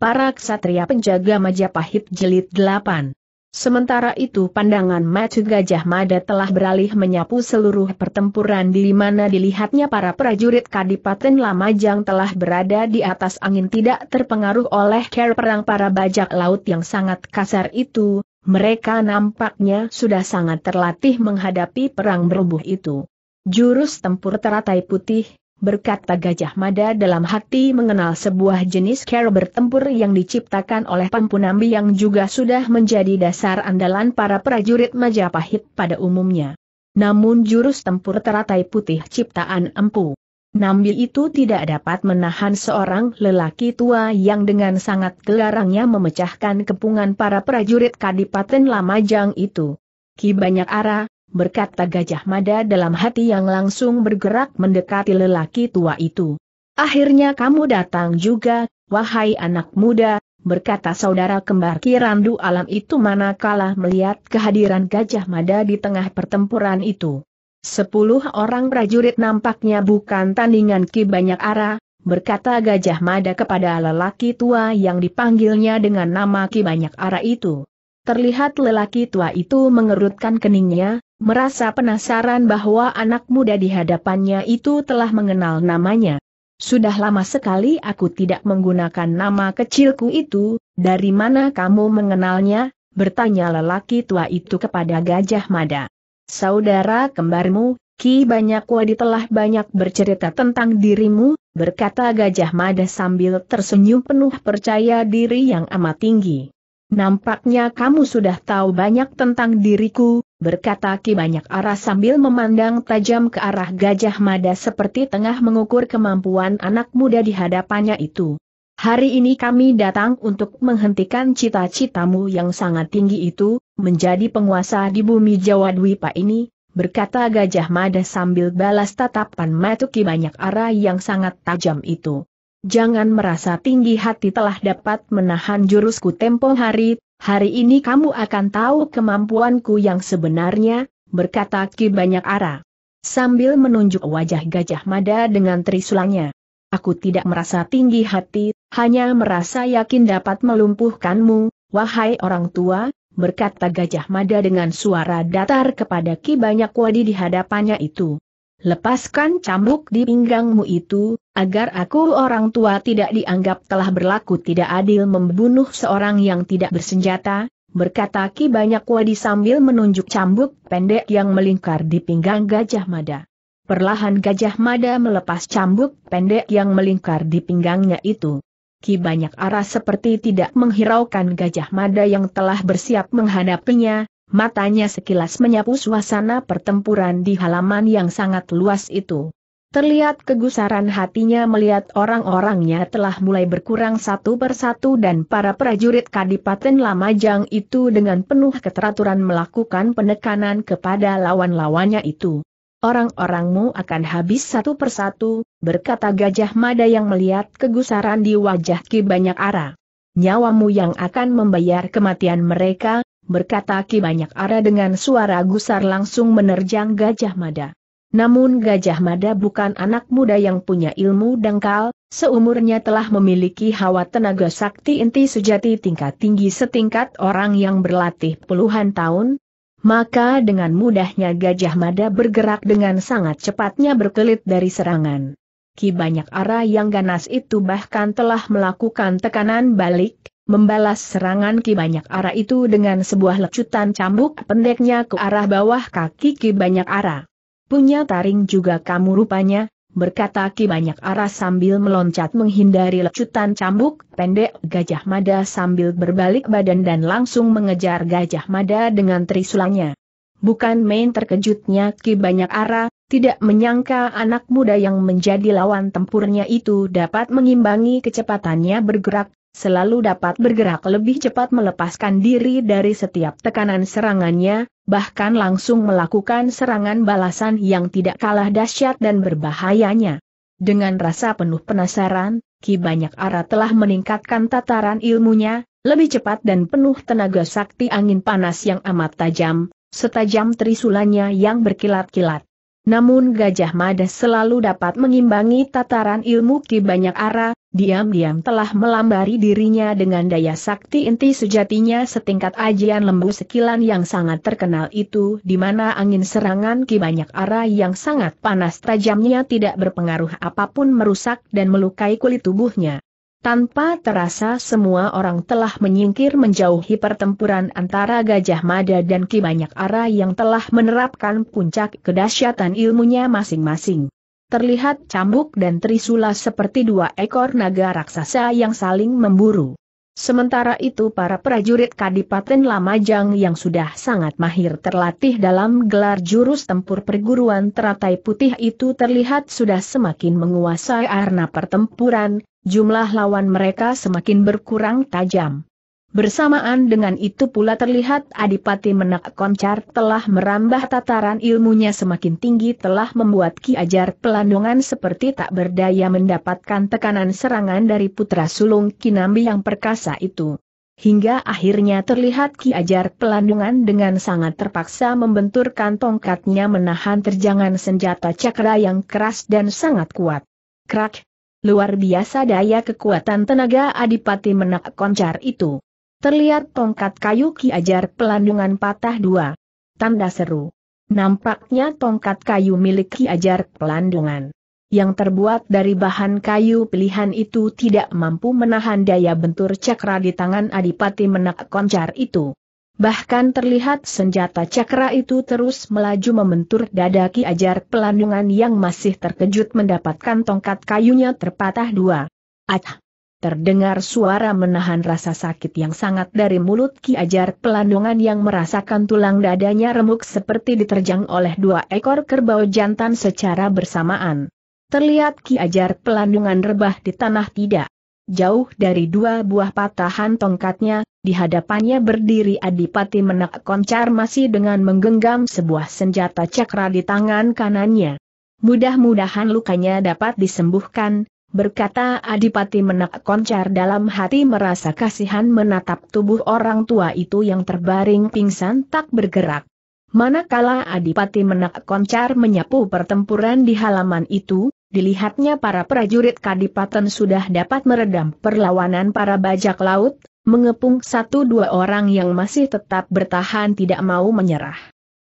Para ksatria penjaga Majapahit jelit 8. Sementara itu pandangan Macu Gajah Mada telah beralih menyapu seluruh pertempuran di mana dilihatnya para prajurit Kadipaten Lamajang telah berada di atas angin tidak terpengaruh oleh care perang para bajak laut yang sangat kasar itu, mereka nampaknya sudah sangat terlatih menghadapi perang berubuh itu. Jurus tempur teratai putih, berkata Gajah Mada dalam hati mengenal sebuah jenis cara bertempur yang diciptakan oleh Pampunambi yang juga sudah menjadi dasar andalan para prajurit Majapahit pada umumnya. Namun jurus tempur teratai putih ciptaan empu. Nambi itu tidak dapat menahan seorang lelaki tua yang dengan sangat gelarangnya memecahkan kepungan para prajurit Kadipaten Lamajang itu. Ki banyak arah, berkata Gajah Mada dalam hati yang langsung bergerak mendekati lelaki tua itu. Akhirnya kamu datang juga, wahai anak muda, berkata saudara kembar Kirandu Alam itu manakala melihat kehadiran Gajah Mada di tengah pertempuran itu. Sepuluh orang prajurit nampaknya bukan tandingan Ki Banyak Ara, berkata Gajah Mada kepada lelaki tua yang dipanggilnya dengan nama Ki Banyak Ara itu. Terlihat lelaki tua itu mengerutkan keningnya, Merasa penasaran bahwa anak muda di hadapannya itu telah mengenal namanya. Sudah lama sekali aku tidak menggunakan nama kecilku itu, dari mana kamu mengenalnya? Bertanya lelaki tua itu kepada Gajah Mada. Saudara kembarmu, Ki banyak wadi telah banyak bercerita tentang dirimu, berkata Gajah Mada sambil tersenyum penuh percaya diri yang amat tinggi. Nampaknya kamu sudah tahu banyak tentang diriku, berkata Ki banyak arah sambil memandang tajam ke arah Gajah Mada seperti tengah mengukur kemampuan anak muda di hadapannya itu. Hari ini kami datang untuk menghentikan cita-citamu yang sangat tinggi itu, menjadi penguasa di bumi Jawa Dwipa ini, berkata Gajah Mada sambil balas tatapan mata Ki banyak arah yang sangat tajam itu. Jangan merasa tinggi hati telah dapat menahan jurusku tempo hari, Hari ini kamu akan tahu kemampuanku yang sebenarnya, berkata Ki Banyak Ara. Sambil menunjuk wajah Gajah Mada dengan trisulanya, Aku tidak merasa tinggi hati, hanya merasa yakin dapat melumpuhkanmu, wahai orang tua, berkata Gajah Mada dengan suara datar kepada Ki Banyak Wadi di hadapannya itu. Lepaskan cambuk di pinggangmu itu, agar aku orang tua tidak dianggap telah berlaku tidak adil membunuh seorang yang tidak bersenjata, berkata Ki Banyak Wadi sambil menunjuk cambuk pendek yang melingkar di pinggang Gajah Mada. Perlahan Gajah Mada melepas cambuk pendek yang melingkar di pinggangnya itu. Ki Banyak Arah seperti tidak menghiraukan Gajah Mada yang telah bersiap menghadapinya, matanya sekilas menyapu suasana pertempuran di halaman yang sangat luas itu. Terlihat kegusaran hatinya melihat orang-orangnya telah mulai berkurang satu persatu dan para prajurit Kadipaten Lamajang itu dengan penuh keteraturan melakukan penekanan kepada lawan-lawannya itu. Orang-orangmu akan habis satu persatu, berkata Gajah Mada yang melihat kegusaran di wajah Ki Banyak Ara. Nyawamu yang akan membayar kematian mereka, berkata Ki Banyak Ara dengan suara gusar langsung menerjang Gajah Mada. Namun Gajah Mada bukan anak muda yang punya ilmu dangkal, seumurnya telah memiliki hawa tenaga sakti inti sejati tingkat tinggi setingkat orang yang berlatih puluhan tahun, maka dengan mudahnya Gajah Mada bergerak dengan sangat cepatnya berkelit dari serangan. Ki banyak arah yang ganas itu bahkan telah melakukan tekanan balik, membalas serangan Ki Banyak Arah itu dengan sebuah lecutan cambuk pendeknya ke arah bawah kaki Ki Banyak Arah. Punya taring juga kamu rupanya, berkata Ki Banyak Arah sambil meloncat menghindari lecutan cambuk pendek Gajah Mada sambil berbalik badan dan langsung mengejar Gajah Mada dengan trisulangnya. Bukan main terkejutnya Ki Banyak Arah, tidak menyangka anak muda yang menjadi lawan tempurnya itu dapat mengimbangi kecepatannya bergerak, selalu dapat bergerak lebih cepat melepaskan diri dari setiap tekanan serangannya, bahkan langsung melakukan serangan balasan yang tidak kalah dahsyat dan berbahayanya. Dengan rasa penuh penasaran, Ki Banyak Ara telah meningkatkan tataran ilmunya, lebih cepat dan penuh tenaga sakti angin panas yang amat tajam, setajam trisulanya yang berkilat-kilat. Namun Gajah Mada selalu dapat mengimbangi tataran ilmu Ki Banyak Ara, diam-diam telah melambari dirinya dengan daya sakti inti sejatinya setingkat ajian lembu sekilan yang sangat terkenal itu di mana angin serangan ki banyak arah yang sangat panas tajamnya tidak berpengaruh apapun merusak dan melukai kulit tubuhnya. Tanpa terasa semua orang telah menyingkir menjauhi pertempuran antara Gajah Mada dan Ki Banyak Ara yang telah menerapkan puncak kedahsyatan ilmunya masing-masing. Terlihat cambuk dan trisula seperti dua ekor naga raksasa yang saling memburu. Sementara itu para prajurit Kadipaten Lamajang yang sudah sangat mahir terlatih dalam gelar jurus tempur perguruan teratai putih itu terlihat sudah semakin menguasai arna pertempuran, jumlah lawan mereka semakin berkurang tajam. Bersamaan dengan itu pula terlihat Adipati Menak Koncar telah merambah tataran ilmunya semakin tinggi telah membuat Ki Ajar Pelandungan seperti tak berdaya mendapatkan tekanan serangan dari putra sulung Kinambi yang perkasa itu. Hingga akhirnya terlihat Ki Ajar Pelandungan dengan sangat terpaksa membenturkan tongkatnya menahan terjangan senjata cakra yang keras dan sangat kuat. Krak! Luar biasa daya kekuatan tenaga Adipati Menak Koncar itu. Terlihat tongkat kayu Ki Ajar pelandungan patah dua. Tanda seru. Nampaknya tongkat kayu milik Ki Ajar pelandungan. Yang terbuat dari bahan kayu pilihan itu tidak mampu menahan daya bentur cakra di tangan Adipati Menak Koncar itu. Bahkan terlihat senjata cakra itu terus melaju membentur dada Ki Ajar pelandungan yang masih terkejut mendapatkan tongkat kayunya terpatah dua. Ah! Terdengar suara menahan rasa sakit yang sangat dari mulut Ki Ajar Pelandungan yang merasakan tulang dadanya remuk seperti diterjang oleh dua ekor kerbau jantan secara bersamaan. Terlihat Ki Ajar Pelandungan rebah di tanah tidak. Jauh dari dua buah patahan tongkatnya, di hadapannya berdiri Adipati Menak Koncar masih dengan menggenggam sebuah senjata cakra di tangan kanannya. Mudah-mudahan lukanya dapat disembuhkan, berkata Adipati Menak Koncar dalam hati merasa kasihan menatap tubuh orang tua itu yang terbaring pingsan tak bergerak. Manakala Adipati Menak Koncar menyapu pertempuran di halaman itu, dilihatnya para prajurit Kadipaten sudah dapat meredam perlawanan para bajak laut, mengepung satu dua orang yang masih tetap bertahan tidak mau menyerah.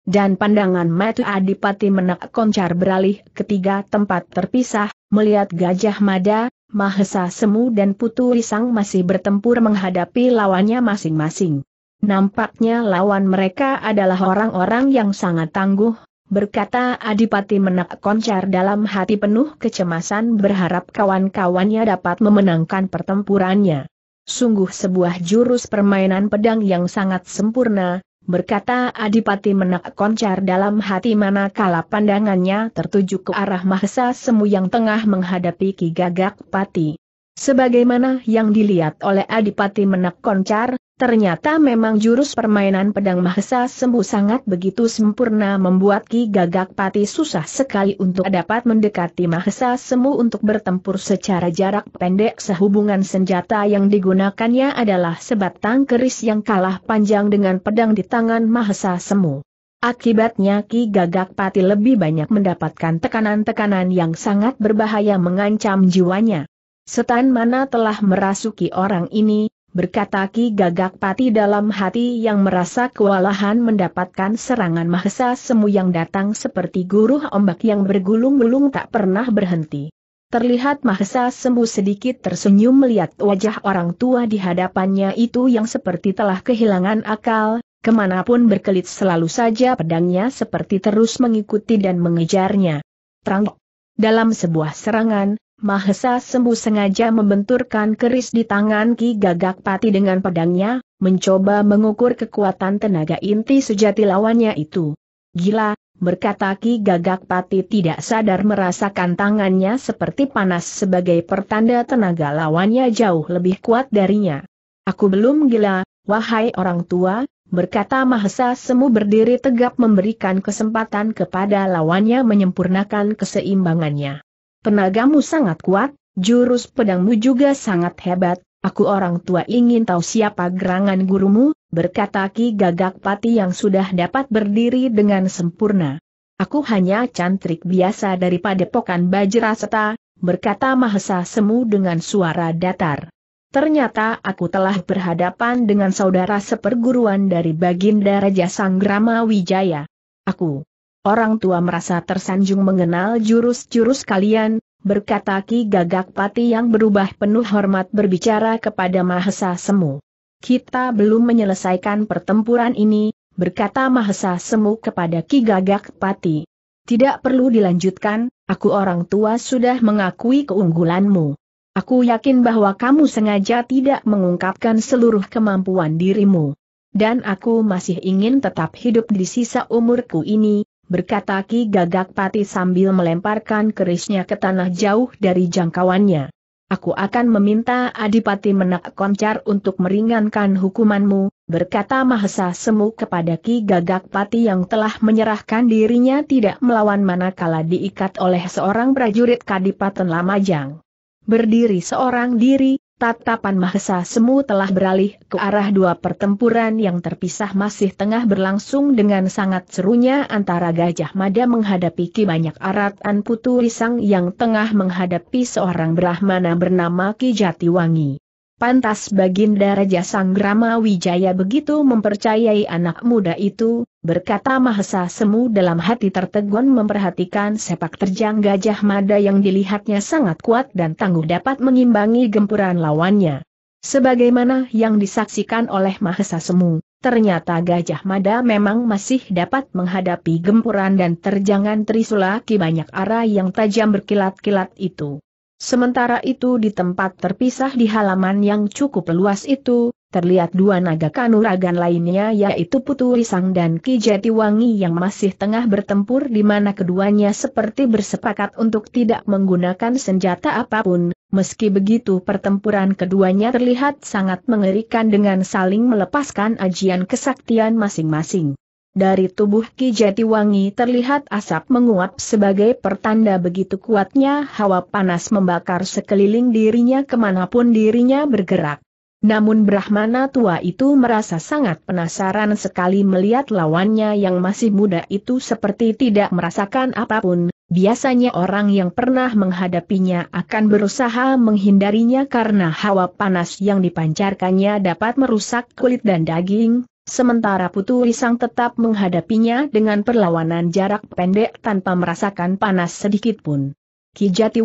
Dan pandangan mata Adipati Menak Koncar beralih ketiga tempat terpisah, Melihat Gajah Mada, Mahesa Semu dan Putu Risang masih bertempur menghadapi lawannya masing-masing. Nampaknya lawan mereka adalah orang-orang yang sangat tangguh, berkata Adipati Menak Koncar dalam hati penuh kecemasan berharap kawan-kawannya dapat memenangkan pertempurannya. Sungguh sebuah jurus permainan pedang yang sangat sempurna, berkata Adipati Menak Koncar dalam hati manakala pandangannya tertuju ke arah Mahesa Semu yang tengah menghadapi Ki Gagak Pati. Sebagaimana yang dilihat oleh Adipati Menak Koncar, Ternyata memang jurus permainan pedang Mahesa Sembu sangat begitu sempurna membuat Ki Gagak Pati susah sekali untuk dapat mendekati Mahesa Sembu untuk bertempur secara jarak pendek sehubungan senjata yang digunakannya adalah sebatang keris yang kalah panjang dengan pedang di tangan Mahesa Semu. Akibatnya Ki Gagak Pati lebih banyak mendapatkan tekanan-tekanan yang sangat berbahaya mengancam jiwanya. Setan mana telah merasuki orang ini, berkata Ki Gagak Pati dalam hati yang merasa kewalahan mendapatkan serangan Mahesa Semu yang datang seperti guruh ombak yang bergulung-gulung tak pernah berhenti. Terlihat Mahesa Semu sedikit tersenyum melihat wajah orang tua di hadapannya itu yang seperti telah kehilangan akal, kemanapun berkelit selalu saja pedangnya seperti terus mengikuti dan mengejarnya. Terang. Dalam sebuah serangan, Mahesa Sembu sengaja membenturkan keris di tangan Ki Gagak Pati dengan pedangnya, mencoba mengukur kekuatan tenaga inti sejati lawannya itu. Gila, berkata Ki Gagak Pati tidak sadar merasakan tangannya seperti panas sebagai pertanda tenaga lawannya jauh lebih kuat darinya. Aku belum gila, wahai orang tua, berkata Mahesa Semu berdiri tegap memberikan kesempatan kepada lawannya menyempurnakan keseimbangannya. Tenagamu sangat kuat, jurus pedangmu juga sangat hebat, aku orang tua ingin tahu siapa gerangan gurumu, berkata Ki Gagak Pati yang sudah dapat berdiri dengan sempurna. Aku hanya cantrik biasa daripada pokan Seta, berkata Mahesa Semu dengan suara datar. Ternyata aku telah berhadapan dengan saudara seperguruan dari Baginda Raja Sanggrama Wijaya. Aku Orang tua merasa tersanjung mengenal jurus-jurus kalian, berkata Ki Gagak Pati yang berubah penuh hormat berbicara kepada Mahesa Semu. Kita belum menyelesaikan pertempuran ini, berkata Mahesa Semu kepada Ki Gagak Pati. Tidak perlu dilanjutkan, aku orang tua sudah mengakui keunggulanmu. Aku yakin bahwa kamu sengaja tidak mengungkapkan seluruh kemampuan dirimu. Dan aku masih ingin tetap hidup di sisa umurku ini, berkata Ki Gagak Pati sambil melemparkan kerisnya ke tanah jauh dari jangkauannya. Aku akan meminta Adipati Menak Koncar untuk meringankan hukumanmu, berkata Mahesa Semu kepada Ki Gagak Pati yang telah menyerahkan dirinya tidak melawan manakala diikat oleh seorang prajurit Kadipaten Lamajang. Berdiri seorang diri, Tatapan Mahesa Semu telah beralih ke arah dua pertempuran yang terpisah masih tengah berlangsung dengan sangat serunya antara Gajah Mada menghadapi Ki Banyak Arat An Putu Risang yang tengah menghadapi seorang Brahmana bernama Ki Jatiwangi. Pantas Baginda Raja Sanggrama Wijaya begitu mempercayai anak muda itu, berkata Mahesa Semu dalam hati tertegun memperhatikan sepak terjang Gajah Mada yang dilihatnya sangat kuat dan tangguh dapat mengimbangi gempuran lawannya. Sebagaimana yang disaksikan oleh Mahesa Semu, ternyata Gajah Mada memang masih dapat menghadapi gempuran dan terjangan Trisula ki banyak arah yang tajam berkilat-kilat itu. Sementara itu di tempat terpisah di halaman yang cukup luas itu, terlihat dua naga kanuragan lainnya yaitu Putu Risang dan Ki Jatiwangi yang masih tengah bertempur di mana keduanya seperti bersepakat untuk tidak menggunakan senjata apapun, meski begitu pertempuran keduanya terlihat sangat mengerikan dengan saling melepaskan ajian kesaktian masing-masing. Dari tubuh Ki Jatiwangi terlihat asap menguap sebagai pertanda begitu kuatnya hawa panas membakar sekeliling dirinya kemanapun dirinya bergerak. Namun Brahmana tua itu merasa sangat penasaran sekali melihat lawannya yang masih muda itu seperti tidak merasakan apapun, biasanya orang yang pernah menghadapinya akan berusaha menghindarinya karena hawa panas yang dipancarkannya dapat merusak kulit dan daging, Sementara Putu Risang tetap menghadapinya dengan perlawanan jarak pendek tanpa merasakan panas sedikit pun.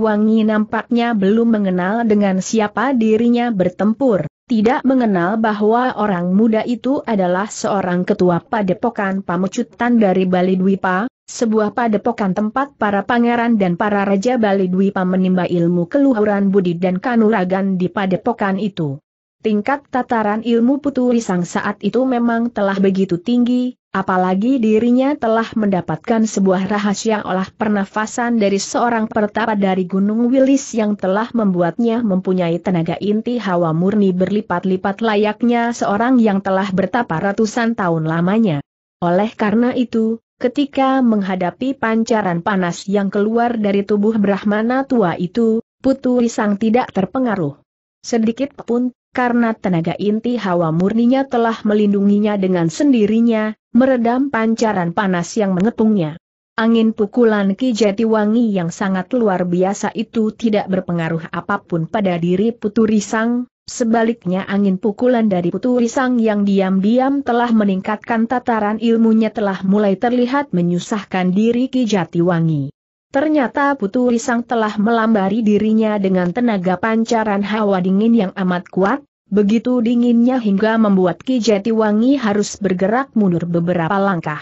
Wangi nampaknya belum mengenal dengan siapa dirinya bertempur, tidak mengenal bahwa orang muda itu adalah seorang ketua padepokan Pamucutan dari Bali Dwipa, sebuah padepokan tempat para pangeran dan para raja Bali Dwipa menimba ilmu keluhuran budi dan kanuragan di padepokan itu. Tingkat tataran ilmu putu risang saat itu memang telah begitu tinggi, apalagi dirinya telah mendapatkan sebuah rahasia olah pernafasan dari seorang pertapa dari Gunung Wilis yang telah membuatnya mempunyai tenaga inti hawa murni berlipat-lipat layaknya seorang yang telah bertapa ratusan tahun lamanya. Oleh karena itu, ketika menghadapi pancaran panas yang keluar dari tubuh Brahmana tua itu, Putu Risang tidak terpengaruh. Sedikit pun karena tenaga inti hawa murninya telah melindunginya dengan sendirinya, meredam pancaran panas yang mengepungnya. Angin pukulan Ki Jatiwangi yang sangat luar biasa itu tidak berpengaruh apapun pada diri Putu Risang. sebaliknya angin pukulan dari Putu Risang yang diam-diam telah meningkatkan tataran ilmunya telah mulai terlihat menyusahkan diri Ki Jatiwangi. Ternyata Putu Risang telah melambari dirinya dengan tenaga pancaran hawa dingin yang amat kuat, begitu dinginnya hingga membuat Ki Jatiwangi harus bergerak mundur beberapa langkah.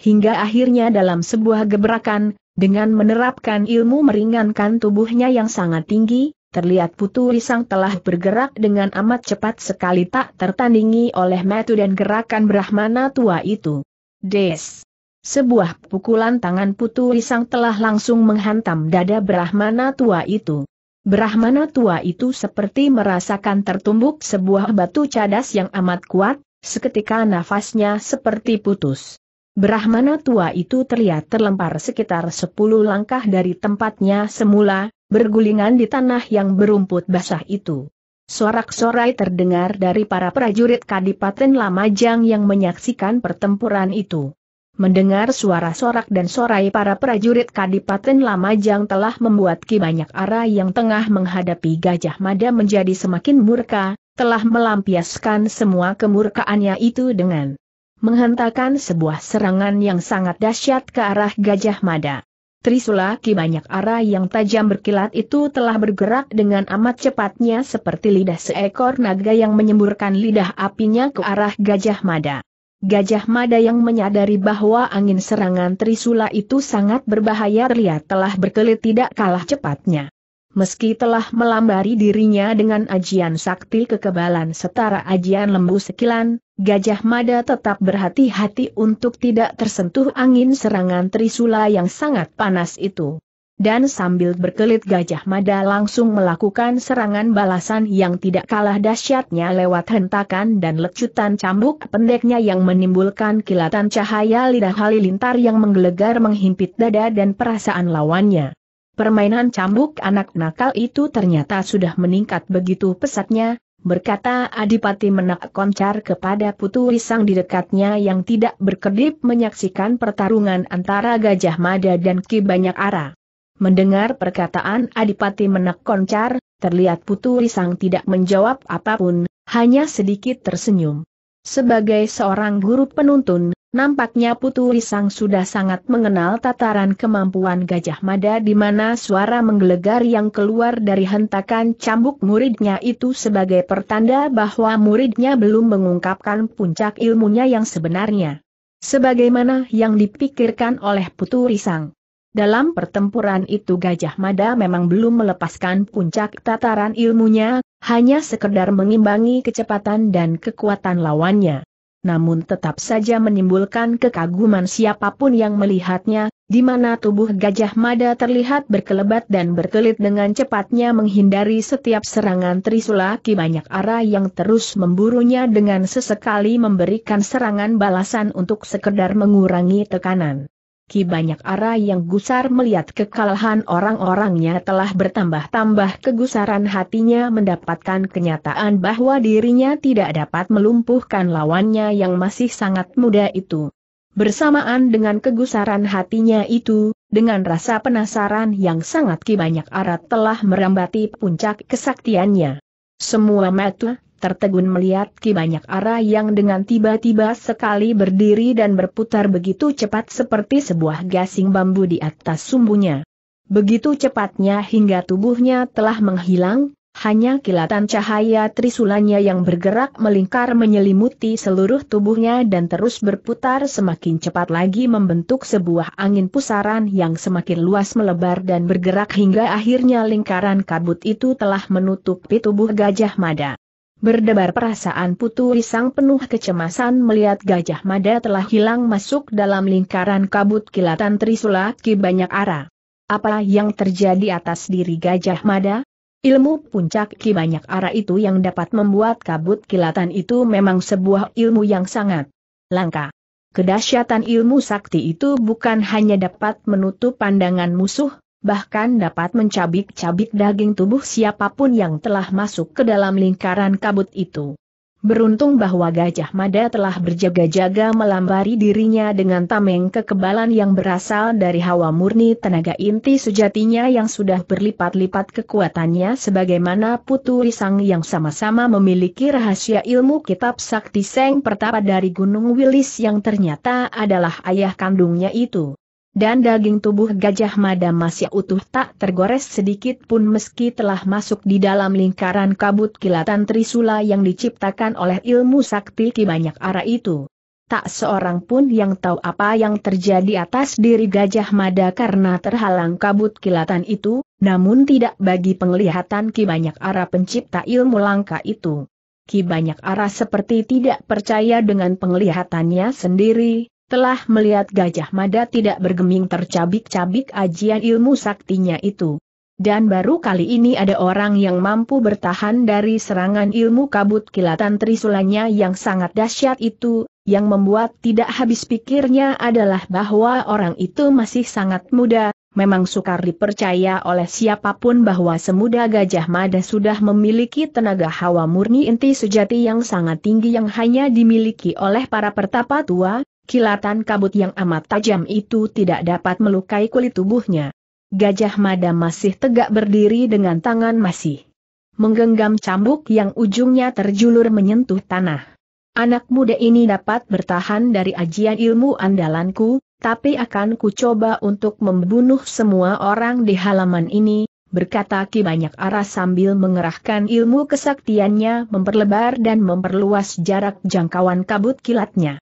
Hingga akhirnya dalam sebuah gebrakan, dengan menerapkan ilmu meringankan tubuhnya yang sangat tinggi, terlihat Putu Risang telah bergerak dengan amat cepat sekali tak tertandingi oleh metu dan gerakan Brahmana tua itu. Des! Sebuah pukulan tangan Putu Risang telah langsung menghantam dada Brahmana tua itu. Brahmana tua itu seperti merasakan tertumbuk sebuah batu cadas yang amat kuat, seketika nafasnya seperti putus. Brahmana tua itu terlihat terlempar sekitar 10 langkah dari tempatnya semula, bergulingan di tanah yang berumput basah itu. Sorak-sorai terdengar dari para prajurit Kadipaten Lamajang yang menyaksikan pertempuran itu. Mendengar suara sorak dan sorai para prajurit Kadipaten Lamajang telah membuat Ki Banyak Ara yang tengah menghadapi Gajah Mada menjadi semakin murka, telah melampiaskan semua kemurkaannya itu dengan menghentakkan sebuah serangan yang sangat dahsyat ke arah Gajah Mada. Trisula Ki Banyak Ara yang tajam berkilat itu telah bergerak dengan amat cepatnya seperti lidah seekor naga yang menyemburkan lidah apinya ke arah Gajah Mada. Gajah Mada yang menyadari bahwa angin serangan Trisula itu sangat berbahaya terlihat telah berkelit tidak kalah cepatnya. Meski telah melambari dirinya dengan ajian sakti kekebalan setara ajian lembu sekilan, Gajah Mada tetap berhati-hati untuk tidak tersentuh angin serangan Trisula yang sangat panas itu dan sambil berkelit Gajah Mada langsung melakukan serangan balasan yang tidak kalah dahsyatnya lewat hentakan dan lecutan cambuk pendeknya yang menimbulkan kilatan cahaya lidah halilintar yang menggelegar menghimpit dada dan perasaan lawannya. Permainan cambuk anak nakal itu ternyata sudah meningkat begitu pesatnya, berkata Adipati Menak Koncar kepada Putu Risang di dekatnya yang tidak berkedip menyaksikan pertarungan antara Gajah Mada dan Ki Banyak Ara. Mendengar perkataan Adipati Menak Koncar, terlihat Putu Risang tidak menjawab apapun, hanya sedikit tersenyum. Sebagai seorang guru penuntun, nampaknya Putu Risang sudah sangat mengenal tataran kemampuan Gajah Mada di mana suara menggelegar yang keluar dari hentakan cambuk muridnya itu sebagai pertanda bahwa muridnya belum mengungkapkan puncak ilmunya yang sebenarnya. Sebagaimana yang dipikirkan oleh Putu Risang. Dalam pertempuran itu Gajah Mada memang belum melepaskan puncak tataran ilmunya, hanya sekedar mengimbangi kecepatan dan kekuatan lawannya. Namun tetap saja menimbulkan kekaguman siapapun yang melihatnya, di mana tubuh Gajah Mada terlihat berkelebat dan berkelit dengan cepatnya menghindari setiap serangan Trisula Ki banyak arah yang terus memburunya dengan sesekali memberikan serangan balasan untuk sekedar mengurangi tekanan. Ki banyak arah yang gusar melihat kekalahan orang-orangnya telah bertambah-tambah kegusaran hatinya mendapatkan kenyataan bahwa dirinya tidak dapat melumpuhkan lawannya yang masih sangat muda itu. Bersamaan dengan kegusaran hatinya itu, dengan rasa penasaran yang sangat Ki banyak arah telah merambati puncak kesaktiannya. Semua mata, tertegun melihat Ki Banyak arah yang dengan tiba-tiba sekali berdiri dan berputar begitu cepat seperti sebuah gasing bambu di atas sumbunya. Begitu cepatnya hingga tubuhnya telah menghilang, hanya kilatan cahaya trisulanya yang bergerak melingkar menyelimuti seluruh tubuhnya dan terus berputar semakin cepat lagi membentuk sebuah angin pusaran yang semakin luas melebar dan bergerak hingga akhirnya lingkaran kabut itu telah menutupi tubuh Gajah Mada. Berdebar perasaan Putu Risang penuh kecemasan melihat Gajah Mada telah hilang masuk dalam lingkaran kabut kilatan Trisula Ki banyak arah. Apa yang terjadi atas diri Gajah Mada? Ilmu puncak Ki banyak arah itu yang dapat membuat kabut kilatan itu memang sebuah ilmu yang sangat langka. Kedahsyatan ilmu sakti itu bukan hanya dapat menutup pandangan musuh, bahkan dapat mencabik-cabik daging tubuh siapapun yang telah masuk ke dalam lingkaran kabut itu. Beruntung bahwa Gajah Mada telah berjaga-jaga melambari dirinya dengan tameng kekebalan yang berasal dari hawa murni tenaga inti sejatinya yang sudah berlipat-lipat kekuatannya sebagaimana Putu Risang yang sama-sama memiliki rahasia ilmu kitab sakti Seng Pertapa dari Gunung Wilis yang ternyata adalah ayah kandungnya itu dan daging tubuh gajah mada masih utuh tak tergores sedikit pun meski telah masuk di dalam lingkaran kabut kilatan Trisula yang diciptakan oleh ilmu sakti ki banyak arah itu. Tak seorang pun yang tahu apa yang terjadi atas diri Gajah Mada karena terhalang kabut kilatan itu, namun tidak bagi penglihatan Ki Banyak Ara pencipta ilmu langka itu. Ki Banyak Ara seperti tidak percaya dengan penglihatannya sendiri, telah melihat Gajah Mada tidak bergeming tercabik-cabik ajian ilmu saktinya itu. Dan baru kali ini ada orang yang mampu bertahan dari serangan ilmu kabut kilatan trisulanya yang sangat dahsyat itu, yang membuat tidak habis pikirnya adalah bahwa orang itu masih sangat muda, memang sukar dipercaya oleh siapapun bahwa semuda Gajah Mada sudah memiliki tenaga hawa murni inti sejati yang sangat tinggi yang hanya dimiliki oleh para pertapa tua, Kilatan kabut yang amat tajam itu tidak dapat melukai kulit tubuhnya. Gajah mada masih tegak berdiri dengan tangan masih menggenggam cambuk yang ujungnya terjulur menyentuh tanah. Anak muda ini dapat bertahan dari ajian ilmu andalanku, tapi akan kucoba untuk membunuh semua orang di halaman ini, berkata Ki Banyak Arah sambil mengerahkan ilmu kesaktiannya memperlebar dan memperluas jarak jangkauan kabut kilatnya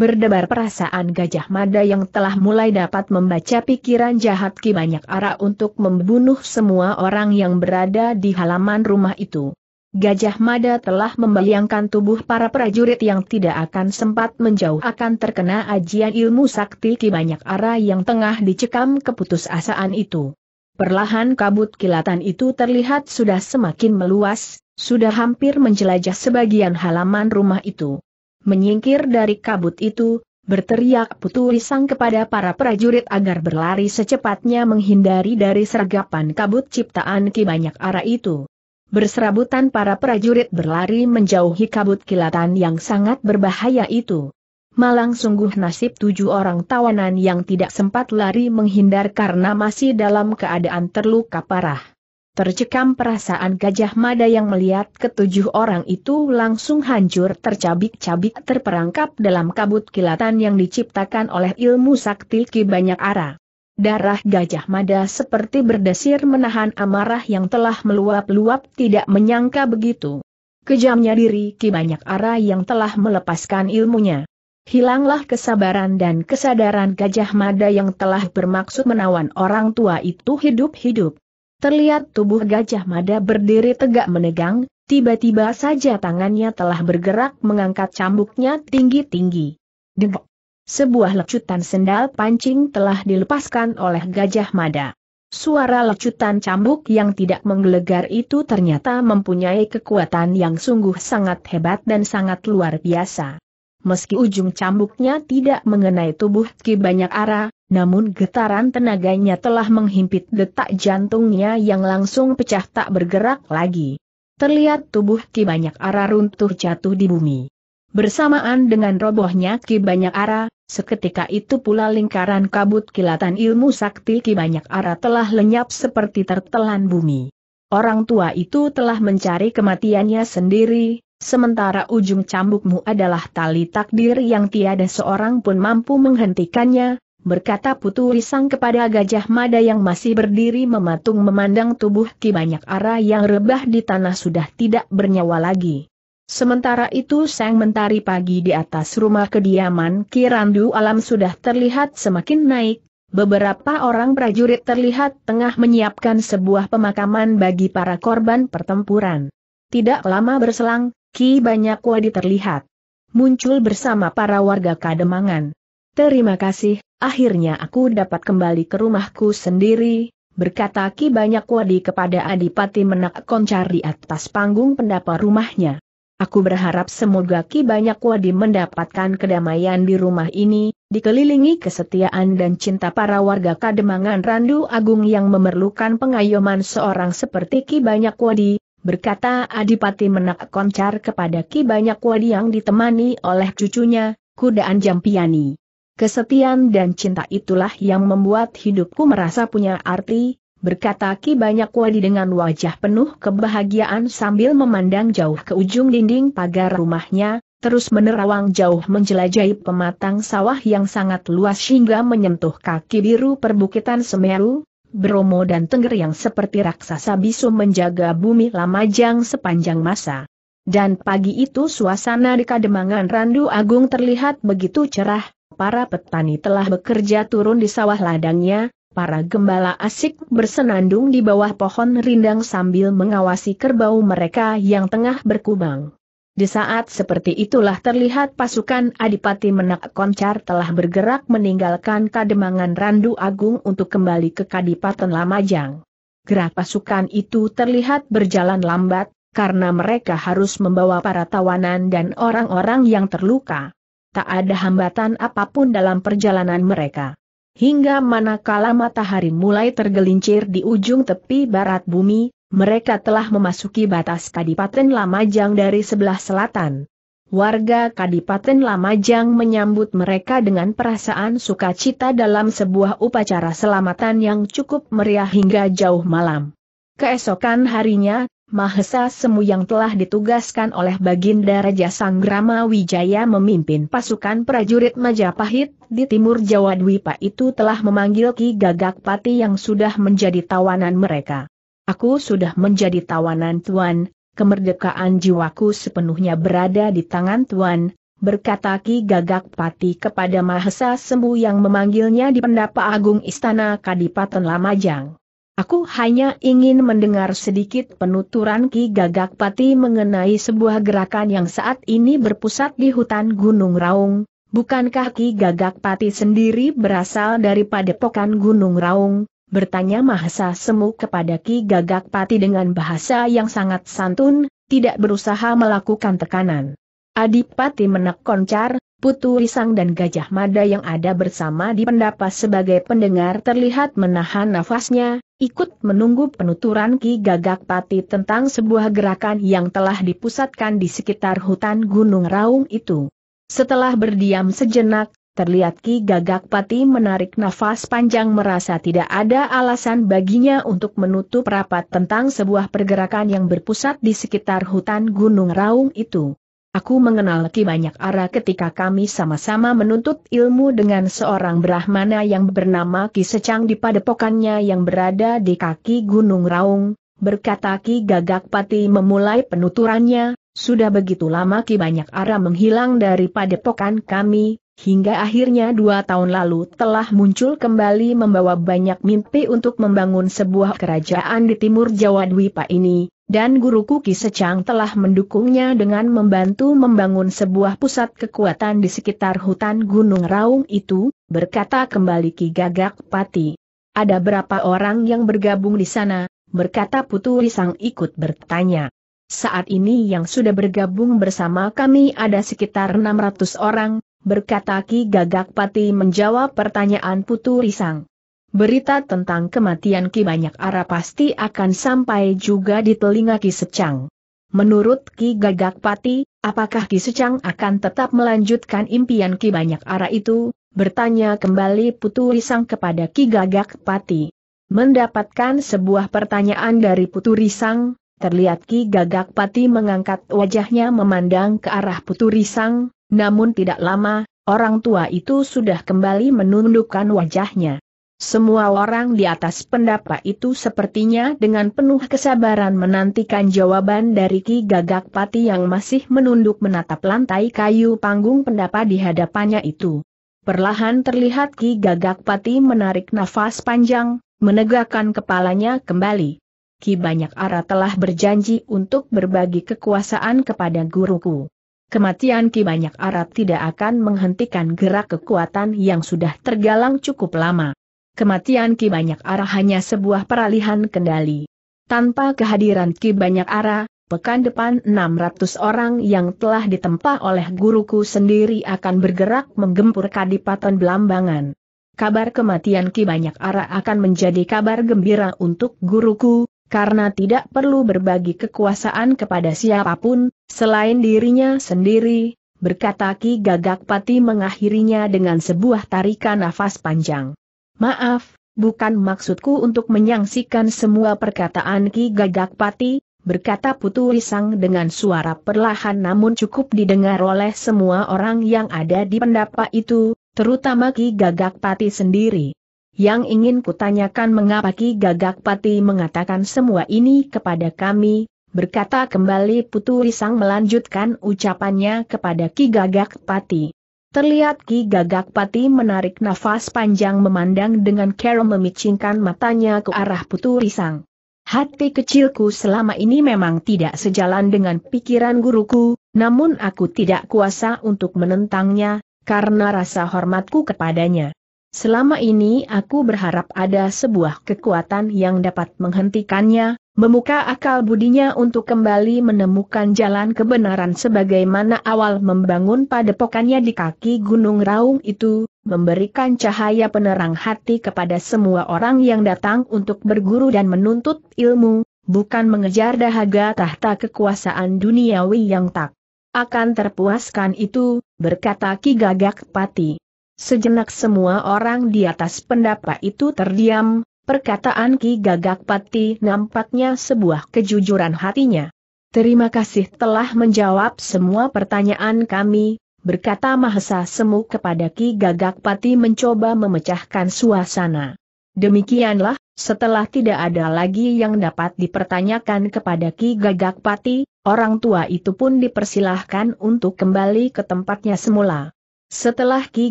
berdebar perasaan Gajah Mada yang telah mulai dapat membaca pikiran jahat Ki banyak arah untuk membunuh semua orang yang berada di halaman rumah itu. Gajah Mada telah membayangkan tubuh para prajurit yang tidak akan sempat menjauh akan terkena ajian ilmu sakti Ki banyak arah yang tengah dicekam keputusasaan itu. Perlahan kabut kilatan itu terlihat sudah semakin meluas, sudah hampir menjelajah sebagian halaman rumah itu menyingkir dari kabut itu, berteriak Putu Risang kepada para prajurit agar berlari secepatnya menghindari dari sergapan kabut ciptaan Ki banyak arah itu. Berserabutan para prajurit berlari menjauhi kabut kilatan yang sangat berbahaya itu. Malang sungguh nasib tujuh orang tawanan yang tidak sempat lari menghindar karena masih dalam keadaan terluka parah. Tercekam perasaan Gajah Mada yang melihat ketujuh orang itu langsung hancur tercabik-cabik terperangkap dalam kabut kilatan yang diciptakan oleh ilmu sakti Ki Banyak Ara. Darah Gajah Mada seperti berdesir menahan amarah yang telah meluap-luap tidak menyangka begitu. Kejamnya diri Ki Banyak Ara yang telah melepaskan ilmunya. Hilanglah kesabaran dan kesadaran Gajah Mada yang telah bermaksud menawan orang tua itu hidup-hidup. Terlihat tubuh gajah mada berdiri tegak menegang, tiba-tiba saja tangannya telah bergerak mengangkat cambuknya tinggi-tinggi. Dengok! Sebuah lecutan sendal pancing telah dilepaskan oleh gajah mada. Suara lecutan cambuk yang tidak menggelegar itu ternyata mempunyai kekuatan yang sungguh sangat hebat dan sangat luar biasa. Meski ujung cambuknya tidak mengenai tubuh Ki banyak arah, namun getaran tenaganya telah menghimpit detak jantungnya yang langsung pecah tak bergerak lagi. Terlihat tubuh Ki Banyak Ara runtuh jatuh di bumi. Bersamaan dengan robohnya Ki Banyak Ara, seketika itu pula lingkaran kabut kilatan ilmu sakti Ki Banyak Ara telah lenyap seperti tertelan bumi. Orang tua itu telah mencari kematiannya sendiri, sementara ujung cambukmu adalah tali takdir yang tiada seorang pun mampu menghentikannya, berkata Putu Risang kepada Gajah Mada yang masih berdiri mematung memandang tubuh Ki banyak Ara yang rebah di tanah sudah tidak bernyawa lagi. Sementara itu sang mentari pagi di atas rumah kediaman Ki Randu Alam sudah terlihat semakin naik, beberapa orang prajurit terlihat tengah menyiapkan sebuah pemakaman bagi para korban pertempuran. Tidak lama berselang, Ki Banyak Wadi terlihat. Muncul bersama para warga Kademangan. Terima kasih, akhirnya aku dapat kembali ke rumahku sendiri, berkata Ki Banyak Wadi kepada Adipati Menak Koncar di atas panggung pendapa rumahnya. Aku berharap semoga Ki Banyak Wadi mendapatkan kedamaian di rumah ini, dikelilingi kesetiaan dan cinta para warga Kademangan Randu Agung yang memerlukan pengayoman seorang seperti Ki Banyak Wadi, berkata Adipati Menak Koncar kepada Ki Banyak Wadi yang ditemani oleh cucunya, Kudaan Jampiani. Kesetiaan dan cinta itulah yang membuat hidupku merasa punya arti, berkata Ki Banyak Wadi dengan wajah penuh kebahagiaan sambil memandang jauh ke ujung dinding pagar rumahnya, terus menerawang jauh menjelajahi pematang sawah yang sangat luas hingga menyentuh kaki biru perbukitan Semeru, Bromo dan Tengger yang seperti raksasa bisu menjaga bumi Lamajang sepanjang masa. Dan pagi itu suasana di Kademangan Randu Agung terlihat begitu cerah, para petani telah bekerja turun di sawah ladangnya, para gembala asik bersenandung di bawah pohon rindang sambil mengawasi kerbau mereka yang tengah berkubang. Di saat seperti itulah terlihat pasukan Adipati Menak Koncar telah bergerak meninggalkan Kademangan Randu Agung untuk kembali ke Kadipaten Lamajang. Gerak pasukan itu terlihat berjalan lambat, karena mereka harus membawa para tawanan dan orang-orang yang terluka tak ada hambatan apapun dalam perjalanan mereka. Hingga manakala matahari mulai tergelincir di ujung tepi barat bumi, mereka telah memasuki batas Kadipaten Lamajang dari sebelah selatan. Warga Kadipaten Lamajang menyambut mereka dengan perasaan sukacita dalam sebuah upacara selamatan yang cukup meriah hingga jauh malam. Keesokan harinya, Mahesa Semu yang telah ditugaskan oleh Baginda Raja Sanggrama Wijaya memimpin pasukan prajurit Majapahit di timur Jawa Dwipa itu telah memanggil Ki Gagak Pati yang sudah menjadi tawanan mereka. Aku sudah menjadi tawanan Tuan, kemerdekaan jiwaku sepenuhnya berada di tangan Tuan, berkata Ki Gagak Pati kepada Mahesa Semu yang memanggilnya di pendapa agung istana Kadipaten Lamajang. Aku hanya ingin mendengar sedikit penuturan Ki Gagak Pati mengenai sebuah gerakan yang saat ini berpusat di hutan Gunung Raung. Bukankah Ki Gagak Pati sendiri berasal dari padepokan Gunung Raung? Bertanya Mahasa Semu kepada Ki Gagak Pati dengan bahasa yang sangat santun, tidak berusaha melakukan tekanan. Adipati menekoncar, Putu Risang dan Gajah Mada yang ada bersama di pendapa sebagai pendengar terlihat menahan nafasnya, ikut menunggu penuturan Ki Gagak Pati tentang sebuah gerakan yang telah dipusatkan di sekitar hutan Gunung Raung itu. Setelah berdiam sejenak, terlihat Ki Gagak Pati menarik nafas panjang merasa tidak ada alasan baginya untuk menutup rapat tentang sebuah pergerakan yang berpusat di sekitar hutan Gunung Raung itu. Aku mengenal Ki Banyak Ara ketika kami sama-sama menuntut ilmu dengan seorang Brahmana yang bernama Ki Secang di padepokannya yang berada di kaki Gunung Raung, berkata Ki Gagak Pati memulai penuturannya, sudah begitu lama Ki Banyak Ara menghilang dari padepokan kami, hingga akhirnya dua tahun lalu telah muncul kembali membawa banyak mimpi untuk membangun sebuah kerajaan di timur Jawa Dwipa ini, dan Guru Ki Secang telah mendukungnya dengan membantu membangun sebuah pusat kekuatan di sekitar hutan Gunung Raung itu, berkata kembali Ki Gagak Pati. Ada berapa orang yang bergabung di sana, berkata Putu Risang ikut bertanya. Saat ini yang sudah bergabung bersama kami ada sekitar 600 orang, berkata Ki Gagak Pati menjawab pertanyaan Putu Risang. Berita tentang kematian Ki Banyak Ara pasti akan sampai juga di telinga Ki Secang. Menurut Ki Gagak Pati, apakah Ki Secang akan tetap melanjutkan impian Ki Banyak Ara itu? Bertanya kembali Putu Risang kepada Ki Gagak Pati. Mendapatkan sebuah pertanyaan dari Putu Risang, terlihat Ki Gagak Pati mengangkat wajahnya memandang ke arah Putu Risang, namun tidak lama, orang tua itu sudah kembali menundukkan wajahnya. Semua orang di atas pendapa itu sepertinya dengan penuh kesabaran menantikan jawaban dari Ki Gagak Pati yang masih menunduk menatap lantai kayu panggung pendapa di hadapannya itu. Perlahan terlihat Ki Gagak Pati menarik nafas panjang, menegakkan kepalanya kembali. Ki Banyak Ara telah berjanji untuk berbagi kekuasaan kepada guruku. Kematian Ki Banyak arat tidak akan menghentikan gerak kekuatan yang sudah tergalang cukup lama kematian Ki Banyak Arah hanya sebuah peralihan kendali. Tanpa kehadiran Ki Banyak Arah, pekan depan 600 orang yang telah ditempa oleh guruku sendiri akan bergerak menggempur Kadipaten Belambangan. Kabar kematian Ki Banyak Arah akan menjadi kabar gembira untuk guruku, karena tidak perlu berbagi kekuasaan kepada siapapun, selain dirinya sendiri, berkata Ki Gagak Pati mengakhirinya dengan sebuah tarikan nafas panjang. Maaf, bukan maksudku untuk menyangsikan semua perkataan Ki Gagak Pati, berkata Putu Wisang dengan suara perlahan namun cukup didengar oleh semua orang yang ada di pendapa itu, terutama Ki Gagak Pati sendiri. Yang ingin kutanyakan mengapa Ki Gagak Pati mengatakan semua ini kepada kami, berkata kembali Putu Risang melanjutkan ucapannya kepada Ki Gagak Pati. Terlihat Ki Gagak Pati menarik nafas panjang memandang dengan cara memicingkan matanya ke arah Putu Risang. Hati kecilku selama ini memang tidak sejalan dengan pikiran guruku, namun aku tidak kuasa untuk menentangnya, karena rasa hormatku kepadanya. Selama ini aku berharap ada sebuah kekuatan yang dapat menghentikannya, membuka akal budinya untuk kembali menemukan jalan kebenaran sebagaimana awal membangun padepokannya di kaki Gunung Raung itu, memberikan cahaya penerang hati kepada semua orang yang datang untuk berguru dan menuntut ilmu, bukan mengejar dahaga tahta kekuasaan duniawi yang tak akan terpuaskan itu, berkata Ki Gagak Pati. Sejenak semua orang di atas pendapa itu terdiam, perkataan Ki Gagak Pati nampaknya sebuah kejujuran hatinya. Terima kasih telah menjawab semua pertanyaan kami, berkata Mahesa Semu kepada Ki Gagak Pati mencoba memecahkan suasana. Demikianlah, setelah tidak ada lagi yang dapat dipertanyakan kepada Ki Gagak Pati, orang tua itu pun dipersilahkan untuk kembali ke tempatnya semula. Setelah Ki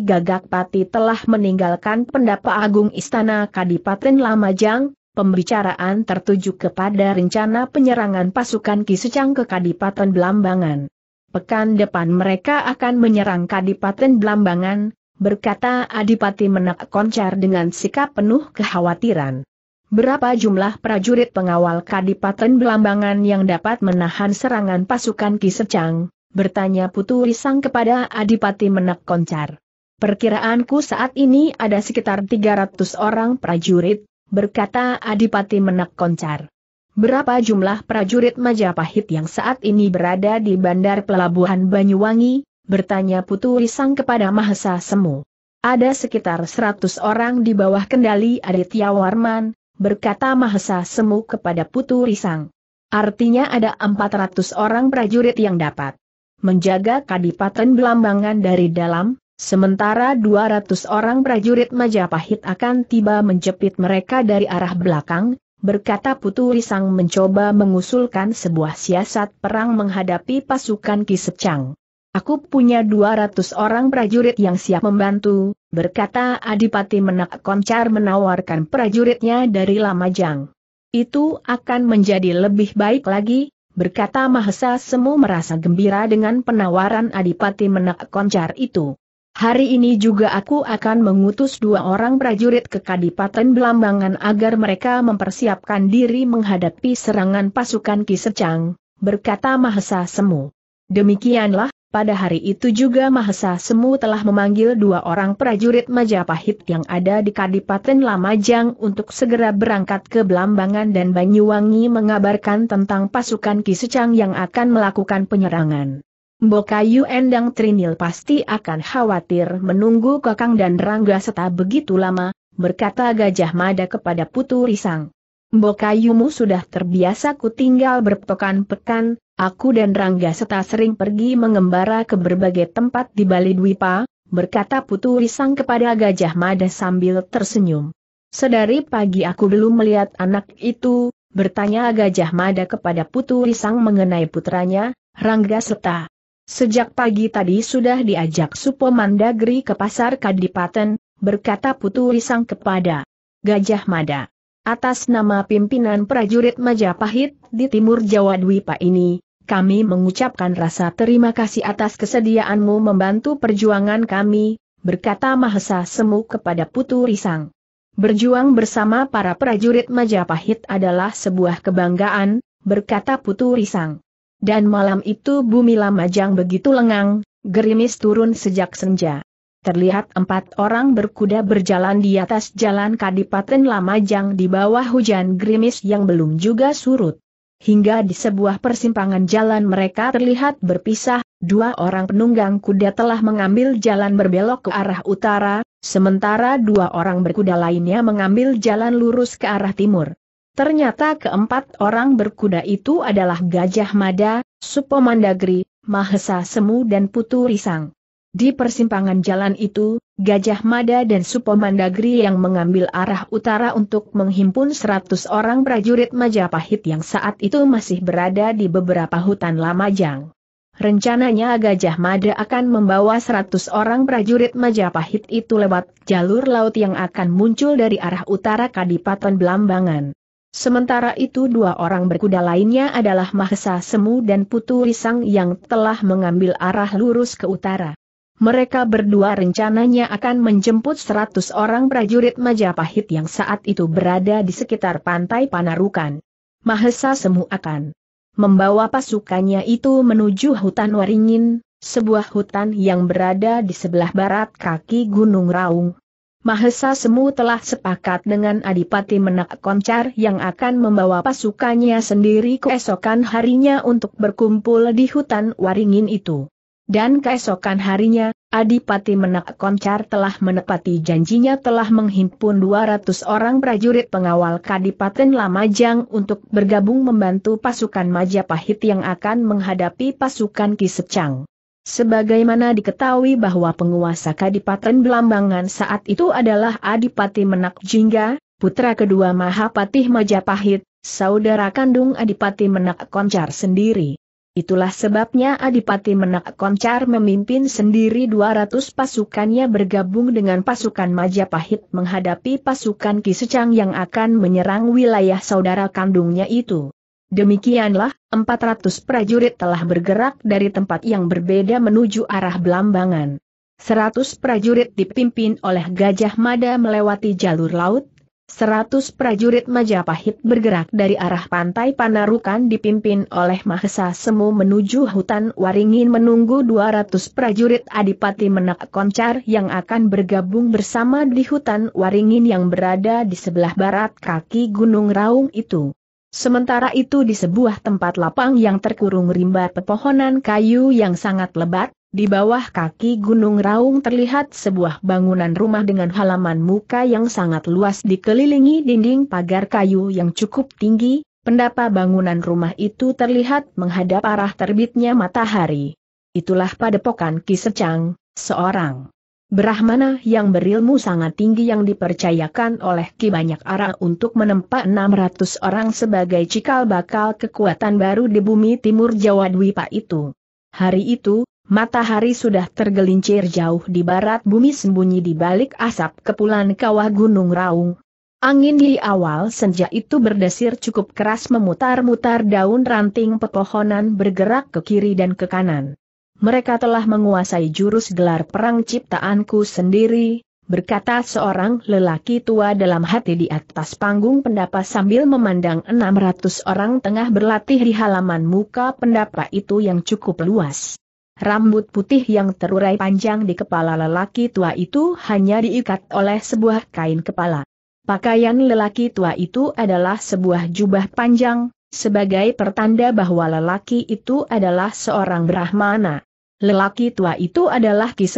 Gagak Pati telah meninggalkan pendapa agung istana Kadipaten Lamajang, pembicaraan tertuju kepada rencana penyerangan pasukan Ki Secang ke Kadipaten Belambangan. Pekan depan mereka akan menyerang Kadipaten Belambangan, berkata Adipati Menak Koncar dengan sikap penuh kekhawatiran. Berapa jumlah prajurit pengawal Kadipaten Belambangan yang dapat menahan serangan pasukan Ki Secang? bertanya Putu Risang kepada Adipati Menak Koncar. Perkiraanku saat ini ada sekitar 300 orang prajurit, berkata Adipati Menak Koncar. Berapa jumlah prajurit Majapahit yang saat ini berada di Bandar Pelabuhan Banyuwangi? bertanya Putu Risang kepada Mahesa Semu. Ada sekitar 100 orang di bawah kendali Aditya Warman, berkata Mahesa Semu kepada Putu Risang. Artinya ada 400 orang prajurit yang dapat menjaga kadipaten Belambangan dari dalam, sementara 200 orang prajurit Majapahit akan tiba menjepit mereka dari arah belakang, berkata Putu Risang mencoba mengusulkan sebuah siasat perang menghadapi pasukan Ki Secang. Aku punya 200 orang prajurit yang siap membantu, berkata Adipati Menak Koncar menawarkan prajuritnya dari Lamajang. Itu akan menjadi lebih baik lagi, berkata Mahesa Semu merasa gembira dengan penawaran Adipati Menak Koncar itu. Hari ini juga aku akan mengutus dua orang prajurit ke Kadipaten Belambangan agar mereka mempersiapkan diri menghadapi serangan pasukan Kisecang, berkata Mahesa Semu. Demikianlah, pada hari itu juga Mahesa Semu telah memanggil dua orang prajurit Majapahit yang ada di Kadipaten Lamajang untuk segera berangkat ke Belambangan dan Banyuwangi mengabarkan tentang pasukan Kisecang yang akan melakukan penyerangan. Bokayu Endang Trinil pasti akan khawatir menunggu Kakang dan Rangga seta begitu lama, berkata Gajah Mada kepada Putu Risang. Bokayumu sudah terbiasa ku tinggal berpekan-pekan, Aku dan Rangga Seta sering pergi mengembara ke berbagai tempat di Bali Dwipa, berkata Putu Risang kepada Gajah Mada sambil tersenyum. Sedari pagi aku belum melihat anak itu, bertanya Gajah Mada kepada Putu Risang mengenai putranya, Rangga Seta. Sejak pagi tadi sudah diajak Supo Mandagri ke pasar Kadipaten, berkata Putu Risang kepada Gajah Mada. Atas nama pimpinan prajurit Majapahit di timur Jawa Dwipa ini, kami mengucapkan rasa terima kasih atas kesediaanmu membantu perjuangan kami, berkata Mahesa Semu kepada Putu Risang. Berjuang bersama para prajurit Majapahit adalah sebuah kebanggaan, berkata Putu Risang. Dan malam itu bumi Lamajang begitu lengang, gerimis turun sejak senja. Terlihat empat orang berkuda berjalan di atas jalan Kadipaten Lamajang di bawah hujan gerimis yang belum juga surut hingga di sebuah persimpangan jalan mereka terlihat berpisah, dua orang penunggang kuda telah mengambil jalan berbelok ke arah utara, sementara dua orang berkuda lainnya mengambil jalan lurus ke arah timur. Ternyata keempat orang berkuda itu adalah Gajah Mada, Supomandagri, Mahesa Semu dan Putu Risang. Di persimpangan jalan itu, Gajah Mada dan Supomandagri yang mengambil arah utara untuk menghimpun 100 orang prajurit Majapahit yang saat itu masih berada di beberapa hutan Lamajang. Rencananya Gajah Mada akan membawa 100 orang prajurit Majapahit itu lewat jalur laut yang akan muncul dari arah utara Kadipaten Belambangan. Sementara itu dua orang berkuda lainnya adalah Mahesa Semu dan Putu Risang yang telah mengambil arah lurus ke utara mereka berdua rencananya akan menjemput 100 orang prajurit Majapahit yang saat itu berada di sekitar pantai Panarukan. Mahesa Semu akan membawa pasukannya itu menuju hutan Waringin, sebuah hutan yang berada di sebelah barat kaki Gunung Raung. Mahesa Semu telah sepakat dengan Adipati Menak Koncar yang akan membawa pasukannya sendiri keesokan harinya untuk berkumpul di hutan Waringin itu. Dan keesokan harinya, Adipati Menak Koncar telah menepati janjinya telah menghimpun 200 orang prajurit pengawal Kadipaten Lamajang untuk bergabung membantu pasukan Majapahit yang akan menghadapi pasukan Kisecang. Sebagaimana diketahui bahwa penguasa Kadipaten Belambangan saat itu adalah Adipati Menak Jingga, putra kedua Mahapatih Majapahit, saudara kandung Adipati Menak Koncar sendiri. Itulah sebabnya Adipati Menak Koncar memimpin sendiri 200 pasukannya bergabung dengan pasukan Majapahit menghadapi pasukan Kisecang yang akan menyerang wilayah saudara kandungnya itu. Demikianlah, 400 prajurit telah bergerak dari tempat yang berbeda menuju arah Belambangan. 100 prajurit dipimpin oleh Gajah Mada melewati jalur laut, Seratus prajurit Majapahit bergerak dari arah pantai Panarukan dipimpin oleh Mahesa Semu menuju hutan Waringin menunggu 200 prajurit Adipati Menak Koncar yang akan bergabung bersama di hutan Waringin yang berada di sebelah barat kaki Gunung Raung itu. Sementara itu di sebuah tempat lapang yang terkurung rimba pepohonan kayu yang sangat lebat, di bawah kaki Gunung Raung terlihat sebuah bangunan rumah dengan halaman muka yang sangat luas dikelilingi dinding pagar kayu yang cukup tinggi, pendapa bangunan rumah itu terlihat menghadap arah terbitnya matahari. Itulah padepokan Ki Secang, seorang Brahmana yang berilmu sangat tinggi yang dipercayakan oleh Ki Banyak Ara untuk menempa 600 orang sebagai cikal bakal kekuatan baru di bumi timur Jawa Dwipa itu. Hari itu, Matahari sudah tergelincir jauh di barat bumi sembunyi di balik asap kepulan kawah Gunung Raung. Angin di awal senja itu berdesir cukup keras memutar-mutar daun ranting pepohonan bergerak ke kiri dan ke kanan. Mereka telah menguasai jurus gelar perang ciptaanku sendiri, berkata seorang lelaki tua dalam hati di atas panggung pendapa sambil memandang 600 orang tengah berlatih di halaman muka pendapa itu yang cukup luas. Rambut putih yang terurai panjang di kepala lelaki tua itu hanya diikat oleh sebuah kain kepala. Pakaian lelaki tua itu adalah sebuah jubah panjang, sebagai pertanda bahwa lelaki itu adalah seorang Brahmana. Lelaki tua itu adalah Ki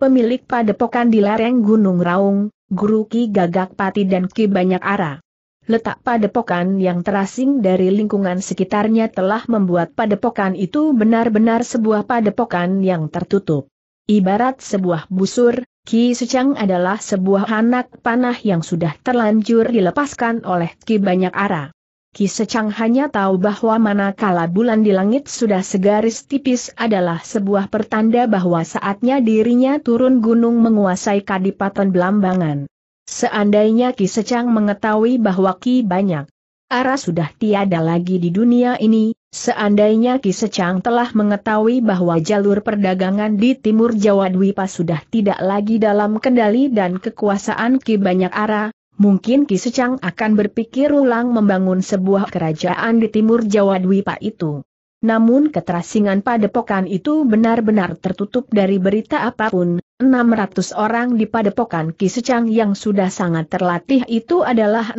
pemilik padepokan di lereng Gunung Raung, guru Ki Gagak Pati dan Ki Banyak Arah. Letak padepokan yang terasing dari lingkungan sekitarnya telah membuat padepokan itu benar-benar sebuah padepokan yang tertutup. Ibarat sebuah busur, Ki Sucang adalah sebuah anak panah yang sudah terlanjur dilepaskan oleh Ki Banyak arah. Ki Secang hanya tahu bahwa manakala bulan di langit sudah segaris tipis adalah sebuah pertanda bahwa saatnya dirinya turun gunung menguasai kadipaten Belambangan. Seandainya Ki Secang mengetahui bahwa Ki banyak arah sudah tiada lagi di dunia ini, seandainya Ki Secang telah mengetahui bahwa jalur perdagangan di timur Jawa Dwipa sudah tidak lagi dalam kendali dan kekuasaan Ki banyak arah, mungkin Ki Secang akan berpikir ulang membangun sebuah kerajaan di timur Jawa Dwipa itu. Namun keterasingan padepokan itu benar-benar tertutup dari berita apapun, 600 orang di padepokan Ki Secang yang sudah sangat terlatih itu adalah 600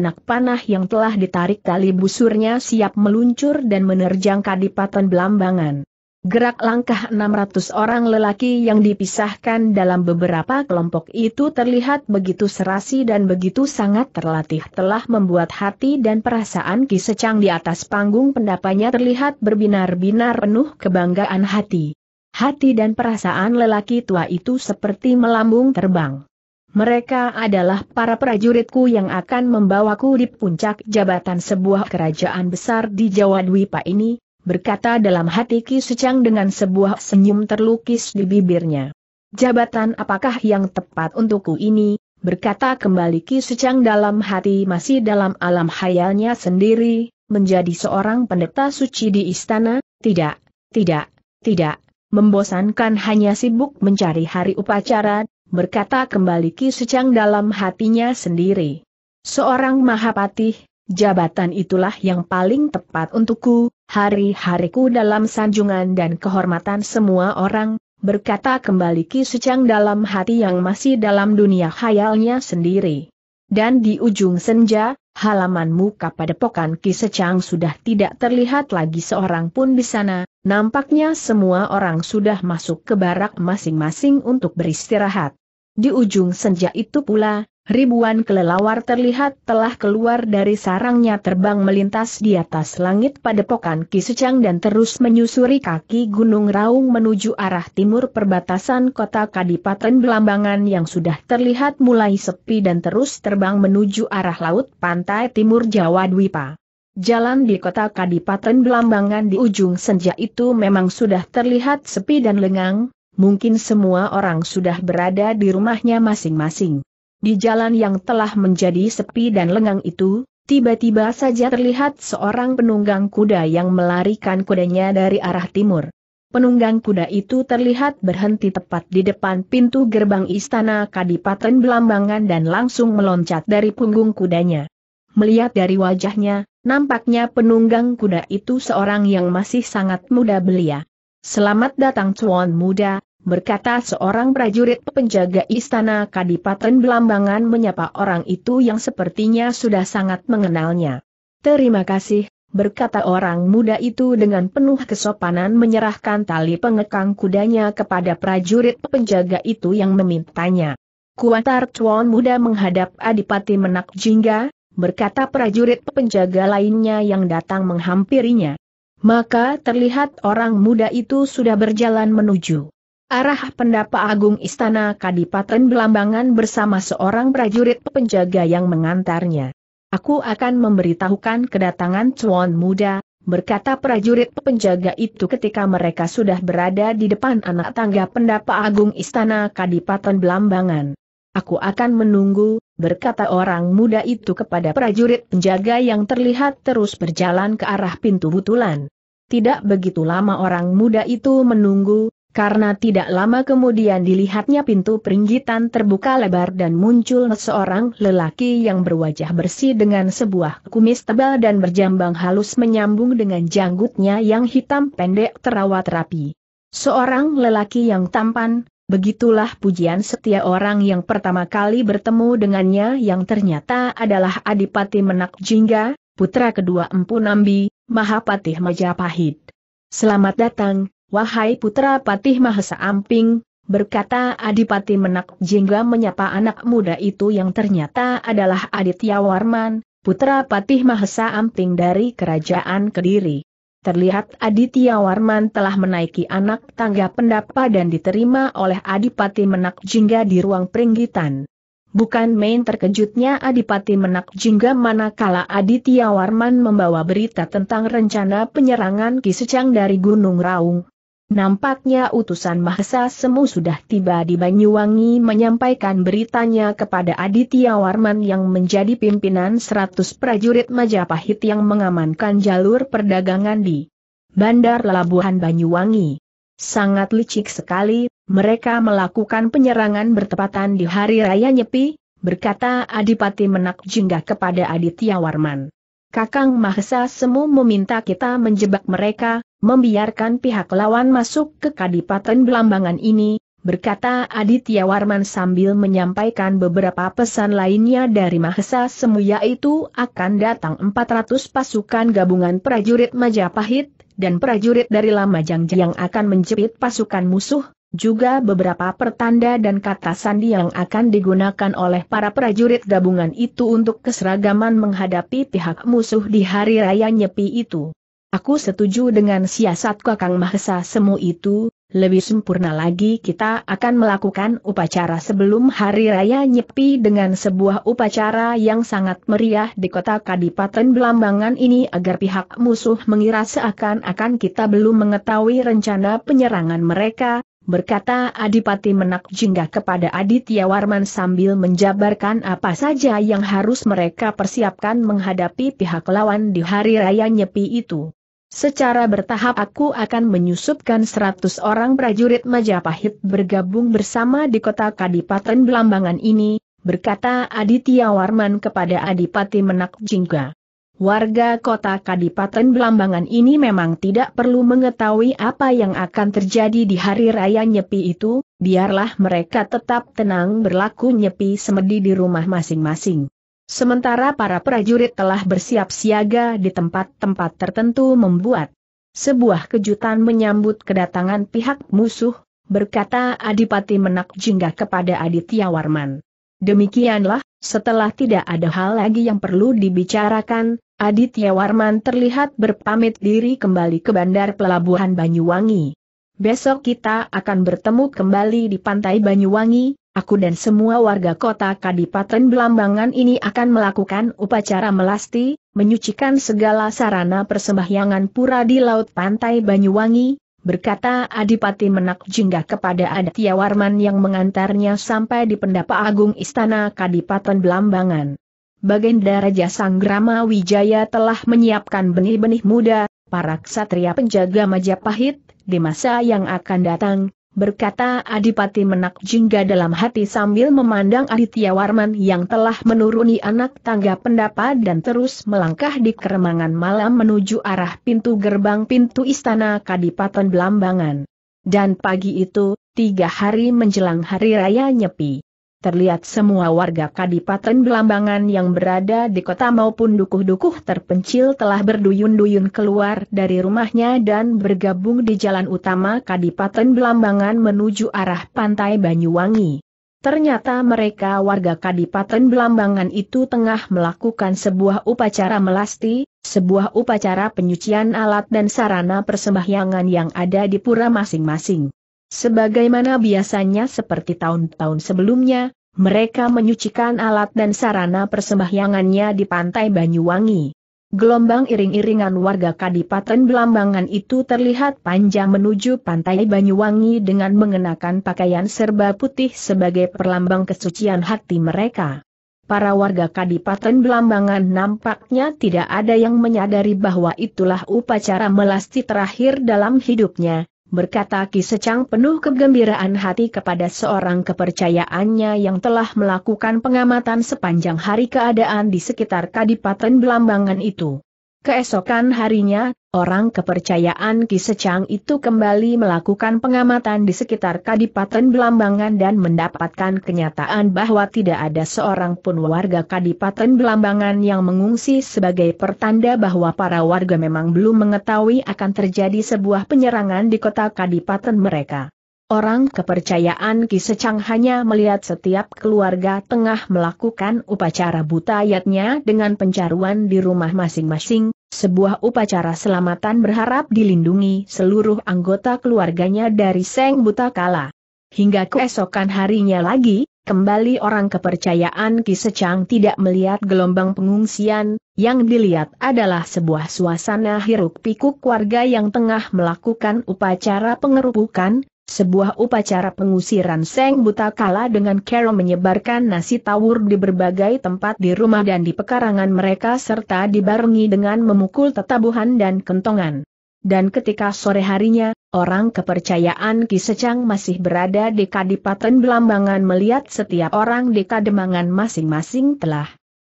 anak panah yang telah ditarik tali busurnya siap meluncur dan menerjang kadipaten Belambangan. Gerak langkah 600 orang lelaki yang dipisahkan dalam beberapa kelompok itu terlihat begitu serasi dan begitu sangat terlatih telah membuat hati dan perasaan Ki Secang di atas panggung pendapatnya terlihat berbinar-binar penuh kebanggaan hati. Hati dan perasaan lelaki tua itu seperti melambung terbang. Mereka adalah para prajuritku yang akan membawaku di puncak jabatan sebuah kerajaan besar di Jawa Dwipa ini, berkata dalam hati Ki Secang dengan sebuah senyum terlukis di bibirnya. Jabatan apakah yang tepat untukku ini, berkata kembali Ki Secang dalam hati masih dalam alam hayalnya sendiri, menjadi seorang pendeta suci di istana, tidak, tidak, tidak, membosankan hanya sibuk mencari hari upacara, berkata kembali Ki Secang dalam hatinya sendiri. Seorang Mahapatih, jabatan itulah yang paling tepat untukku, hari-hariku dalam sanjungan dan kehormatan semua orang, berkata kembali Ki Secang dalam hati yang masih dalam dunia khayalnya sendiri dan di ujung senja, halaman muka padepokan Ki Secang sudah tidak terlihat lagi seorang pun di sana, nampaknya semua orang sudah masuk ke barak masing-masing untuk beristirahat. Di ujung senja itu pula, Ribuan kelelawar terlihat telah keluar dari sarangnya terbang melintas di atas langit pada padepokan Kisecang dan terus menyusuri kaki Gunung Raung menuju arah timur perbatasan kota Kadipaten Belambangan yang sudah terlihat mulai sepi dan terus terbang menuju arah laut pantai timur Jawa Dwipa. Jalan di kota Kadipaten Belambangan di ujung senja itu memang sudah terlihat sepi dan lengang, mungkin semua orang sudah berada di rumahnya masing-masing. Di jalan yang telah menjadi sepi dan lengang itu, tiba-tiba saja terlihat seorang penunggang kuda yang melarikan kudanya dari arah timur. Penunggang kuda itu terlihat berhenti tepat di depan pintu gerbang istana Kadipaten Belambangan dan langsung meloncat dari punggung kudanya. Melihat dari wajahnya, nampaknya penunggang kuda itu seorang yang masih sangat muda belia. Selamat datang cuan muda, berkata seorang prajurit penjaga istana Kadipaten Belambangan menyapa orang itu yang sepertinya sudah sangat mengenalnya. Terima kasih, berkata orang muda itu dengan penuh kesopanan menyerahkan tali pengekang kudanya kepada prajurit penjaga itu yang memintanya. Kuantar Chuan muda menghadap Adipati Menak Jingga, berkata prajurit penjaga lainnya yang datang menghampirinya. Maka terlihat orang muda itu sudah berjalan menuju. Arah pendapa agung istana Kadipaten Belambangan bersama seorang prajurit penjaga yang mengantarnya. Aku akan memberitahukan kedatangan cuan muda, berkata prajurit penjaga itu ketika mereka sudah berada di depan anak tangga pendapa agung istana Kadipaten Belambangan. Aku akan menunggu, berkata orang muda itu kepada prajurit penjaga yang terlihat terus berjalan ke arah pintu butulan. Tidak begitu lama orang muda itu menunggu, karena tidak lama kemudian dilihatnya pintu peringgitan terbuka lebar dan muncul seorang lelaki yang berwajah bersih dengan sebuah kumis tebal dan berjambang halus menyambung dengan janggutnya yang hitam pendek terawat rapi. Seorang lelaki yang tampan, begitulah pujian setia orang yang pertama kali bertemu dengannya yang ternyata adalah Adipati Menak Jingga, putra kedua Empu Nambi, Mahapatih Majapahit. Selamat datang, Wahai putra Patih Mahesa Amping, berkata Adipati Menak Jingga menyapa anak muda itu yang ternyata adalah Aditya Warman, putra Patih Mahesa Amping dari Kerajaan Kediri. Terlihat Aditya Warman telah menaiki anak tangga pendapa dan diterima oleh Adipati Menak Jingga di ruang peringgitan. Bukan main terkejutnya Adipati Menak Jingga manakala Aditya Warman membawa berita tentang rencana penyerangan Ki dari Gunung Raung, Nampaknya utusan Mahesa Semu sudah tiba di Banyuwangi menyampaikan beritanya kepada Aditya Warman yang menjadi pimpinan 100 prajurit Majapahit yang mengamankan jalur perdagangan di Bandar Labuhan Banyuwangi. Sangat licik sekali, mereka melakukan penyerangan bertepatan di Hari Raya Nyepi, berkata Adipati Menak Jingga kepada Aditya Warman. Kakang Mahesa Semu meminta kita menjebak mereka, membiarkan pihak lawan masuk ke kadipaten Belambangan ini, berkata Aditya Warman sambil menyampaikan beberapa pesan lainnya dari Mahesa Semu yaitu akan datang 400 pasukan gabungan prajurit Majapahit, dan prajurit dari Lamajang yang akan menjepit pasukan musuh, juga beberapa pertanda dan kata sandi yang akan digunakan oleh para prajurit gabungan itu untuk keseragaman menghadapi pihak musuh di hari raya Nyepi itu. Aku setuju dengan siasat Kakang Mahesa Semu itu, lebih sempurna lagi kita akan melakukan upacara sebelum Hari Raya Nyepi dengan sebuah upacara yang sangat meriah di kota Kadipaten Belambangan ini agar pihak musuh mengira seakan-akan kita belum mengetahui rencana penyerangan mereka, berkata Adipati Menak Jingga kepada Aditya Warman sambil menjabarkan apa saja yang harus mereka persiapkan menghadapi pihak lawan di hari raya Nyepi itu. Secara bertahap aku akan menyusupkan 100 orang prajurit Majapahit bergabung bersama di kota Kadipaten Belambangan ini, berkata Aditya Warman kepada Adipati Menak Jingga. Warga kota Kadipaten Belambangan ini memang tidak perlu mengetahui apa yang akan terjadi di hari raya Nyepi itu, biarlah mereka tetap tenang berlaku Nyepi semedi di rumah masing-masing. Sementara para prajurit telah bersiap siaga di tempat-tempat tertentu membuat sebuah kejutan menyambut kedatangan pihak musuh, berkata Adipati Menak Jingga kepada Aditya Warman. Demikianlah setelah tidak ada hal lagi yang perlu dibicarakan, Aditya Warman terlihat berpamit diri kembali ke bandar pelabuhan Banyuwangi. Besok kita akan bertemu kembali di pantai Banyuwangi, aku dan semua warga kota Kadipaten Belambangan ini akan melakukan upacara melasti, menyucikan segala sarana persembahyangan pura di Laut Pantai Banyuwangi, berkata Adipati Menak Jingga kepada Aditya Warman yang mengantarnya sampai di pendapa agung istana Kadipaten Belambangan. Baginda Raja Sanggrama Wijaya telah menyiapkan benih-benih muda, para ksatria penjaga Majapahit, di masa yang akan datang, berkata Adipati Menak Jingga dalam hati sambil memandang Aditya Warman yang telah menuruni anak tangga pendapat dan terus melangkah di keremangan malam menuju arah pintu gerbang pintu istana Kadipaten Belambangan. Dan pagi itu, tiga hari menjelang hari raya Nyepi terlihat semua warga Kadipaten Belambangan yang berada di kota maupun dukuh-dukuh terpencil telah berduyun-duyun keluar dari rumahnya dan bergabung di jalan utama Kadipaten Belambangan menuju arah pantai Banyuwangi. Ternyata mereka warga Kadipaten Belambangan itu tengah melakukan sebuah upacara melasti, sebuah upacara penyucian alat dan sarana persembahyangan yang ada di pura masing-masing. Sebagaimana biasanya seperti tahun-tahun sebelumnya, mereka menyucikan alat dan sarana persembahyangannya di pantai Banyuwangi. Gelombang iring-iringan warga Kadipaten Belambangan itu terlihat panjang menuju pantai Banyuwangi dengan mengenakan pakaian serba putih sebagai perlambang kesucian hati mereka. Para warga Kadipaten Belambangan nampaknya tidak ada yang menyadari bahwa itulah upacara melasti terakhir dalam hidupnya, berkata Ki Secang penuh kegembiraan hati kepada seorang kepercayaannya yang telah melakukan pengamatan sepanjang hari keadaan di sekitar Kadipaten Belambangan itu. Keesokan harinya, Orang kepercayaan Ki Secang itu kembali melakukan pengamatan di sekitar Kadipaten Belambangan dan mendapatkan kenyataan bahwa tidak ada seorang pun warga Kadipaten Belambangan yang mengungsi sebagai pertanda bahwa para warga memang belum mengetahui akan terjadi sebuah penyerangan di kota Kadipaten mereka. Orang kepercayaan Ki Secang hanya melihat setiap keluarga tengah melakukan upacara butayatnya dengan pencaruan di rumah masing-masing, sebuah upacara selamatan berharap dilindungi seluruh anggota keluarganya dari Seng Buta Kala. Hingga keesokan harinya lagi, kembali orang kepercayaan Ki Secang tidak melihat gelombang pengungsian, yang dilihat adalah sebuah suasana hiruk pikuk warga yang tengah melakukan upacara pengerupukan, sebuah upacara pengusiran Seng Buta Kala dengan Carol menyebarkan nasi tawur di berbagai tempat di rumah dan di pekarangan mereka serta dibarengi dengan memukul tetabuhan dan kentongan. Dan ketika sore harinya, orang kepercayaan Ki Secang masih berada di Kadipaten Belambangan melihat setiap orang di kademangan masing-masing telah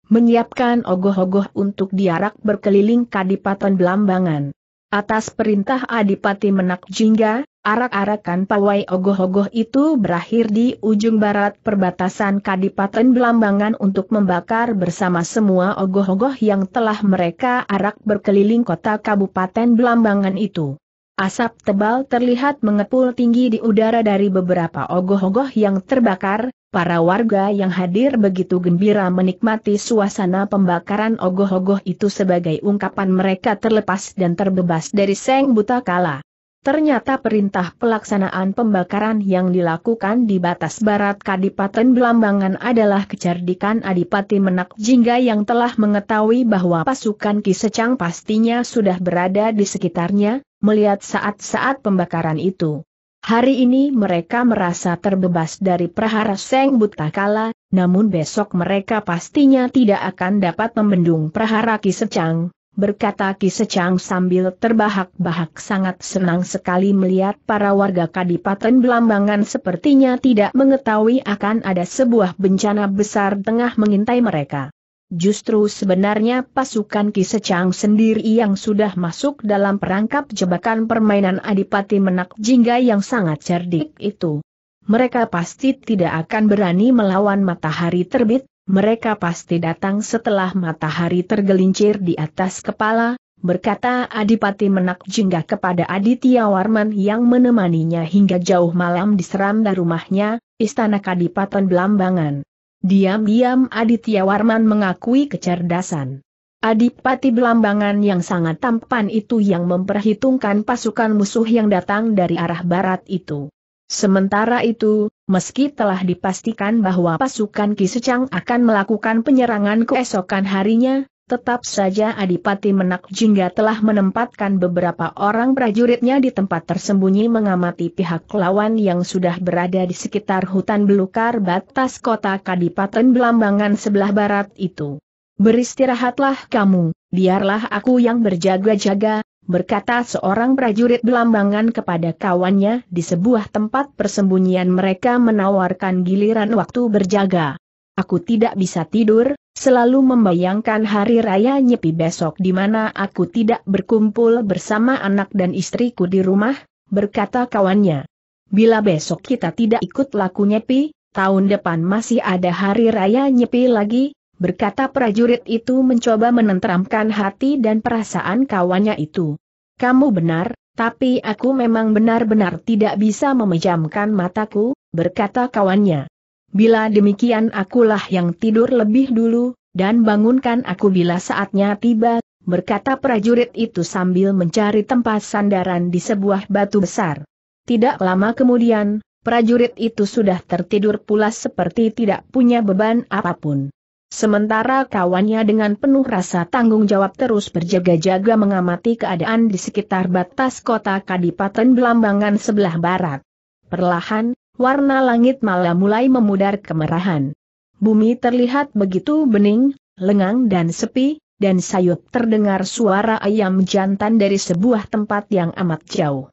menyiapkan ogoh-ogoh untuk diarak berkeliling Kadipaten Belambangan. Atas perintah Adipati Menak Jingga, arak-arakan pawai ogoh-ogoh itu berakhir di ujung barat perbatasan Kadipaten Belambangan untuk membakar bersama semua ogoh-ogoh yang telah mereka arak berkeliling kota Kabupaten Belambangan itu. Asap tebal terlihat mengepul tinggi di udara dari beberapa ogoh-ogoh yang terbakar, para warga yang hadir begitu gembira menikmati suasana pembakaran ogoh-ogoh itu sebagai ungkapan mereka terlepas dan terbebas dari seng buta kala. Ternyata perintah pelaksanaan pembakaran yang dilakukan di batas barat Kadipaten Belambangan adalah kecerdikan Adipati Menak Jingga yang telah mengetahui bahwa pasukan Ki Secang pastinya sudah berada di sekitarnya, melihat saat-saat pembakaran itu. Hari ini mereka merasa terbebas dari prahara Seng Butakala, namun besok mereka pastinya tidak akan dapat membendung prahara Ki Secang, berkata Ki Secang sambil terbahak-bahak sangat senang sekali melihat para warga Kadipaten Belambangan sepertinya tidak mengetahui akan ada sebuah bencana besar tengah mengintai mereka. Justru sebenarnya pasukan Secang sendiri yang sudah masuk dalam perangkap jebakan permainan Adipati Menak Jingga yang sangat cerdik itu. Mereka pasti tidak akan berani melawan matahari terbit, mereka pasti datang setelah matahari tergelincir di atas kepala, berkata Adipati Menak Jingga kepada Aditya Warman yang menemaninya hingga jauh malam diseram dari rumahnya, Istana Kadipaten Belambangan. Diam-diam Aditya Warman mengakui kecerdasan. Adipati Belambangan yang sangat tampan itu yang memperhitungkan pasukan musuh yang datang dari arah barat itu. Sementara itu, meski telah dipastikan bahwa pasukan Ki akan melakukan penyerangan keesokan harinya, Tetap saja Adipati Menak Jingga telah menempatkan beberapa orang prajuritnya di tempat tersembunyi mengamati pihak lawan yang sudah berada di sekitar hutan belukar batas kota Kadipaten Belambangan sebelah barat itu. Beristirahatlah kamu, biarlah aku yang berjaga-jaga, berkata seorang prajurit Belambangan kepada kawannya di sebuah tempat persembunyian mereka menawarkan giliran waktu berjaga. Aku tidak bisa tidur, Selalu membayangkan hari raya nyepi besok di mana aku tidak berkumpul bersama anak dan istriku di rumah, berkata kawannya. Bila besok kita tidak ikut laku nyepi, tahun depan masih ada hari raya nyepi lagi, berkata prajurit itu mencoba menenteramkan hati dan perasaan kawannya itu. Kamu benar, tapi aku memang benar-benar tidak bisa memejamkan mataku, berkata kawannya. Bila demikian akulah yang tidur lebih dulu, dan bangunkan aku bila saatnya tiba, berkata prajurit itu sambil mencari tempat sandaran di sebuah batu besar. Tidak lama kemudian, prajurit itu sudah tertidur pula seperti tidak punya beban apapun. Sementara kawannya dengan penuh rasa tanggung jawab terus berjaga-jaga mengamati keadaan di sekitar batas kota Kadipaten Belambangan sebelah barat. Perlahan, warna langit malah mulai memudar kemerahan. Bumi terlihat begitu bening, lengang dan sepi, dan sayup terdengar suara ayam jantan dari sebuah tempat yang amat jauh.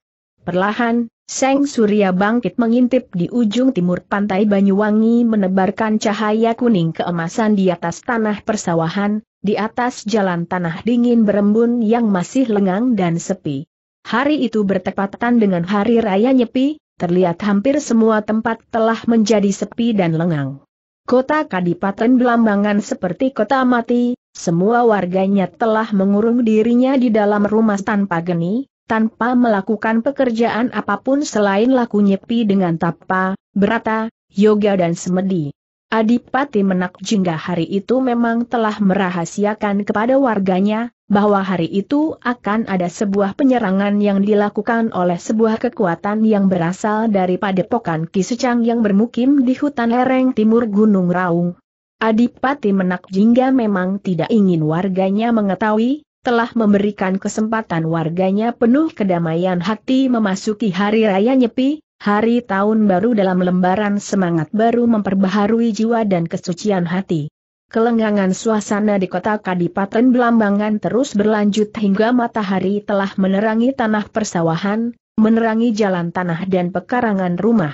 Perlahan, Seng Surya bangkit mengintip di ujung timur pantai Banyuwangi menebarkan cahaya kuning keemasan di atas tanah persawahan, di atas jalan tanah dingin berembun yang masih lengang dan sepi. Hari itu bertepatan dengan hari raya Nyepi, terlihat hampir semua tempat telah menjadi sepi dan lengang. Kota Kadipaten Belambangan seperti kota mati, semua warganya telah mengurung dirinya di dalam rumah tanpa geni, tanpa melakukan pekerjaan apapun selain laku nyepi dengan tapa, berata, yoga dan semedi. Adipati Menak Jingga hari itu memang telah merahasiakan kepada warganya, bahwa hari itu akan ada sebuah penyerangan yang dilakukan oleh sebuah kekuatan yang berasal dari padepokan Kisucang yang bermukim di hutan lereng timur Gunung Raung. Adipati Menak Jingga memang tidak ingin warganya mengetahui, telah memberikan kesempatan warganya penuh kedamaian hati memasuki hari raya Nyepi, hari tahun baru dalam lembaran semangat baru memperbaharui jiwa dan kesucian hati. Kelenggangan suasana di kota Kadipaten Belambangan terus berlanjut hingga matahari telah menerangi tanah persawahan, menerangi jalan tanah dan pekarangan rumah.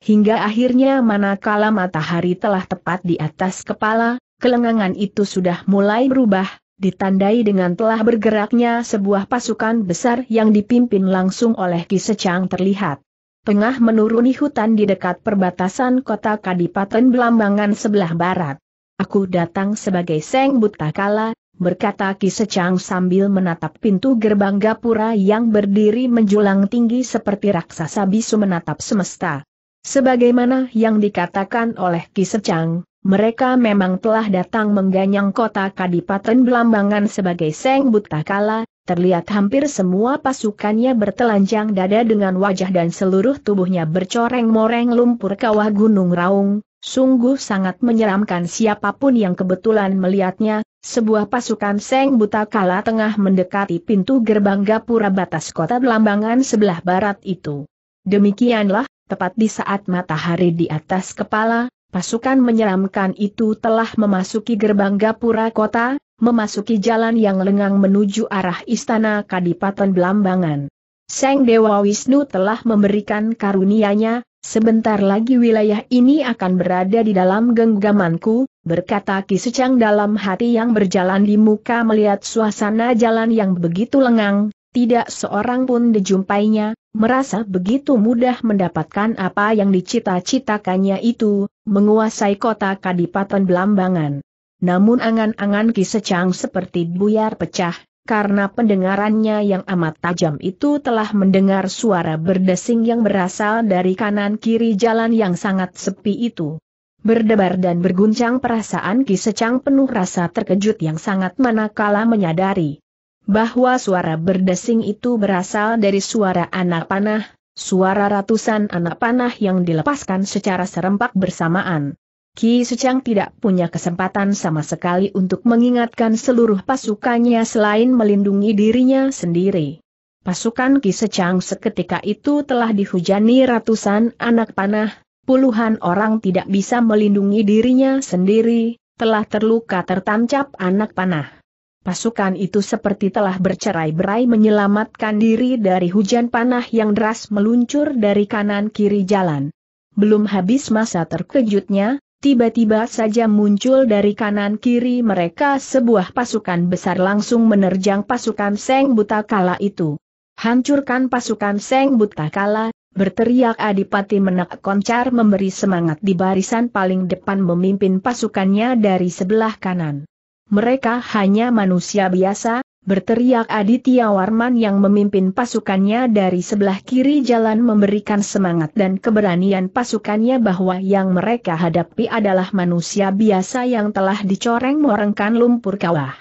Hingga akhirnya manakala matahari telah tepat di atas kepala, kelengangan itu sudah mulai berubah, ditandai dengan telah bergeraknya sebuah pasukan besar yang dipimpin langsung oleh Ki Secang terlihat. Tengah menuruni hutan di dekat perbatasan kota Kadipaten Belambangan sebelah barat. Aku datang sebagai Seng Butakala, berkata Ki Secang sambil menatap pintu gerbang gapura yang berdiri menjulang tinggi seperti raksasa bisu menatap semesta. Sebagaimana yang dikatakan oleh Ki Secang, mereka memang telah datang mengganyang kota Kadipaten Belambangan sebagai Seng Butakala. terlihat hampir semua pasukannya bertelanjang dada dengan wajah dan seluruh tubuhnya bercoreng-moreng lumpur kawah Gunung Raung, Sungguh sangat menyeramkan siapapun yang kebetulan melihatnya, sebuah pasukan Seng Buta Kala tengah mendekati pintu gerbang Gapura batas kota Belambangan sebelah barat itu. Demikianlah, tepat di saat matahari di atas kepala, pasukan menyeramkan itu telah memasuki gerbang Gapura kota, memasuki jalan yang lengang menuju arah istana Kadipaten Belambangan. Seng Dewa Wisnu telah memberikan karunianya, Sebentar lagi wilayah ini akan berada di dalam genggamanku, berkata Ki Secang dalam hati yang berjalan di muka melihat suasana jalan yang begitu lengang, tidak seorang pun dijumpainya, merasa begitu mudah mendapatkan apa yang dicita-citakannya itu, menguasai kota Kadipaten Belambangan. Namun angan-angan Ki Secang seperti buyar pecah, karena pendengarannya yang amat tajam itu telah mendengar suara berdesing yang berasal dari kanan-kiri jalan yang sangat sepi itu. Berdebar dan berguncang perasaan Ki Secang penuh rasa terkejut yang sangat manakala menyadari bahwa suara berdesing itu berasal dari suara anak panah, suara ratusan anak panah yang dilepaskan secara serempak bersamaan. Ki Secang tidak punya kesempatan sama sekali untuk mengingatkan seluruh pasukannya selain melindungi dirinya sendiri. Pasukan Ki Secang seketika itu telah dihujani ratusan anak panah, puluhan orang tidak bisa melindungi dirinya sendiri, telah terluka tertancap anak panah. Pasukan itu seperti telah bercerai-berai menyelamatkan diri dari hujan panah yang deras meluncur dari kanan kiri jalan. Belum habis masa terkejutnya, Tiba-tiba saja muncul dari kanan kiri mereka sebuah pasukan besar langsung menerjang pasukan Seng Buta Kala itu. Hancurkan pasukan Seng Buta Kala, berteriak Adipati Menak Koncar memberi semangat di barisan paling depan memimpin pasukannya dari sebelah kanan. Mereka hanya manusia biasa, berteriak Aditya Warman yang memimpin pasukannya dari sebelah kiri jalan memberikan semangat dan keberanian pasukannya bahwa yang mereka hadapi adalah manusia biasa yang telah dicoreng morengkan lumpur kawah.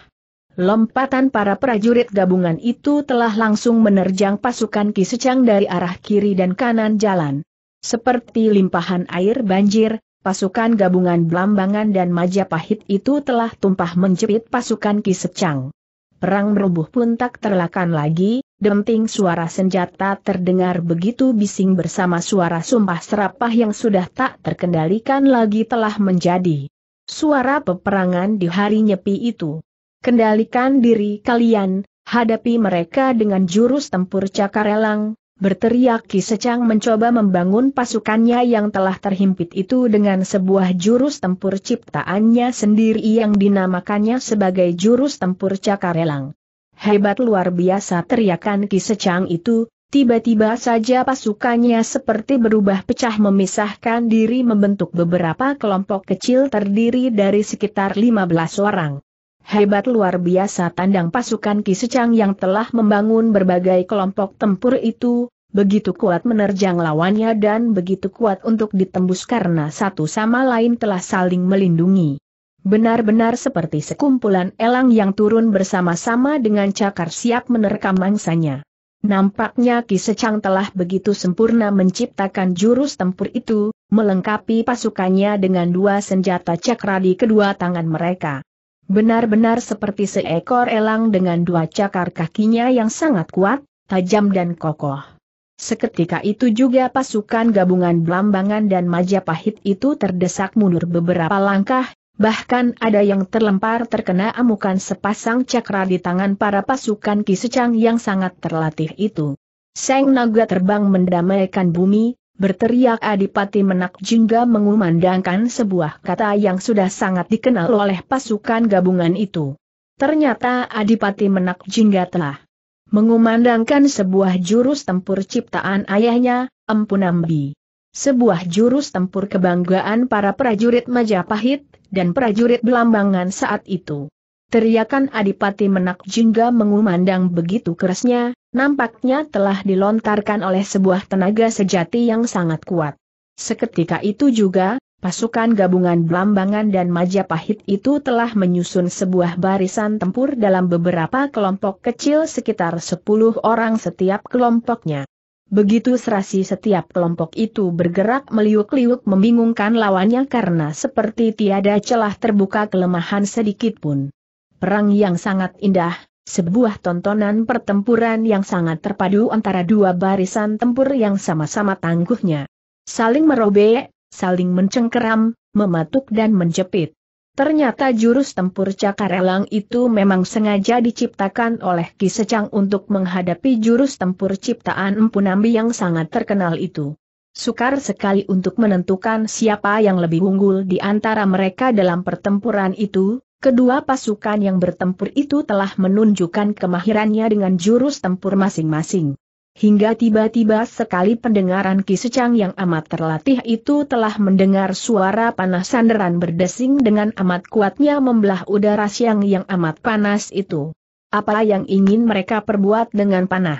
Lompatan para prajurit gabungan itu telah langsung menerjang pasukan Ki dari arah kiri dan kanan jalan. Seperti limpahan air banjir, pasukan gabungan Blambangan dan Majapahit itu telah tumpah menjepit pasukan Ki perang merubuh pun tak terlakan lagi, denting suara senjata terdengar begitu bising bersama suara sumpah serapah yang sudah tak terkendalikan lagi telah menjadi suara peperangan di hari nyepi itu. Kendalikan diri kalian, hadapi mereka dengan jurus tempur cakarelang, Berteriak Ki Secang mencoba membangun pasukannya yang telah terhimpit itu dengan sebuah jurus tempur ciptaannya sendiri yang dinamakannya sebagai jurus tempur Cakarelang. Hebat luar biasa teriakan Ki Secang itu, tiba-tiba saja pasukannya seperti berubah pecah memisahkan diri membentuk beberapa kelompok kecil terdiri dari sekitar 15 orang. Hebat luar biasa tandang pasukan Kisecang yang telah membangun berbagai kelompok tempur itu, begitu kuat menerjang lawannya dan begitu kuat untuk ditembus karena satu sama lain telah saling melindungi. Benar-benar seperti sekumpulan elang yang turun bersama-sama dengan cakar siap menerkam mangsanya. Nampaknya Ki telah begitu sempurna menciptakan jurus tempur itu, melengkapi pasukannya dengan dua senjata cakra di kedua tangan mereka. Benar-benar seperti seekor elang dengan dua cakar kakinya yang sangat kuat, tajam dan kokoh. Seketika itu juga pasukan gabungan Blambangan dan Majapahit itu terdesak mundur beberapa langkah, bahkan ada yang terlempar terkena amukan sepasang cakra di tangan para pasukan Kisecang yang sangat terlatih itu. Seng Naga terbang mendamaikan bumi, berteriak Adipati Menak Jingga mengumandangkan sebuah kata yang sudah sangat dikenal oleh pasukan gabungan itu. Ternyata Adipati Menak Jingga telah mengumandangkan sebuah jurus tempur ciptaan ayahnya, Empunambi. Sebuah jurus tempur kebanggaan para prajurit Majapahit, dan prajurit Belambangan saat itu. Teriakan Adipati Menak Jingga mengumandang begitu kerasnya, nampaknya telah dilontarkan oleh sebuah tenaga sejati yang sangat kuat. Seketika itu juga, pasukan gabungan Blambangan dan Majapahit itu telah menyusun sebuah barisan tempur dalam beberapa kelompok kecil sekitar 10 orang setiap kelompoknya. Begitu serasi setiap kelompok itu bergerak meliuk-liuk membingungkan lawannya karena seperti tiada celah terbuka kelemahan sedikit pun perang yang sangat indah, sebuah tontonan pertempuran yang sangat terpadu antara dua barisan tempur yang sama-sama tangguhnya. Saling merobek, saling mencengkeram, mematuk dan menjepit. Ternyata jurus tempur Cakarelang itu memang sengaja diciptakan oleh Ki Secang untuk menghadapi jurus tempur ciptaan Empunambi yang sangat terkenal itu. Sukar sekali untuk menentukan siapa yang lebih unggul di antara mereka dalam pertempuran itu, Kedua pasukan yang bertempur itu telah menunjukkan kemahirannya dengan jurus tempur masing-masing. Hingga tiba-tiba sekali pendengaran Ki Secang yang amat terlatih itu telah mendengar suara panah sandaran berdesing dengan amat kuatnya membelah udara siang yang amat panas itu. Apa yang ingin mereka perbuat dengan panah?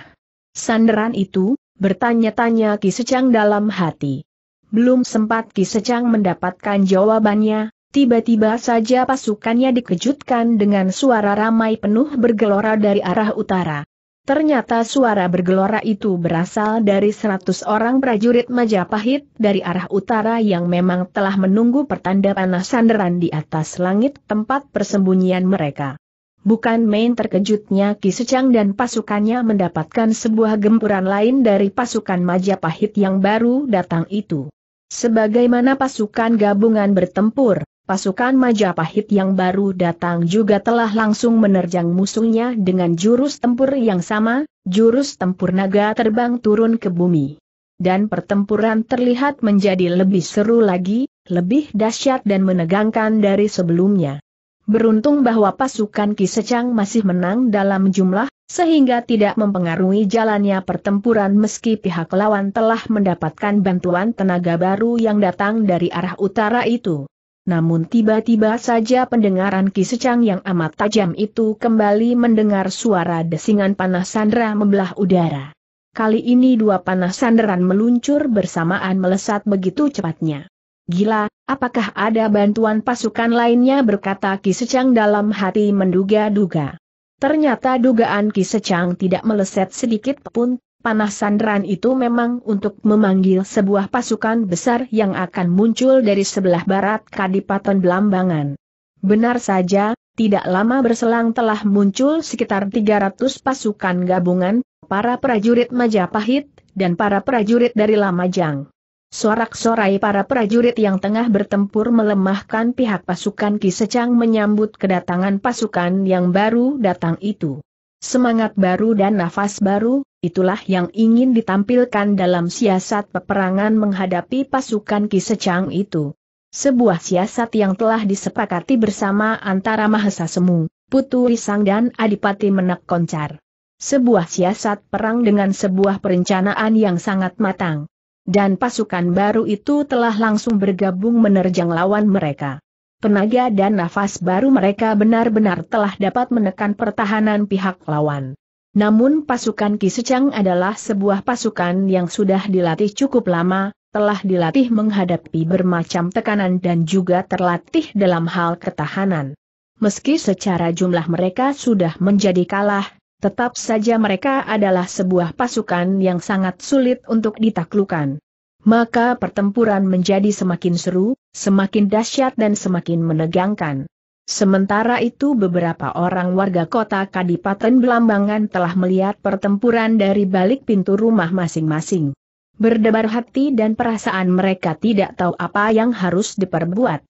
Sandaran itu, bertanya-tanya Ki Secang dalam hati. Belum sempat Ki Secang mendapatkan jawabannya, Tiba-tiba saja pasukannya dikejutkan dengan suara ramai penuh bergelora dari arah utara. Ternyata suara bergelora itu berasal dari seratus orang prajurit Majapahit dari arah utara yang memang telah menunggu pertanda panas sanderan di atas langit tempat persembunyian mereka. Bukan main terkejutnya Ki Secang dan pasukannya mendapatkan sebuah gempuran lain dari pasukan Majapahit yang baru datang itu. Sebagaimana pasukan gabungan bertempur, pasukan Majapahit yang baru datang juga telah langsung menerjang musuhnya dengan jurus tempur yang sama, jurus tempur naga terbang turun ke bumi. Dan pertempuran terlihat menjadi lebih seru lagi, lebih dahsyat dan menegangkan dari sebelumnya. Beruntung bahwa pasukan Kisecang masih menang dalam jumlah, sehingga tidak mempengaruhi jalannya pertempuran meski pihak lawan telah mendapatkan bantuan tenaga baru yang datang dari arah utara itu. Namun tiba-tiba saja pendengaran Ki Secang yang amat tajam itu kembali mendengar suara desingan panah sandera membelah udara. Kali ini dua panah sandaran meluncur bersamaan melesat begitu cepatnya. Gila, apakah ada bantuan pasukan lainnya berkata Ki Secang dalam hati menduga-duga. Ternyata dugaan Ki Secang tidak meleset sedikit pun, panah sandran itu memang untuk memanggil sebuah pasukan besar yang akan muncul dari sebelah barat Kadipaten Belambangan. Benar saja, tidak lama berselang telah muncul sekitar 300 pasukan gabungan, para prajurit Majapahit, dan para prajurit dari Lamajang. Sorak-sorai para prajurit yang tengah bertempur melemahkan pihak pasukan Ki Secang menyambut kedatangan pasukan yang baru datang itu. Semangat baru dan nafas baru, itulah yang ingin ditampilkan dalam siasat peperangan menghadapi pasukan Kisecang itu. Sebuah siasat yang telah disepakati bersama antara Mahesa Semu, Putu Risang dan Adipati Menak Koncar. Sebuah siasat perang dengan sebuah perencanaan yang sangat matang. Dan pasukan baru itu telah langsung bergabung menerjang lawan mereka tenaga dan nafas baru mereka benar-benar telah dapat menekan pertahanan pihak lawan. Namun pasukan Kisecang adalah sebuah pasukan yang sudah dilatih cukup lama, telah dilatih menghadapi bermacam tekanan dan juga terlatih dalam hal ketahanan. Meski secara jumlah mereka sudah menjadi kalah, tetap saja mereka adalah sebuah pasukan yang sangat sulit untuk ditaklukan maka pertempuran menjadi semakin seru, semakin dahsyat dan semakin menegangkan. Sementara itu beberapa orang warga kota Kadipaten Belambangan telah melihat pertempuran dari balik pintu rumah masing-masing. Berdebar hati dan perasaan mereka tidak tahu apa yang harus diperbuat.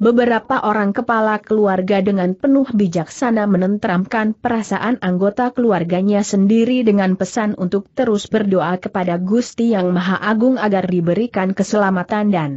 Beberapa orang kepala keluarga dengan penuh bijaksana menenteramkan perasaan anggota keluarganya sendiri dengan pesan untuk terus berdoa kepada Gusti Yang Maha Agung agar diberikan keselamatan dan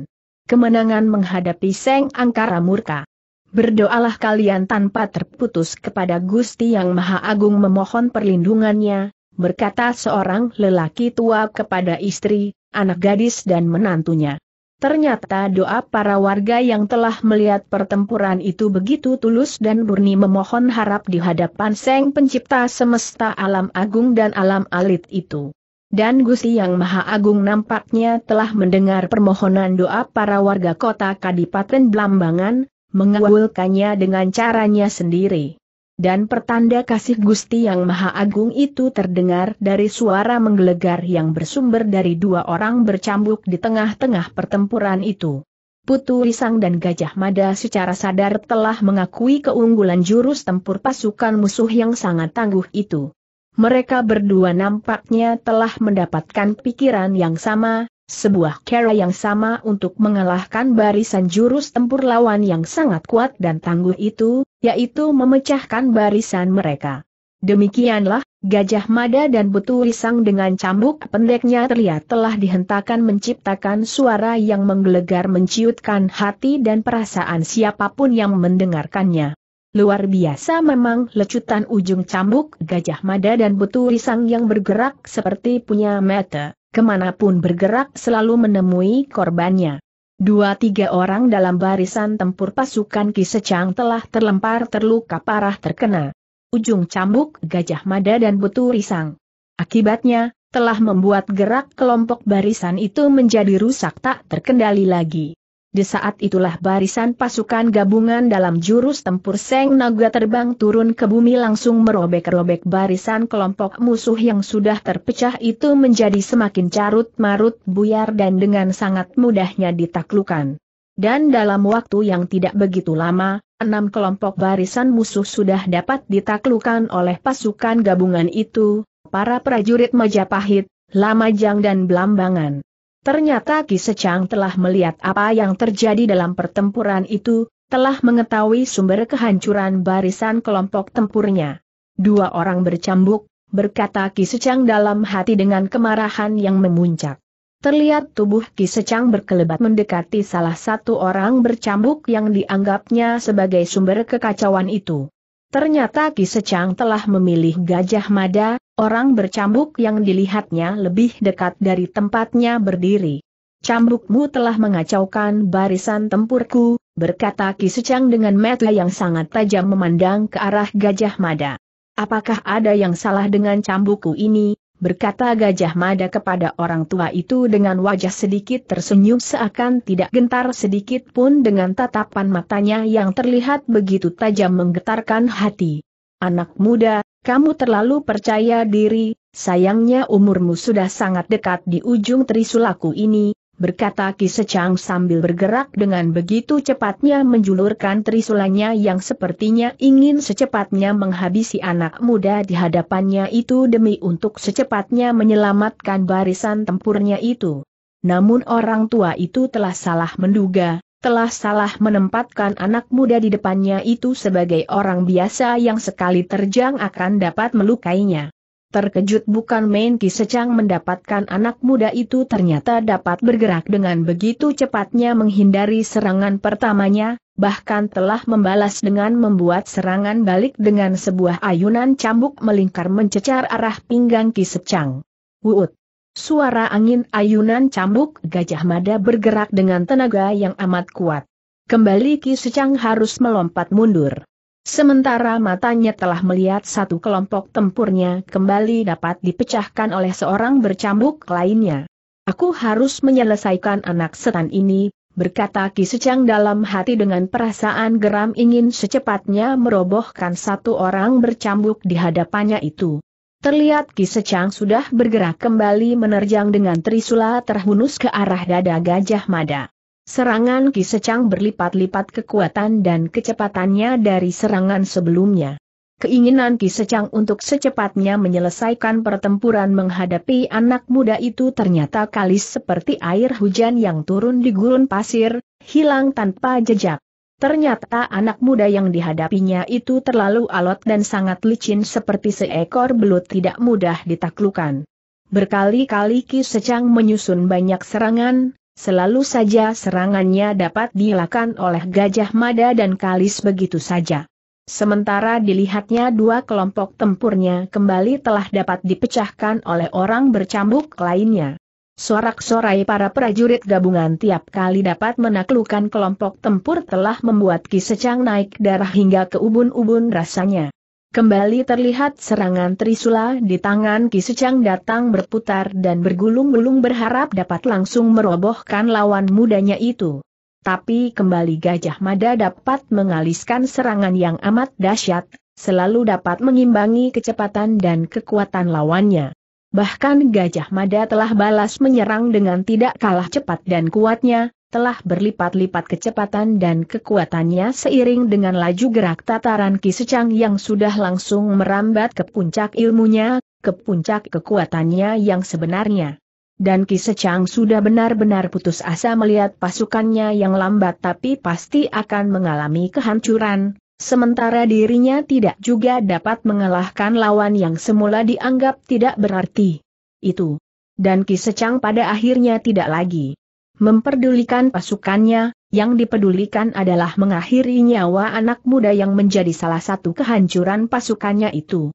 kemenangan menghadapi Seng Angkara Murka. Berdoalah kalian tanpa terputus kepada Gusti Yang Maha Agung memohon perlindungannya, berkata seorang lelaki tua kepada istri, anak gadis dan menantunya. Ternyata doa para warga yang telah melihat pertempuran itu begitu tulus dan murni memohon harap di hadapan Seng Pencipta semesta alam agung dan alam alit itu. Dan Gusti Yang Maha Agung nampaknya telah mendengar permohonan doa para warga kota Kadipaten Blambangan, mengawulkannya dengan caranya sendiri dan pertanda kasih Gusti yang Maha Agung itu terdengar dari suara menggelegar yang bersumber dari dua orang bercambuk di tengah-tengah pertempuran itu. Putu Risang dan Gajah Mada secara sadar telah mengakui keunggulan jurus tempur pasukan musuh yang sangat tangguh itu. Mereka berdua nampaknya telah mendapatkan pikiran yang sama, sebuah cara yang sama untuk mengalahkan barisan jurus tempur lawan yang sangat kuat dan tangguh itu, yaitu memecahkan barisan mereka. Demikianlah, Gajah Mada dan Betu Risang dengan cambuk pendeknya terlihat telah dihentakan menciptakan suara yang menggelegar menciutkan hati dan perasaan siapapun yang mendengarkannya. Luar biasa memang lecutan ujung cambuk Gajah Mada dan Betu Risang yang bergerak seperti punya mata kemanapun bergerak selalu menemui korbannya. Dua-tiga orang dalam barisan tempur pasukan Ki Secang telah terlempar terluka parah terkena ujung cambuk gajah mada dan butu risang. Akibatnya, telah membuat gerak kelompok barisan itu menjadi rusak tak terkendali lagi. Di saat itulah barisan pasukan gabungan dalam jurus tempur Seng Naga terbang turun ke bumi langsung merobek-robek barisan kelompok musuh yang sudah terpecah itu menjadi semakin carut-marut buyar dan dengan sangat mudahnya ditaklukan. Dan dalam waktu yang tidak begitu lama, enam kelompok barisan musuh sudah dapat ditaklukan oleh pasukan gabungan itu, para prajurit Majapahit, Lamajang dan Belambangan. Ternyata Ki Secang telah melihat apa yang terjadi dalam pertempuran itu, telah mengetahui sumber kehancuran barisan kelompok tempurnya. Dua orang bercambuk, berkata Ki Secang dalam hati dengan kemarahan yang memuncak. Terlihat tubuh Ki Secang berkelebat mendekati salah satu orang bercambuk yang dianggapnya sebagai sumber kekacauan itu. Ternyata Ki Secang telah memilih Gajah Mada, orang bercambuk yang dilihatnya lebih dekat dari tempatnya berdiri. Cambukmu telah mengacaukan barisan tempurku, berkata Ki Secang dengan mata yang sangat tajam memandang ke arah Gajah Mada. Apakah ada yang salah dengan cambukku ini, berkata Gajah Mada kepada orang tua itu dengan wajah sedikit tersenyum seakan tidak gentar sedikit pun dengan tatapan matanya yang terlihat begitu tajam menggetarkan hati. Anak muda, kamu terlalu percaya diri, sayangnya umurmu sudah sangat dekat di ujung trisulaku ini, berkata Ki Secang sambil bergerak dengan begitu cepatnya menjulurkan trisulanya yang sepertinya ingin secepatnya menghabisi anak muda di hadapannya itu demi untuk secepatnya menyelamatkan barisan tempurnya itu. Namun orang tua itu telah salah menduga, telah salah menempatkan anak muda di depannya itu sebagai orang biasa yang sekali terjang akan dapat melukainya. Terkejut bukan main Ki Secang mendapatkan anak muda itu ternyata dapat bergerak dengan begitu cepatnya menghindari serangan pertamanya, bahkan telah membalas dengan membuat serangan balik dengan sebuah ayunan cambuk melingkar mencecar arah pinggang Ki Secang. Wuut! Suara angin ayunan cambuk Gajah Mada bergerak dengan tenaga yang amat kuat. Kembali Ki Secang harus melompat mundur. Sementara matanya telah melihat satu kelompok tempurnya kembali dapat dipecahkan oleh seorang bercambuk lainnya. Aku harus menyelesaikan anak setan ini, berkata Ki Secang dalam hati dengan perasaan geram ingin secepatnya merobohkan satu orang bercambuk di hadapannya itu. Terlihat Ki Secang sudah bergerak kembali menerjang dengan trisula terhunus ke arah dada Gajah Mada. Serangan Ki Secang berlipat-lipat kekuatan dan kecepatannya dari serangan sebelumnya. Keinginan Ki Secang untuk secepatnya menyelesaikan pertempuran menghadapi anak muda itu ternyata kalis seperti air hujan yang turun di gurun pasir, hilang tanpa jejak. Ternyata anak muda yang dihadapinya itu terlalu alot dan sangat licin seperti seekor belut tidak mudah ditaklukan. Berkali-kali Ki Secang menyusun banyak serangan, Selalu saja serangannya dapat dilakukan oleh Gajah Mada dan Kalis begitu saja. Sementara dilihatnya dua kelompok tempurnya kembali telah dapat dipecahkan oleh orang bercambuk lainnya. Sorak-sorai para prajurit gabungan tiap kali dapat menaklukkan kelompok tempur telah membuat Ki Secang naik darah hingga ke ubun-ubun rasanya. Kembali terlihat serangan Trisula di tangan Ki Secang datang berputar dan bergulung-gulung berharap dapat langsung merobohkan lawan mudanya itu. Tapi kembali Gajah Mada dapat mengaliskan serangan yang amat dahsyat, selalu dapat mengimbangi kecepatan dan kekuatan lawannya. Bahkan Gajah Mada telah balas menyerang dengan tidak kalah cepat dan kuatnya, telah berlipat-lipat kecepatan dan kekuatannya seiring dengan laju gerak tataran Ki Secang yang sudah langsung merambat ke puncak ilmunya, ke puncak kekuatannya yang sebenarnya. Dan Ki Secang sudah benar-benar putus asa melihat pasukannya yang lambat tapi pasti akan mengalami kehancuran, sementara dirinya tidak juga dapat mengalahkan lawan yang semula dianggap tidak berarti. Itu. Dan Ki Secang pada akhirnya tidak lagi memperdulikan pasukannya, yang dipedulikan adalah mengakhiri nyawa anak muda yang menjadi salah satu kehancuran pasukannya itu.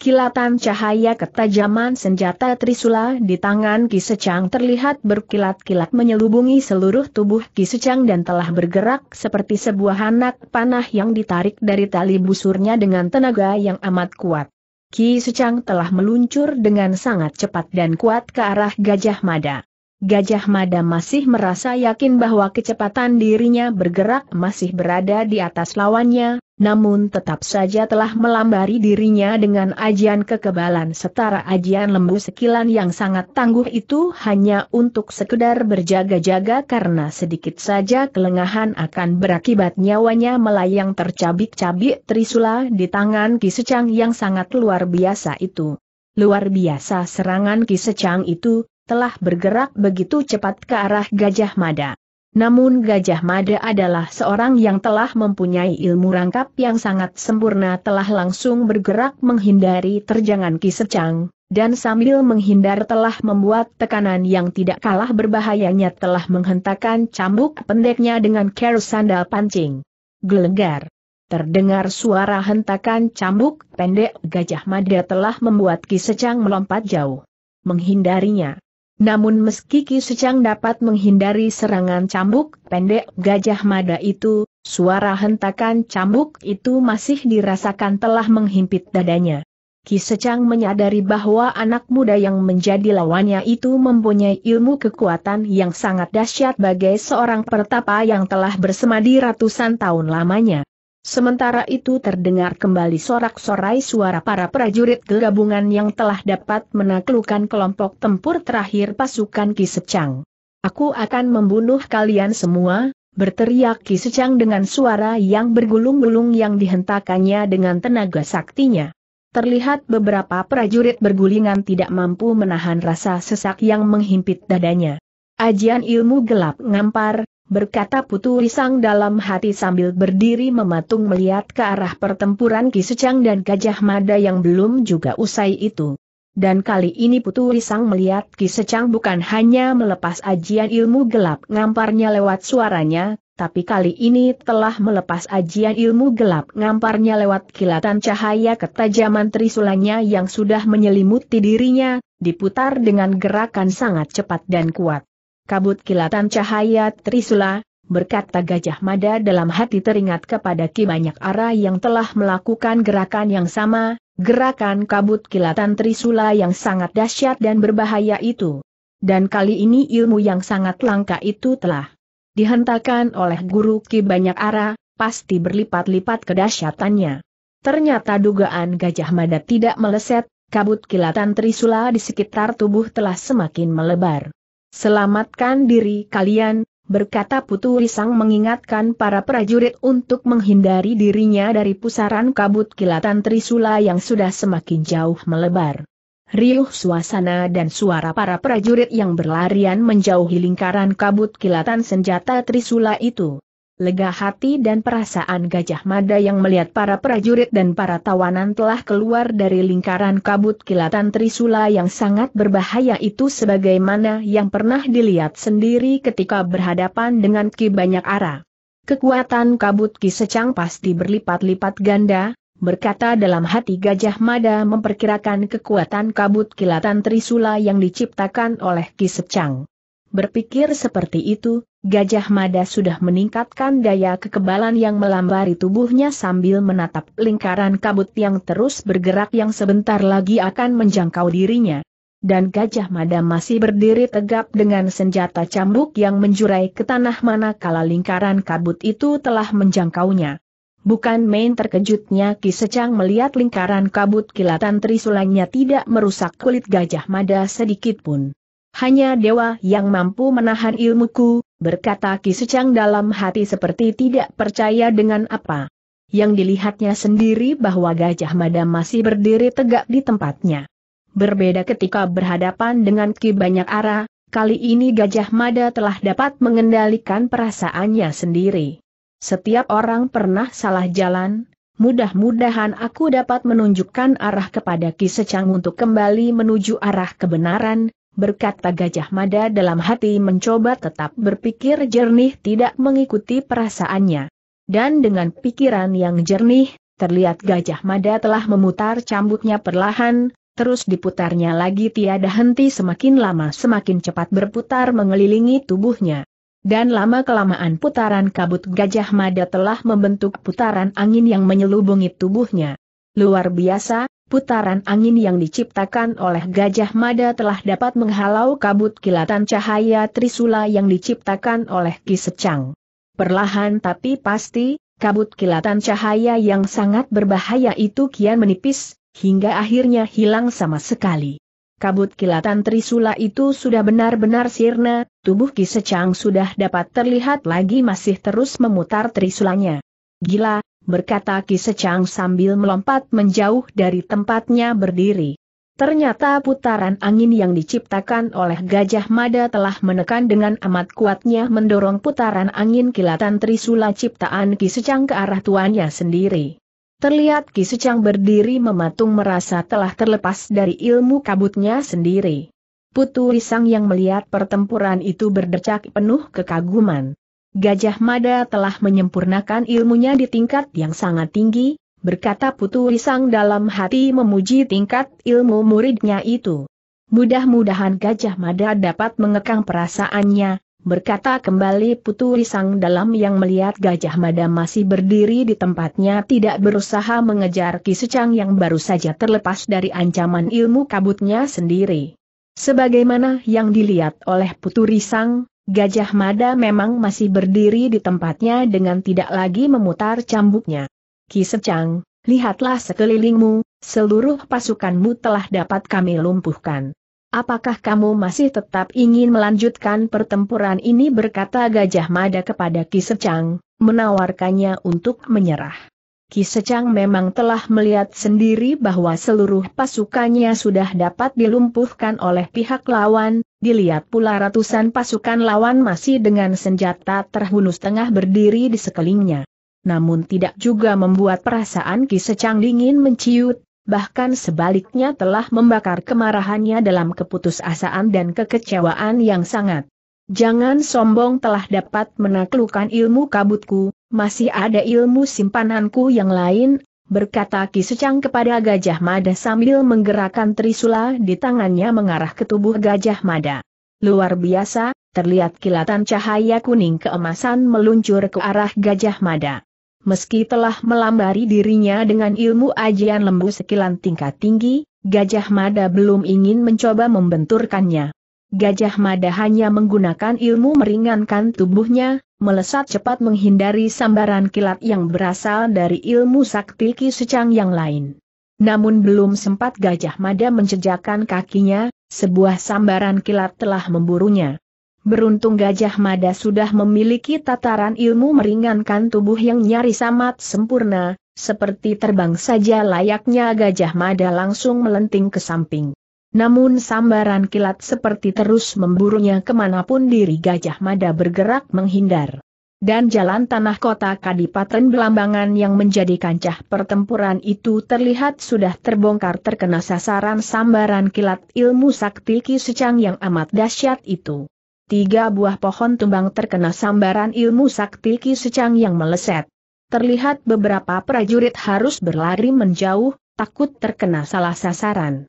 Kilatan cahaya ketajaman senjata Trisula di tangan Ki Secang terlihat berkilat-kilat menyelubungi seluruh tubuh Ki Secang dan telah bergerak seperti sebuah anak panah yang ditarik dari tali busurnya dengan tenaga yang amat kuat. Ki Secang telah meluncur dengan sangat cepat dan kuat ke arah Gajah Mada. Gajah Mada masih merasa yakin bahwa kecepatan dirinya bergerak masih berada di atas lawannya, namun tetap saja telah melambari dirinya dengan ajian kekebalan setara ajian lembu sekilan yang sangat tangguh itu hanya untuk sekedar berjaga-jaga karena sedikit saja kelengahan akan berakibat nyawanya melayang tercabik-cabik trisula di tangan Ki Secang yang sangat luar biasa itu. Luar biasa serangan Ki Secang itu, telah bergerak begitu cepat ke arah Gajah Mada. Namun Gajah Mada adalah seorang yang telah mempunyai ilmu rangkap yang sangat sempurna telah langsung bergerak menghindari terjangan Ki Secang, dan sambil menghindar telah membuat tekanan yang tidak kalah berbahayanya telah menghentakkan cambuk pendeknya dengan care sandal pancing. Gelegar. Terdengar suara hentakan cambuk pendek Gajah Mada telah membuat Ki Secang melompat jauh. Menghindarinya. Namun meski Ki Secang dapat menghindari serangan cambuk pendek Gajah Mada itu, suara hentakan cambuk itu masih dirasakan telah menghimpit dadanya. Ki Secang menyadari bahwa anak muda yang menjadi lawannya itu mempunyai ilmu kekuatan yang sangat dahsyat bagai seorang pertapa yang telah bersemadi ratusan tahun lamanya. Sementara itu terdengar kembali sorak-sorai suara para prajurit gabungan yang telah dapat menaklukkan kelompok tempur terakhir pasukan Ki Secang. Aku akan membunuh kalian semua, berteriak Ki Secang dengan suara yang bergulung-gulung yang dihentakannya dengan tenaga saktinya. Terlihat beberapa prajurit bergulingan tidak mampu menahan rasa sesak yang menghimpit dadanya. Ajian ilmu gelap ngampar, berkata Putu Risang dalam hati sambil berdiri mematung melihat ke arah pertempuran Ki Secang dan Gajah Mada yang belum juga usai itu. Dan kali ini Putu Risang melihat Ki Secang bukan hanya melepas ajian ilmu gelap ngamparnya lewat suaranya, tapi kali ini telah melepas ajian ilmu gelap ngamparnya lewat kilatan cahaya ketajaman trisulanya yang sudah menyelimuti dirinya, diputar dengan gerakan sangat cepat dan kuat kabut kilatan cahaya Trisula, berkata Gajah Mada dalam hati teringat kepada Ki Banyak Ara yang telah melakukan gerakan yang sama, gerakan kabut kilatan Trisula yang sangat dahsyat dan berbahaya itu. Dan kali ini ilmu yang sangat langka itu telah dihentakkan oleh guru Ki Banyak Ara, pasti berlipat-lipat kedahsyatannya. Ternyata dugaan Gajah Mada tidak meleset, kabut kilatan Trisula di sekitar tubuh telah semakin melebar. Selamatkan diri kalian, berkata Putu Risang mengingatkan para prajurit untuk menghindari dirinya dari pusaran kabut kilatan Trisula yang sudah semakin jauh melebar. Riuh suasana dan suara para prajurit yang berlarian menjauhi lingkaran kabut kilatan senjata Trisula itu lega hati dan perasaan Gajah Mada yang melihat para prajurit dan para tawanan telah keluar dari lingkaran kabut kilatan Trisula yang sangat berbahaya itu sebagaimana yang pernah dilihat sendiri ketika berhadapan dengan Ki Banyak Ara. Kekuatan kabut Ki Secang pasti berlipat-lipat ganda, berkata dalam hati Gajah Mada memperkirakan kekuatan kabut kilatan Trisula yang diciptakan oleh Ki Secang. Berpikir seperti itu, Gajah Mada sudah meningkatkan daya kekebalan yang melambari tubuhnya sambil menatap lingkaran kabut yang terus bergerak yang sebentar lagi akan menjangkau dirinya. Dan Gajah Mada masih berdiri tegap dengan senjata cambuk yang menjurai ke tanah manakala lingkaran kabut itu telah menjangkaunya. Bukan main terkejutnya Ki Secang melihat lingkaran kabut kilatan trisulanya tidak merusak kulit Gajah Mada sedikit pun. Hanya dewa yang mampu menahan ilmuku, berkata Ki Secang dalam hati seperti tidak percaya dengan apa. Yang dilihatnya sendiri bahwa Gajah Mada masih berdiri tegak di tempatnya. Berbeda ketika berhadapan dengan Ki Banyak Ara, kali ini Gajah Mada telah dapat mengendalikan perasaannya sendiri. Setiap orang pernah salah jalan, mudah-mudahan aku dapat menunjukkan arah kepada Ki Secang untuk kembali menuju arah kebenaran, berkata Gajah Mada dalam hati mencoba tetap berpikir jernih tidak mengikuti perasaannya. Dan dengan pikiran yang jernih, terlihat Gajah Mada telah memutar cambuknya perlahan, terus diputarnya lagi tiada henti semakin lama semakin cepat berputar mengelilingi tubuhnya. Dan lama-kelamaan putaran kabut Gajah Mada telah membentuk putaran angin yang menyelubungi tubuhnya. Luar biasa, Putaran angin yang diciptakan oleh Gajah Mada telah dapat menghalau kabut kilatan cahaya Trisula yang diciptakan oleh Ki Secang. Perlahan tapi pasti, kabut kilatan cahaya yang sangat berbahaya itu kian menipis, hingga akhirnya hilang sama sekali. Kabut kilatan Trisula itu sudah benar-benar sirna, tubuh Ki Secang sudah dapat terlihat lagi masih terus memutar Trisulanya. Gila, berkata Ki Secang sambil melompat menjauh dari tempatnya berdiri. Ternyata putaran angin yang diciptakan oleh Gajah Mada telah menekan dengan amat kuatnya mendorong putaran angin kilatan Trisula ciptaan Ki Secang ke arah tuannya sendiri. Terlihat Ki Secang berdiri mematung merasa telah terlepas dari ilmu kabutnya sendiri. Putu Risang yang melihat pertempuran itu berdecak penuh kekaguman. Gajah Mada telah menyempurnakan ilmunya di tingkat yang sangat tinggi, berkata Putu Risang dalam hati memuji tingkat ilmu muridnya itu. Mudah-mudahan Gajah Mada dapat mengekang perasaannya, berkata kembali Putu Risang dalam yang melihat Gajah Mada masih berdiri di tempatnya tidak berusaha mengejar Ki Secang yang baru saja terlepas dari ancaman ilmu kabutnya sendiri. Sebagaimana yang dilihat oleh Putu Risang, Gajah Mada memang masih berdiri di tempatnya dengan tidak lagi memutar cambuknya. Ki Secang, lihatlah sekelilingmu, seluruh pasukanmu telah dapat kami lumpuhkan. Apakah kamu masih tetap ingin melanjutkan pertempuran ini berkata Gajah Mada kepada Ki Secang, menawarkannya untuk menyerah. Ki memang telah melihat sendiri bahwa seluruh pasukannya sudah dapat dilumpuhkan oleh pihak lawan, dilihat pula ratusan pasukan lawan masih dengan senjata terhunus tengah berdiri di sekelilingnya. Namun tidak juga membuat perasaan Ki dingin menciut, bahkan sebaliknya telah membakar kemarahannya dalam keputusasaan dan kekecewaan yang sangat. Jangan sombong telah dapat menaklukkan ilmu kabutku, masih ada ilmu simpananku yang lain, berkata Ki Secang kepada Gajah Mada sambil menggerakkan trisula di tangannya mengarah ke tubuh Gajah Mada. Luar biasa, terlihat kilatan cahaya kuning keemasan meluncur ke arah Gajah Mada. Meski telah melambari dirinya dengan ilmu ajian lembu sekilan tingkat tinggi, Gajah Mada belum ingin mencoba membenturkannya. Gajah Mada hanya menggunakan ilmu meringankan tubuhnya, melesat cepat menghindari sambaran kilat yang berasal dari ilmu sakti Ki Secang yang lain. Namun belum sempat Gajah Mada menjejakkan kakinya, sebuah sambaran kilat telah memburunya. Beruntung Gajah Mada sudah memiliki tataran ilmu meringankan tubuh yang nyaris amat sempurna, seperti terbang saja layaknya Gajah Mada langsung melenting ke samping. Namun sambaran kilat seperti terus memburunya kemanapun diri Gajah Mada bergerak menghindar. Dan jalan tanah kota Kadipaten Belambangan yang menjadi kancah pertempuran itu terlihat sudah terbongkar terkena sasaran sambaran kilat ilmu sakti Ki Secang yang amat dahsyat itu. Tiga buah pohon tumbang terkena sambaran ilmu sakti Ki Secang yang meleset. Terlihat beberapa prajurit harus berlari menjauh, takut terkena salah sasaran.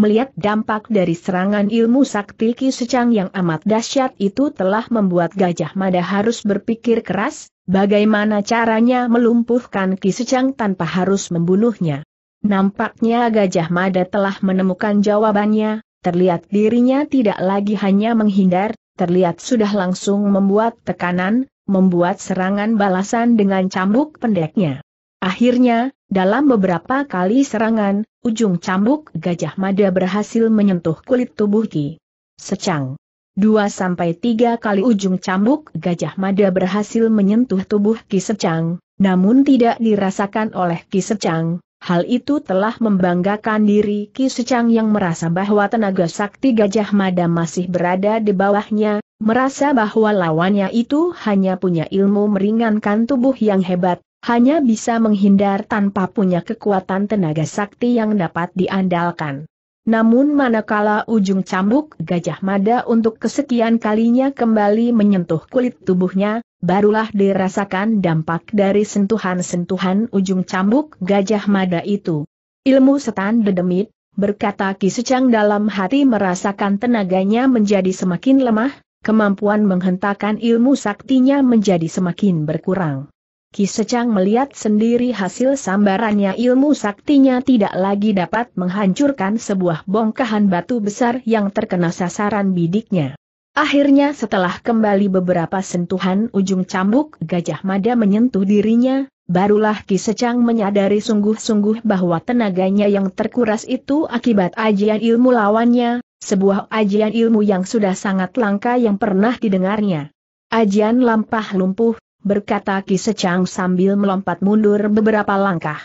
Melihat dampak dari serangan ilmu sakti Ki Secang yang amat dahsyat itu telah membuat Gajah Mada harus berpikir keras, bagaimana caranya melumpuhkan Ki Secang tanpa harus membunuhnya. Nampaknya Gajah Mada telah menemukan jawabannya, terlihat dirinya tidak lagi hanya menghindar, terlihat sudah langsung membuat tekanan, membuat serangan balasan dengan cambuk pendeknya. Akhirnya, dalam beberapa kali serangan, ujung cambuk gajah mada berhasil menyentuh kulit tubuh Ki. Secang. Dua sampai tiga kali ujung cambuk gajah mada berhasil menyentuh tubuh Ki Secang, namun tidak dirasakan oleh Ki Secang, Hal itu telah membanggakan diri Ki Secang yang merasa bahwa tenaga sakti Gajah Mada masih berada di bawahnya, merasa bahwa lawannya itu hanya punya ilmu meringankan tubuh yang hebat, hanya bisa menghindar tanpa punya kekuatan tenaga sakti yang dapat diandalkan. Namun manakala ujung cambuk Gajah Mada untuk kesekian kalinya kembali menyentuh kulit tubuhnya, barulah dirasakan dampak dari sentuhan-sentuhan ujung cambuk Gajah Mada itu. Ilmu setan dedemit, berkata Ki Secang dalam hati merasakan tenaganya menjadi semakin lemah, kemampuan menghentakan ilmu saktinya menjadi semakin berkurang. Ki melihat sendiri hasil sambarannya ilmu saktinya tidak lagi dapat menghancurkan sebuah bongkahan batu besar yang terkena sasaran bidiknya. Akhirnya setelah kembali beberapa sentuhan ujung cambuk Gajah Mada menyentuh dirinya, barulah Ki menyadari sungguh-sungguh bahwa tenaganya yang terkuras itu akibat ajian ilmu lawannya, sebuah ajian ilmu yang sudah sangat langka yang pernah didengarnya. Ajian lampah lumpuh, berkata Ki Secang sambil melompat mundur beberapa langkah.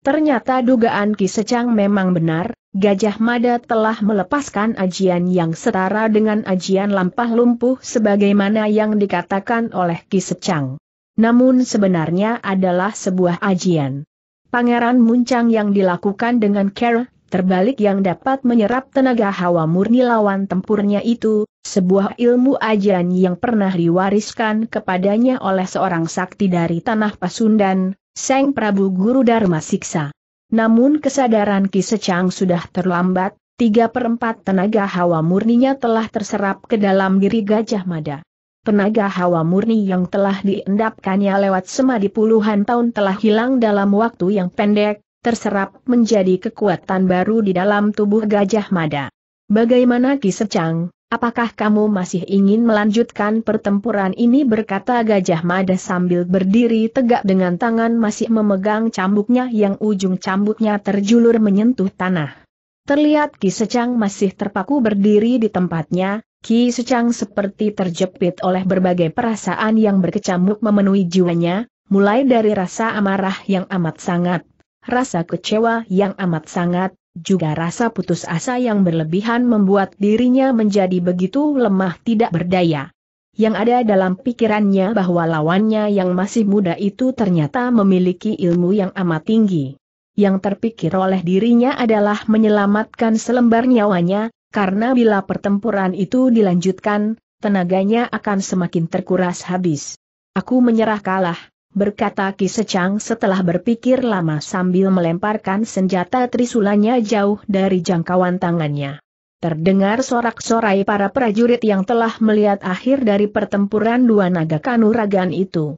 Ternyata dugaan Ki Secang memang benar, Gajah Mada telah melepaskan ajian yang setara dengan ajian lampah lumpuh sebagaimana yang dikatakan oleh Ki Secang. Namun sebenarnya adalah sebuah ajian. Pangeran Muncang yang dilakukan dengan care terbalik yang dapat menyerap tenaga hawa murni lawan tempurnya itu, sebuah ilmu ajian yang pernah diwariskan kepadanya oleh seorang sakti dari tanah Pasundan, Seng Prabu Guru Dharma Siksa. Namun kesadaran Ki Secang sudah terlambat, tiga perempat tenaga hawa murninya telah terserap ke dalam diri Gajah Mada. Tenaga hawa murni yang telah diendapkannya lewat semadi puluhan tahun telah hilang dalam waktu yang pendek, terserap menjadi kekuatan baru di dalam tubuh Gajah Mada. Bagaimana Ki Secang, apakah kamu masih ingin melanjutkan pertempuran ini berkata Gajah Mada sambil berdiri tegak dengan tangan masih memegang cambuknya yang ujung cambuknya terjulur menyentuh tanah. Terlihat Ki Secang masih terpaku berdiri di tempatnya, Ki Secang seperti terjepit oleh berbagai perasaan yang berkecamuk memenuhi jiwanya, mulai dari rasa amarah yang amat sangat rasa kecewa yang amat sangat, juga rasa putus asa yang berlebihan membuat dirinya menjadi begitu lemah tidak berdaya. Yang ada dalam pikirannya bahwa lawannya yang masih muda itu ternyata memiliki ilmu yang amat tinggi. Yang terpikir oleh dirinya adalah menyelamatkan selembar nyawanya, karena bila pertempuran itu dilanjutkan, tenaganya akan semakin terkuras habis. Aku menyerah kalah, berkata Ki Secang setelah berpikir lama sambil melemparkan senjata trisulanya jauh dari jangkauan tangannya. Terdengar sorak-sorai para prajurit yang telah melihat akhir dari pertempuran dua naga kanuragan itu.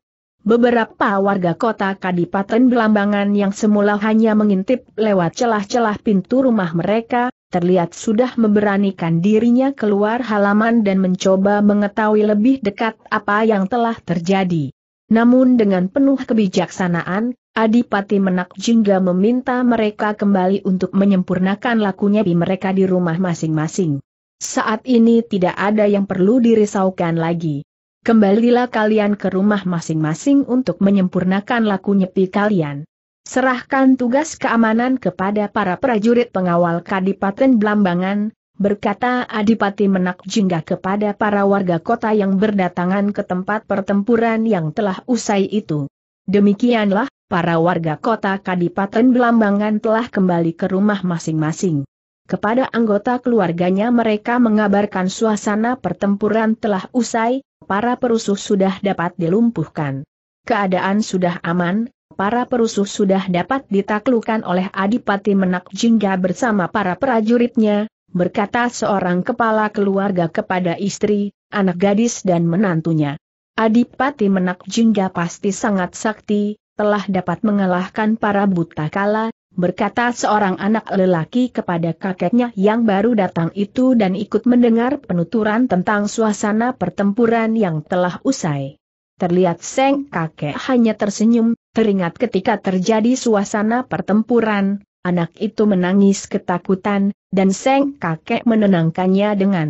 Beberapa warga kota Kadipaten Belambangan yang semula hanya mengintip lewat celah-celah pintu rumah mereka, terlihat sudah memberanikan dirinya keluar halaman dan mencoba mengetahui lebih dekat apa yang telah terjadi. Namun dengan penuh kebijaksanaan, Adipati Menak Jingga meminta mereka kembali untuk menyempurnakan lakunya di mereka di rumah masing-masing. Saat ini tidak ada yang perlu dirisaukan lagi. Kembalilah kalian ke rumah masing-masing untuk menyempurnakan laku nyepi kalian. Serahkan tugas keamanan kepada para prajurit pengawal Kadipaten Blambangan, berkata Adipati Menak Jingga kepada para warga kota yang berdatangan ke tempat pertempuran yang telah usai itu. Demikianlah, para warga kota Kadipaten Belambangan telah kembali ke rumah masing-masing. Kepada anggota keluarganya mereka mengabarkan suasana pertempuran telah usai, para perusuh sudah dapat dilumpuhkan. Keadaan sudah aman, para perusuh sudah dapat ditaklukan oleh Adipati Menak Jingga bersama para prajuritnya, berkata seorang kepala keluarga kepada istri, anak gadis dan menantunya. Adipati Menak Jingga pasti sangat sakti, telah dapat mengalahkan para buta kala, berkata seorang anak lelaki kepada kakeknya yang baru datang itu dan ikut mendengar penuturan tentang suasana pertempuran yang telah usai. Terlihat Seng kakek hanya tersenyum, teringat ketika terjadi suasana pertempuran, Anak itu menangis ketakutan, dan Seng kakek menenangkannya dengan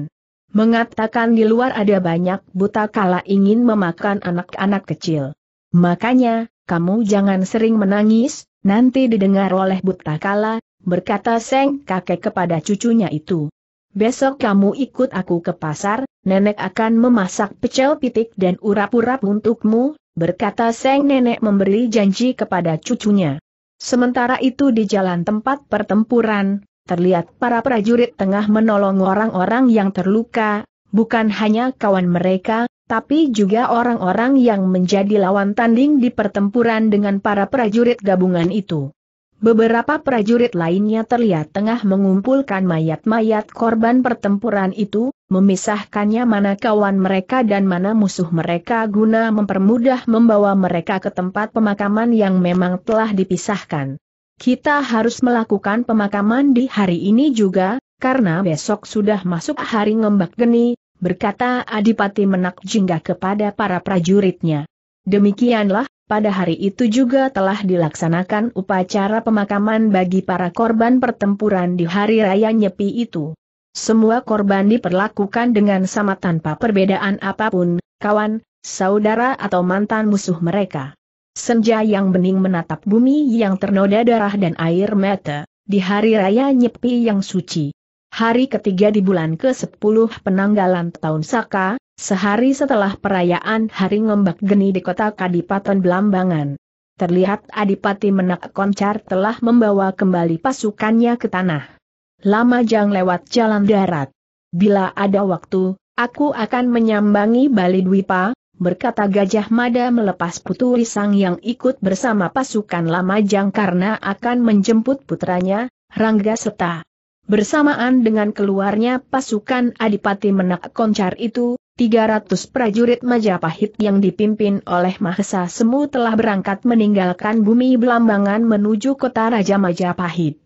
mengatakan di luar ada banyak buta kala ingin memakan anak-anak kecil. Makanya, kamu jangan sering menangis, nanti didengar oleh buta kala, berkata Seng kakek kepada cucunya itu. Besok kamu ikut aku ke pasar, nenek akan memasak pecel pitik dan urap-urap untukmu, berkata Seng nenek memberi janji kepada cucunya. Sementara itu di jalan tempat pertempuran, terlihat para prajurit tengah menolong orang-orang yang terluka, bukan hanya kawan mereka, tapi juga orang-orang yang menjadi lawan tanding di pertempuran dengan para prajurit gabungan itu. Beberapa prajurit lainnya terlihat tengah mengumpulkan mayat-mayat korban pertempuran itu, memisahkannya mana kawan mereka dan mana musuh mereka guna mempermudah membawa mereka ke tempat pemakaman yang memang telah dipisahkan. Kita harus melakukan pemakaman di hari ini juga, karena besok sudah masuk hari ngembak geni, berkata Adipati Menak Jingga kepada para prajuritnya. Demikianlah, pada hari itu juga telah dilaksanakan upacara pemakaman bagi para korban pertempuran di hari raya Nyepi itu. Semua korban diperlakukan dengan sama tanpa perbedaan apapun, kawan, saudara atau mantan musuh mereka. Senja yang bening menatap bumi yang ternoda darah dan air mata, di hari raya Nyepi yang suci. Hari ketiga di bulan ke-10 penanggalan tahun Saka, Sehari setelah perayaan Hari Ngembak Geni di kota Kadipaten Belambangan. Terlihat Adipati Menak Koncar telah membawa kembali pasukannya ke tanah. Lama jang lewat jalan darat. Bila ada waktu, aku akan menyambangi Bali Dwipa, berkata Gajah Mada melepas putu Risang yang ikut bersama pasukan Lama Jang karena akan menjemput putranya, Rangga Seta. Bersamaan dengan keluarnya pasukan Adipati Menak Koncar itu, 300 prajurit Majapahit yang dipimpin oleh Mahesa Semu telah berangkat meninggalkan bumi Belambangan menuju kota Raja Majapahit.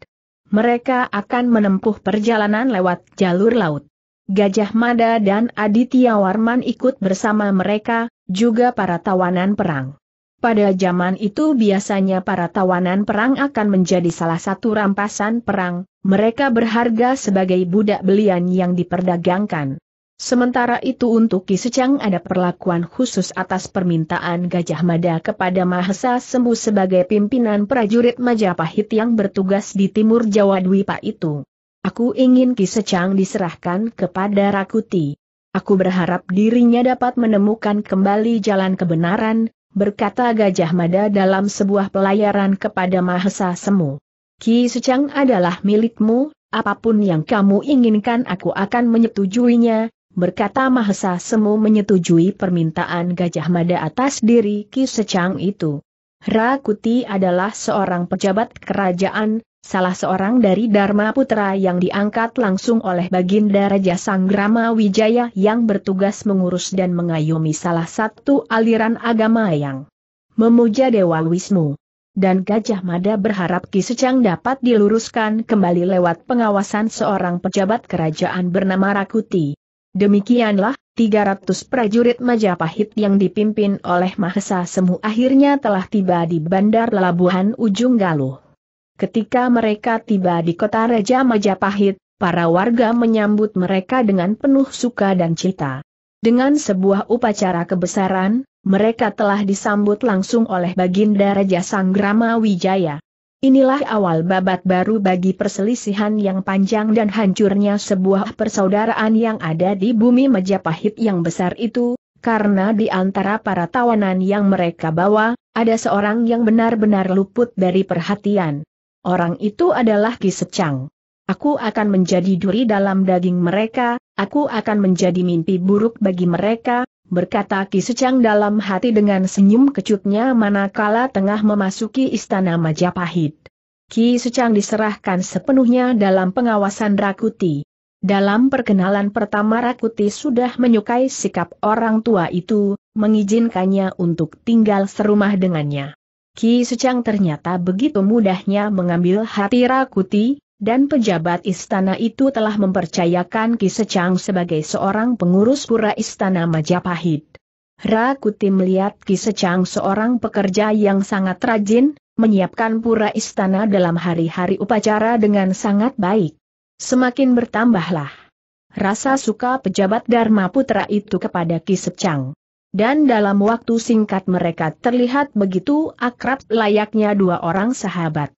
Mereka akan menempuh perjalanan lewat jalur laut. Gajah Mada dan Aditya Warman ikut bersama mereka, juga para tawanan perang. Pada zaman itu biasanya para tawanan perang akan menjadi salah satu rampasan perang, mereka berharga sebagai budak belian yang diperdagangkan. Sementara itu untuk Ki Secang ada perlakuan khusus atas permintaan Gajah Mada kepada Mahesa Sembu sebagai pimpinan prajurit Majapahit yang bertugas di timur Jawa Dwipa itu. Aku ingin Ki Secang diserahkan kepada Rakuti. Aku berharap dirinya dapat menemukan kembali jalan kebenaran, berkata Gajah Mada dalam sebuah pelayaran kepada Mahesa Semu. Ki Secang adalah milikmu, apapun yang kamu inginkan aku akan menyetujuinya, berkata Mahesa Semu menyetujui permintaan Gajah Mada atas diri Ki Secang itu. Rakuti adalah seorang pejabat kerajaan, salah seorang dari Dharma Putra yang diangkat langsung oleh Baginda Raja Sanggrama Wijaya yang bertugas mengurus dan mengayomi salah satu aliran agama yang memuja Dewa Wisnu. Dan Gajah Mada berharap Ki Secang dapat diluruskan kembali lewat pengawasan seorang pejabat kerajaan bernama Rakuti. Demikianlah, 300 prajurit Majapahit yang dipimpin oleh Mahesa Semu akhirnya telah tiba di bandar Labuhan Ujung Galuh. Ketika mereka tiba di kota Raja Majapahit, para warga menyambut mereka dengan penuh suka dan cita. Dengan sebuah upacara kebesaran, mereka telah disambut langsung oleh Baginda Raja Sanggrama Wijaya. Inilah awal babat baru bagi perselisihan yang panjang dan hancurnya sebuah persaudaraan yang ada di bumi Majapahit yang besar itu, karena di antara para tawanan yang mereka bawa, ada seorang yang benar-benar luput dari perhatian. Orang itu adalah Ki Secang. Aku akan menjadi duri dalam daging mereka, aku akan menjadi mimpi buruk bagi mereka, berkata Ki Secang dalam hati dengan senyum kecutnya manakala tengah memasuki istana Majapahit. Ki Secang diserahkan sepenuhnya dalam pengawasan Rakuti. Dalam perkenalan pertama Rakuti sudah menyukai sikap orang tua itu, mengizinkannya untuk tinggal serumah dengannya. Ki Secang ternyata begitu mudahnya mengambil hati Rakuti, dan pejabat istana itu telah mempercayakan Ki Secang sebagai seorang pengurus pura istana Majapahit. Rakuti melihat Ki Secang seorang pekerja yang sangat rajin, menyiapkan pura istana dalam hari-hari upacara dengan sangat baik. Semakin bertambahlah rasa suka pejabat Dharma Putra itu kepada Ki Secang. Dan dalam waktu singkat mereka terlihat begitu akrab layaknya dua orang sahabat.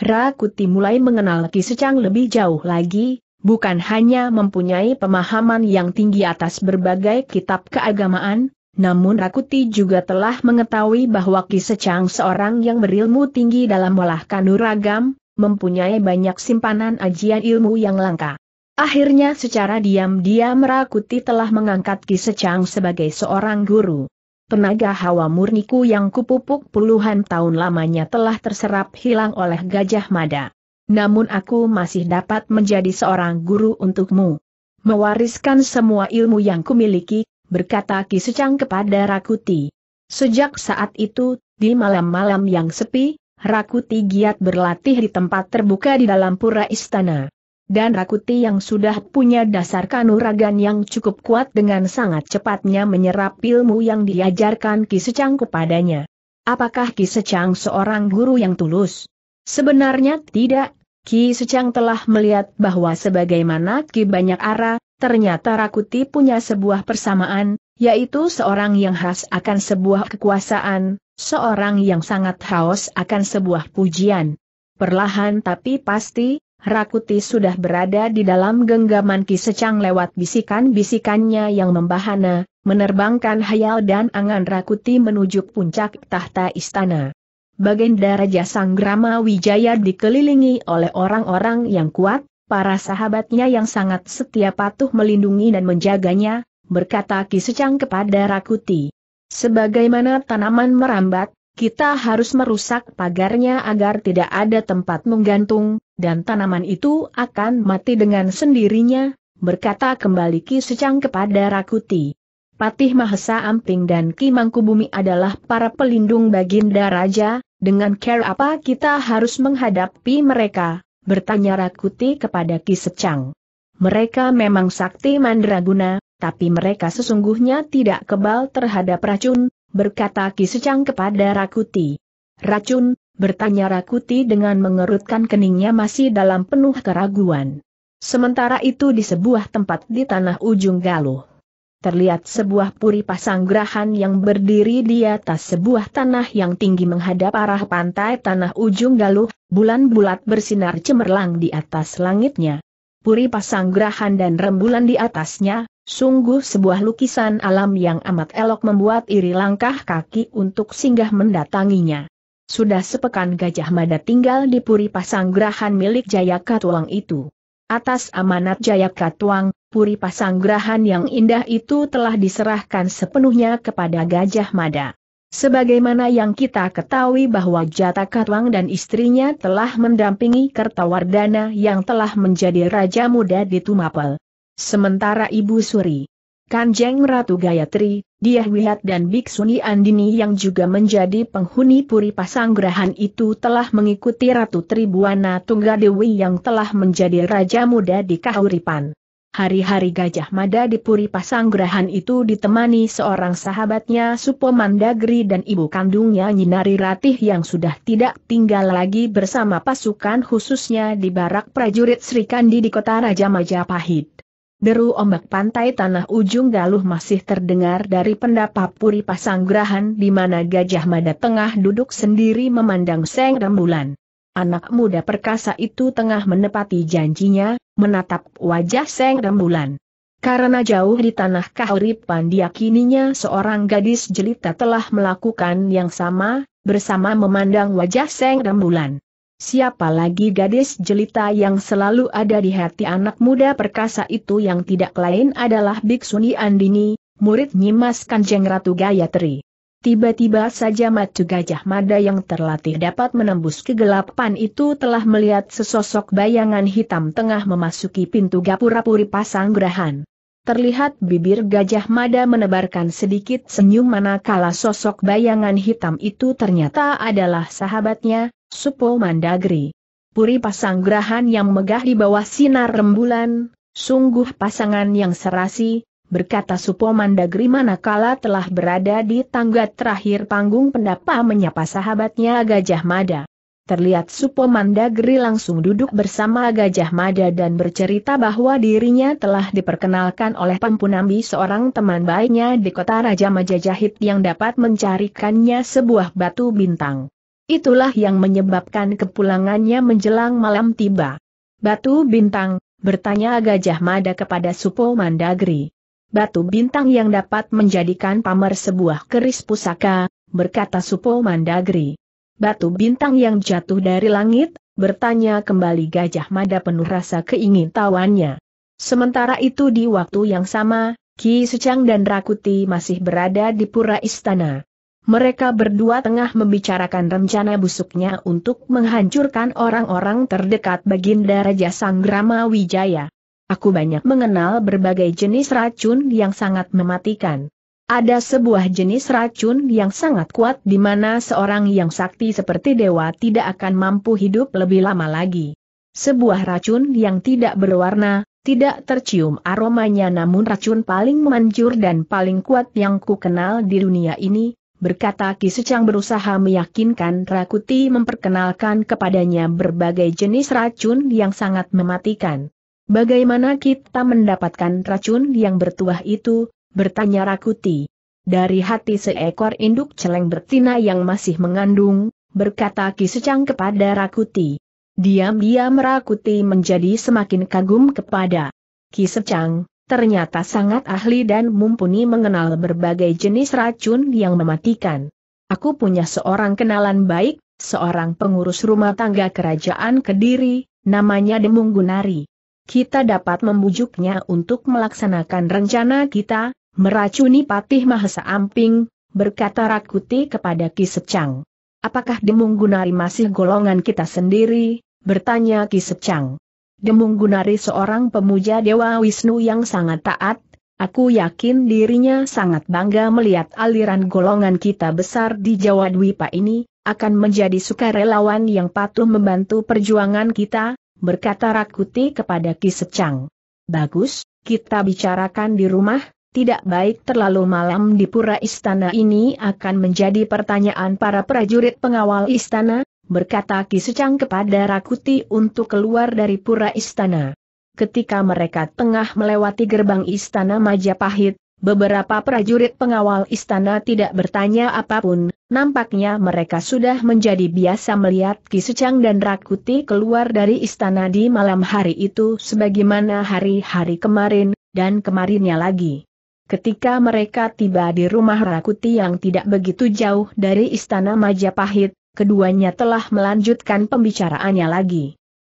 Rakuti mulai mengenal Ki Secang lebih jauh lagi, bukan hanya mempunyai pemahaman yang tinggi atas berbagai kitab keagamaan, namun Rakuti juga telah mengetahui bahwa Ki Secang seorang yang berilmu tinggi dalam olah kanuragam, mempunyai banyak simpanan ajian ilmu yang langka. Akhirnya secara diam-diam Rakuti telah mengangkat Ki Secang sebagai seorang guru. Tenaga hawa murniku yang kupupuk puluhan tahun lamanya telah terserap hilang oleh Gajah Mada. Namun aku masih dapat menjadi seorang guru untukmu. Mewariskan semua ilmu yang kumiliki, berkata Ki Secang kepada Rakuti. Sejak saat itu, di malam-malam yang sepi, Rakuti giat berlatih di tempat terbuka di dalam pura istana dan Rakuti yang sudah punya dasar kanuragan yang cukup kuat dengan sangat cepatnya menyerap ilmu yang diajarkan Ki Secang kepadanya. Apakah Ki Secang seorang guru yang tulus? Sebenarnya tidak, Ki Secang telah melihat bahwa sebagaimana Ki Banyak arah, ternyata Rakuti punya sebuah persamaan, yaitu seorang yang khas akan sebuah kekuasaan, seorang yang sangat haus akan sebuah pujian. Perlahan tapi pasti, Rakuti sudah berada di dalam genggaman Ki Secang lewat bisikan-bisikannya yang membahana, menerbangkan hayal dan angan Rakuti menuju puncak tahta istana. Baginda Raja Sanggrama Wijaya dikelilingi oleh orang-orang yang kuat, para sahabatnya yang sangat setia patuh melindungi dan menjaganya, berkata Ki Secang kepada Rakuti. Sebagaimana tanaman merambat, kita harus merusak pagarnya agar tidak ada tempat menggantung, dan tanaman itu akan mati dengan sendirinya, berkata kembali Ki Secang kepada Rakuti. Patih Mahesa Amping dan Ki Mangkubumi adalah para pelindung baginda raja, dengan care apa kita harus menghadapi mereka, bertanya Rakuti kepada Ki Secang. Mereka memang sakti mandraguna, tapi mereka sesungguhnya tidak kebal terhadap racun, berkata Ki Secang kepada Rakuti. Racun, bertanya Rakuti dengan mengerutkan keningnya masih dalam penuh keraguan. Sementara itu di sebuah tempat di tanah ujung galuh. Terlihat sebuah puri pasanggrahan yang berdiri di atas sebuah tanah yang tinggi menghadap arah pantai tanah ujung galuh, bulan bulat bersinar cemerlang di atas langitnya. Puri pasanggrahan dan rembulan di atasnya, sungguh sebuah lukisan alam yang amat elok membuat iri langkah kaki untuk singgah mendatanginya. Sudah sepekan Gajah Mada tinggal di Puri Pasanggrahan milik Jayakatwang itu. Atas amanat Jayakatwang, Puri Pasanggrahan yang indah itu telah diserahkan sepenuhnya kepada Gajah Mada. Sebagaimana yang kita ketahui bahwa Jata dan istrinya telah mendampingi Kertawardana yang telah menjadi Raja Muda di Tumapel. Sementara Ibu Suri, Kanjeng Ratu Gayatri, Diah Wihat dan Biksuni Andini yang juga menjadi penghuni Puri Pasanggrahan itu telah mengikuti Ratu Tribuana Tunggadewi yang telah menjadi Raja Muda di Kahuripan. Hari-hari Gajah Mada di Puri Pasanggrahan itu ditemani seorang sahabatnya Supo Mandagri dan ibu kandungnya Nyinari Ratih yang sudah tidak tinggal lagi bersama pasukan khususnya di barak prajurit Sri Kandi di kota Raja Majapahit. Deru ombak pantai tanah ujung galuh masih terdengar dari pendapa Puri Pasanggrahan di mana Gajah Mada tengah duduk sendiri memandang seng rembulan. Anak muda perkasa itu tengah menepati janjinya, menatap wajah seng rembulan. Karena jauh di tanah kahuripan diakininya seorang gadis jelita telah melakukan yang sama, bersama memandang wajah seng rembulan. Siapa lagi gadis jelita yang selalu ada di hati anak muda perkasa itu yang tidak lain adalah Biksuni Andini, murid Nyimas Kanjeng Ratu Gayatri. Tiba-tiba saja matu gajah mada yang terlatih dapat menembus kegelapan itu telah melihat sesosok bayangan hitam tengah memasuki pintu gapura-puri Pasanggrahan. Terlihat bibir gajah mada menebarkan sedikit senyum manakala sosok bayangan hitam itu ternyata adalah sahabatnya, Supo Mandagri. Puri pasanggrahan yang megah di bawah sinar rembulan, sungguh pasangan yang serasi, berkata Supo Mandagri manakala telah berada di tangga terakhir panggung pendapa menyapa sahabatnya Gajah Mada. Terlihat Supo Mandagri langsung duduk bersama Gajah Mada dan bercerita bahwa dirinya telah diperkenalkan oleh Pampunambi seorang teman baiknya di kota Raja Majajahit yang dapat mencarikannya sebuah batu bintang. Itulah yang menyebabkan kepulangannya menjelang malam tiba. Batu Bintang, bertanya Gajah Mada kepada Supo Mandagri. Batu Bintang yang dapat menjadikan pamer sebuah keris pusaka, berkata Supo Mandagri. Batu Bintang yang jatuh dari langit, bertanya kembali Gajah Mada penuh rasa keingintahuannya. Sementara itu di waktu yang sama, Ki Secang dan Rakuti masih berada di pura istana. Mereka berdua tengah membicarakan rencana busuknya untuk menghancurkan orang-orang terdekat Baginda Raja Sanggrama Wijaya. Aku banyak mengenal berbagai jenis racun yang sangat mematikan. Ada sebuah jenis racun yang sangat kuat di mana seorang yang sakti seperti dewa tidak akan mampu hidup lebih lama lagi. Sebuah racun yang tidak berwarna, tidak tercium aromanya namun racun paling manjur dan paling kuat yang ku kenal di dunia ini, berkata Ki Secang berusaha meyakinkan Rakuti memperkenalkan kepadanya berbagai jenis racun yang sangat mematikan. Bagaimana kita mendapatkan racun yang bertuah itu, bertanya Rakuti. Dari hati seekor induk celeng bertina yang masih mengandung, berkata Ki Secang kepada Rakuti. Diam-diam Rakuti menjadi semakin kagum kepada Ki Secang, ternyata sangat ahli dan mumpuni mengenal berbagai jenis racun yang mematikan. Aku punya seorang kenalan baik, seorang pengurus rumah tangga kerajaan Kediri, namanya Demung Gunari. Kita dapat membujuknya untuk melaksanakan rencana kita, meracuni Patih Mahesa Amping, berkata Rakuti kepada Ki Secang. Apakah Demung Gunari masih golongan kita sendiri? bertanya Ki Secang. Demung Gunari seorang pemuja Dewa Wisnu yang sangat taat, Aku yakin dirinya sangat bangga melihat aliran golongan kita besar di Jawa Dwipa ini, akan menjadi sukarelawan yang patuh membantu perjuangan kita, berkata Rakuti kepada Ki Secang. Bagus, kita bicarakan di rumah, tidak baik terlalu malam di pura istana ini akan menjadi pertanyaan para prajurit pengawal istana, berkata Ki Secang kepada Rakuti untuk keluar dari pura istana. Ketika mereka tengah melewati gerbang istana Majapahit, beberapa prajurit pengawal istana tidak bertanya apapun, nampaknya mereka sudah menjadi biasa melihat Ki Secang dan Rakuti keluar dari istana di malam hari itu sebagaimana hari-hari kemarin, dan kemarinnya lagi. Ketika mereka tiba di rumah Rakuti yang tidak begitu jauh dari istana Majapahit, keduanya telah melanjutkan pembicaraannya lagi.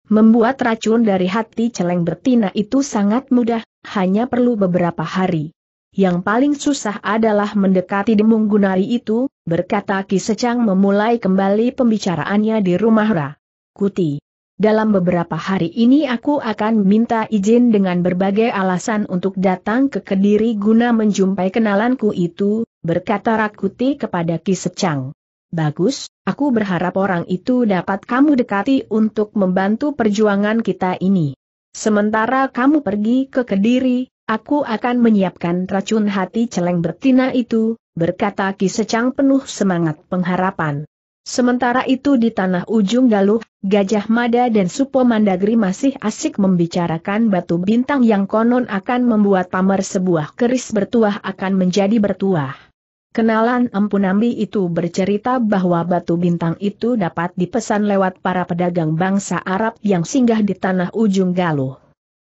Membuat racun dari hati celeng betina itu sangat mudah, hanya perlu beberapa hari. Yang paling susah adalah mendekati Demung Gunari itu, berkata Ki Secang memulai kembali pembicaraannya di rumah Ra. Kuti. Dalam beberapa hari ini aku akan minta izin dengan berbagai alasan untuk datang ke Kediri guna menjumpai kenalanku itu, berkata Rakuti kepada Ki Secang. Bagus, aku berharap orang itu dapat kamu dekati untuk membantu perjuangan kita ini. Sementara kamu pergi ke Kediri, aku akan menyiapkan racun hati celeng betina itu, berkata Ki Secang penuh semangat pengharapan. Sementara itu di tanah ujung Galuh, Gajah Mada dan Supo Mandagri masih asik membicarakan batu bintang yang konon akan membuat pamer sebuah keris bertuah akan menjadi bertuah. Kenalan Empunambi itu bercerita bahwa batu bintang itu dapat dipesan lewat para pedagang bangsa Arab yang singgah di tanah ujung Galuh.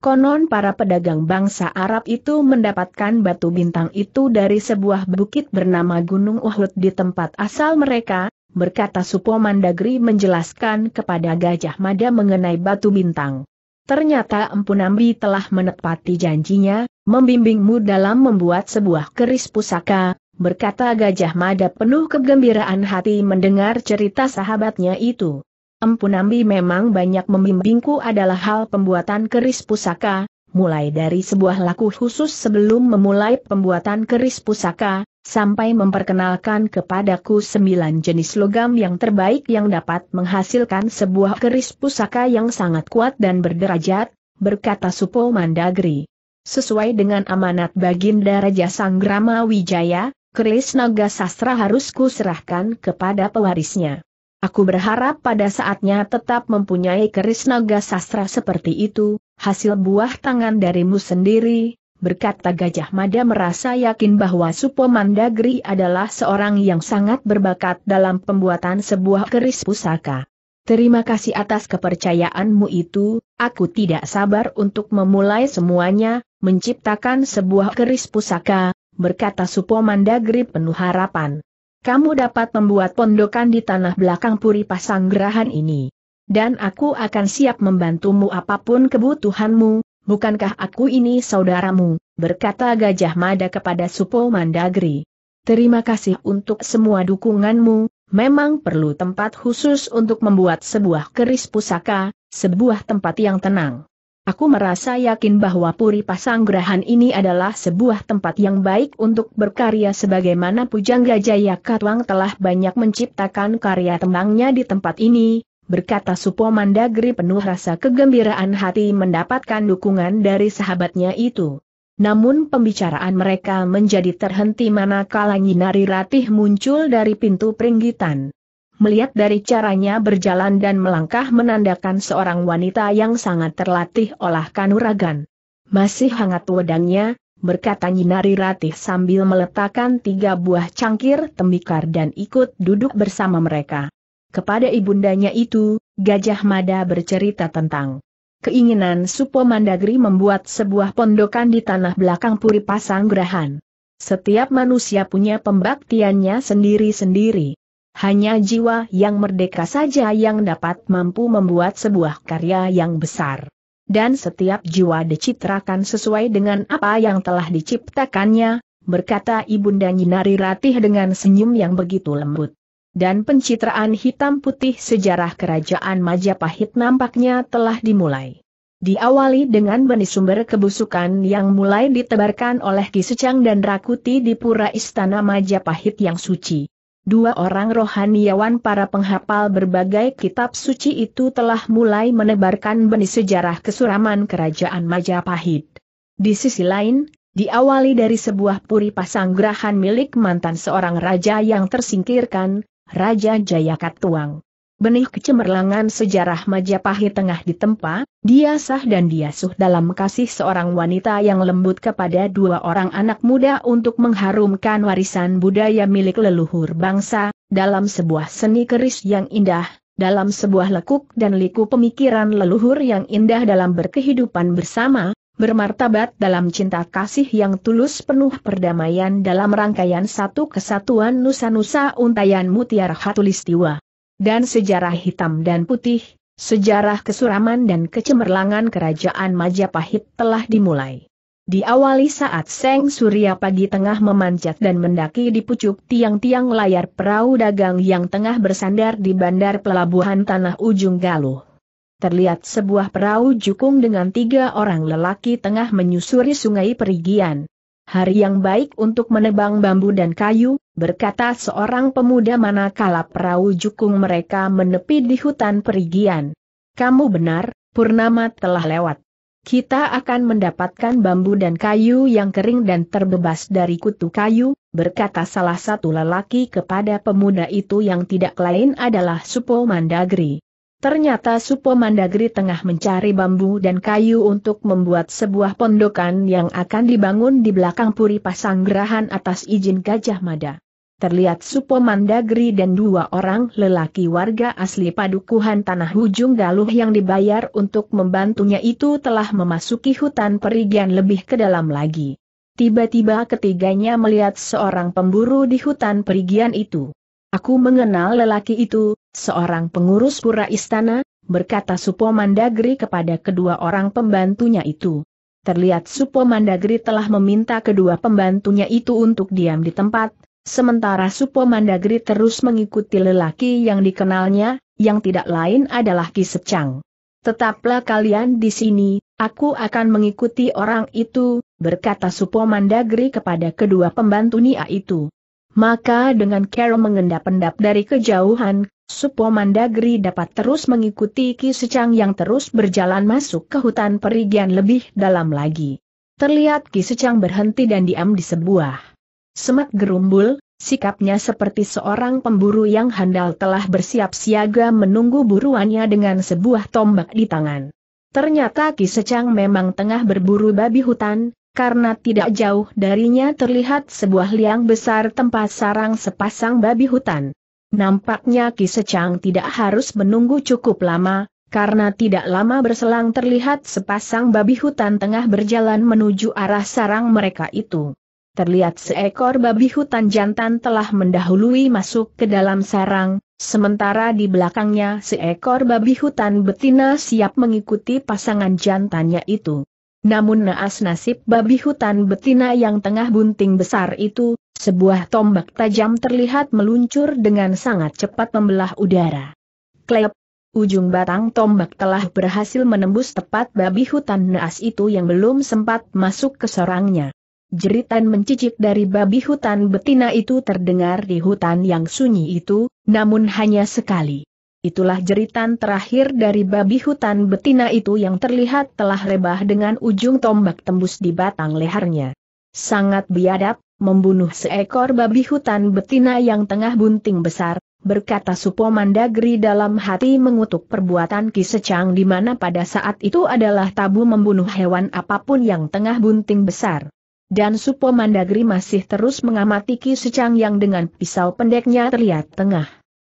Konon para pedagang bangsa Arab itu mendapatkan batu bintang itu dari sebuah bukit bernama Gunung Uhud di tempat asal mereka, berkata Supo Mandagri menjelaskan kepada Gajah Mada mengenai batu bintang. Ternyata Empunambi telah menepati janjinya, membimbingmu dalam membuat sebuah keris pusaka, berkata Gajah Mada penuh kegembiraan hati mendengar cerita sahabatnya itu. Empunambi memang banyak membimbingku adalah hal pembuatan keris pusaka, mulai dari sebuah laku khusus sebelum memulai pembuatan keris pusaka, sampai memperkenalkan kepadaku sembilan jenis logam yang terbaik yang dapat menghasilkan sebuah keris pusaka yang sangat kuat dan berderajat, berkata Supo Mandagri. Sesuai dengan amanat Baginda Raja Sanggrama Wijaya, keris naga sastra harus kuserahkan kepada pewarisnya. Aku berharap pada saatnya tetap mempunyai keris naga sastra seperti itu, hasil buah tangan darimu sendiri, berkata Gajah Mada merasa yakin bahwa Supo Mandagri adalah seorang yang sangat berbakat dalam pembuatan sebuah keris pusaka. Terima kasih atas kepercayaanmu itu, aku tidak sabar untuk memulai semuanya, menciptakan sebuah keris pusaka, berkata Supo Mandagri penuh harapan. Kamu dapat membuat pondokan di tanah belakang Puri Pasanggerahan ini. Dan aku akan siap membantumu apapun kebutuhanmu, bukankah aku ini saudaramu, berkata Gajah Mada kepada Supo Mandagri. Terima kasih untuk semua dukunganmu, memang perlu tempat khusus untuk membuat sebuah keris pusaka, sebuah tempat yang tenang. Aku merasa yakin bahwa Puri Pasanggrahan ini adalah sebuah tempat yang baik untuk berkarya sebagaimana Pujangga Jaya Katwang telah banyak menciptakan karya tembangnya di tempat ini, berkata Supo Mandagri penuh rasa kegembiraan hati mendapatkan dukungan dari sahabatnya itu. Namun pembicaraan mereka menjadi terhenti manakala Nyinari Ratih muncul dari pintu peringgitan. Melihat dari caranya berjalan dan melangkah menandakan seorang wanita yang sangat terlatih olah kanuragan. Masih hangat wedangnya, berkata Nyinari Ratih sambil meletakkan tiga buah cangkir tembikar dan ikut duduk bersama mereka. Kepada ibundanya itu, Gajah Mada bercerita tentang keinginan Supo Mandagri membuat sebuah pondokan di tanah belakang Puri Pasanggrahan. Setiap manusia punya pembaktiannya sendiri-sendiri. Hanya jiwa yang merdeka saja yang dapat mampu membuat sebuah karya yang besar. Dan setiap jiwa dicitrakan sesuai dengan apa yang telah diciptakannya, berkata Ibunda Nyinari Ratih dengan senyum yang begitu lembut. Dan pencitraan hitam putih sejarah kerajaan Majapahit nampaknya telah dimulai. Diawali dengan benih sumber kebusukan yang mulai ditebarkan oleh Ki dan Rakuti di pura istana Majapahit yang suci. Dua orang rohaniawan para penghapal berbagai kitab suci itu telah mulai menebarkan benih sejarah kesuraman kerajaan Majapahit. Di sisi lain, diawali dari sebuah puri pasanggrahan milik mantan seorang raja yang tersingkirkan, Raja Jayakatwang benih kecemerlangan sejarah Majapahit tengah ditempa, dia sah dan diasuh dalam kasih seorang wanita yang lembut kepada dua orang anak muda untuk mengharumkan warisan budaya milik leluhur bangsa, dalam sebuah seni keris yang indah, dalam sebuah lekuk dan liku pemikiran leluhur yang indah dalam berkehidupan bersama, bermartabat dalam cinta kasih yang tulus penuh perdamaian dalam rangkaian satu kesatuan Nusa-Nusa untayan mutiara hatulistiwa dan sejarah hitam dan putih, sejarah kesuraman dan kecemerlangan kerajaan Majapahit telah dimulai. Diawali saat Seng Surya pagi tengah memanjat dan mendaki di pucuk tiang-tiang layar perahu dagang yang tengah bersandar di bandar pelabuhan Tanah Ujung Galuh. Terlihat sebuah perahu jukung dengan tiga orang lelaki tengah menyusuri sungai perigian. Hari yang baik untuk menebang bambu dan kayu, berkata seorang pemuda manakala perahu jukung mereka menepi di hutan perigian. Kamu benar, Purnama telah lewat. Kita akan mendapatkan bambu dan kayu yang kering dan terbebas dari kutu kayu, berkata salah satu lelaki kepada pemuda itu yang tidak lain adalah Supo Mandagri. Ternyata Supo Mandagri tengah mencari bambu dan kayu untuk membuat sebuah pondokan yang akan dibangun di belakang Puri Pasanggerahan atas izin Gajah Mada. Terlihat Supo Mandagri dan dua orang lelaki warga asli padukuhan Tanah Ujung Galuh yang dibayar untuk membantunya itu telah memasuki hutan perigian lebih ke dalam lagi. Tiba-tiba ketiganya melihat seorang pemburu di hutan perigian itu. Aku mengenal lelaki itu, seorang pengurus pura istana, berkata Supo Mandagri kepada kedua orang pembantunya itu. Terlihat Supo Mandagri telah meminta kedua pembantunya itu untuk diam di tempat, sementara Supo Mandagri terus mengikuti lelaki yang dikenalnya, yang tidak lain adalah Ki Secang. Tetaplah kalian di sini, aku akan mengikuti orang itu, berkata Supo Mandagri kepada kedua pembantu Nia itu. Maka dengan Carol mengendap-endap dari kejauhan, Supo Mandagri dapat terus mengikuti Ki Secang yang terus berjalan masuk ke hutan perigian lebih dalam lagi. Terlihat Ki Secang berhenti dan diam di sebuah semak gerumbul, sikapnya seperti seorang pemburu yang handal telah bersiap siaga menunggu buruannya dengan sebuah tombak di tangan. Ternyata Ki Secang memang tengah berburu babi hutan, karena tidak jauh darinya terlihat sebuah liang besar tempat sarang sepasang babi hutan. Nampaknya Ki Secang tidak harus menunggu cukup lama, karena tidak lama berselang terlihat sepasang babi hutan tengah berjalan menuju arah sarang mereka itu. Terlihat seekor babi hutan jantan telah mendahului masuk ke dalam sarang, sementara di belakangnya seekor babi hutan betina siap mengikuti pasangan jantannya itu. Namun naas nasib babi hutan betina yang tengah bunting besar itu, sebuah tombak tajam terlihat meluncur dengan sangat cepat membelah udara. Klep, ujung batang tombak telah berhasil menembus tepat babi hutan naas itu yang belum sempat masuk ke sarangnya. Jeritan mencicik dari babi hutan betina itu terdengar di hutan yang sunyi itu, namun hanya sekali itulah jeritan terakhir dari babi hutan betina itu yang terlihat telah rebah dengan ujung tombak tembus di batang lehernya. Sangat biadab, membunuh seekor babi hutan betina yang tengah bunting besar, berkata Supomandagri dalam hati mengutuk perbuatan Ki Secang di mana pada saat itu adalah tabu membunuh hewan apapun yang tengah bunting besar. Dan Supomandagri masih terus mengamati Ki Secang yang dengan pisau pendeknya terlihat tengah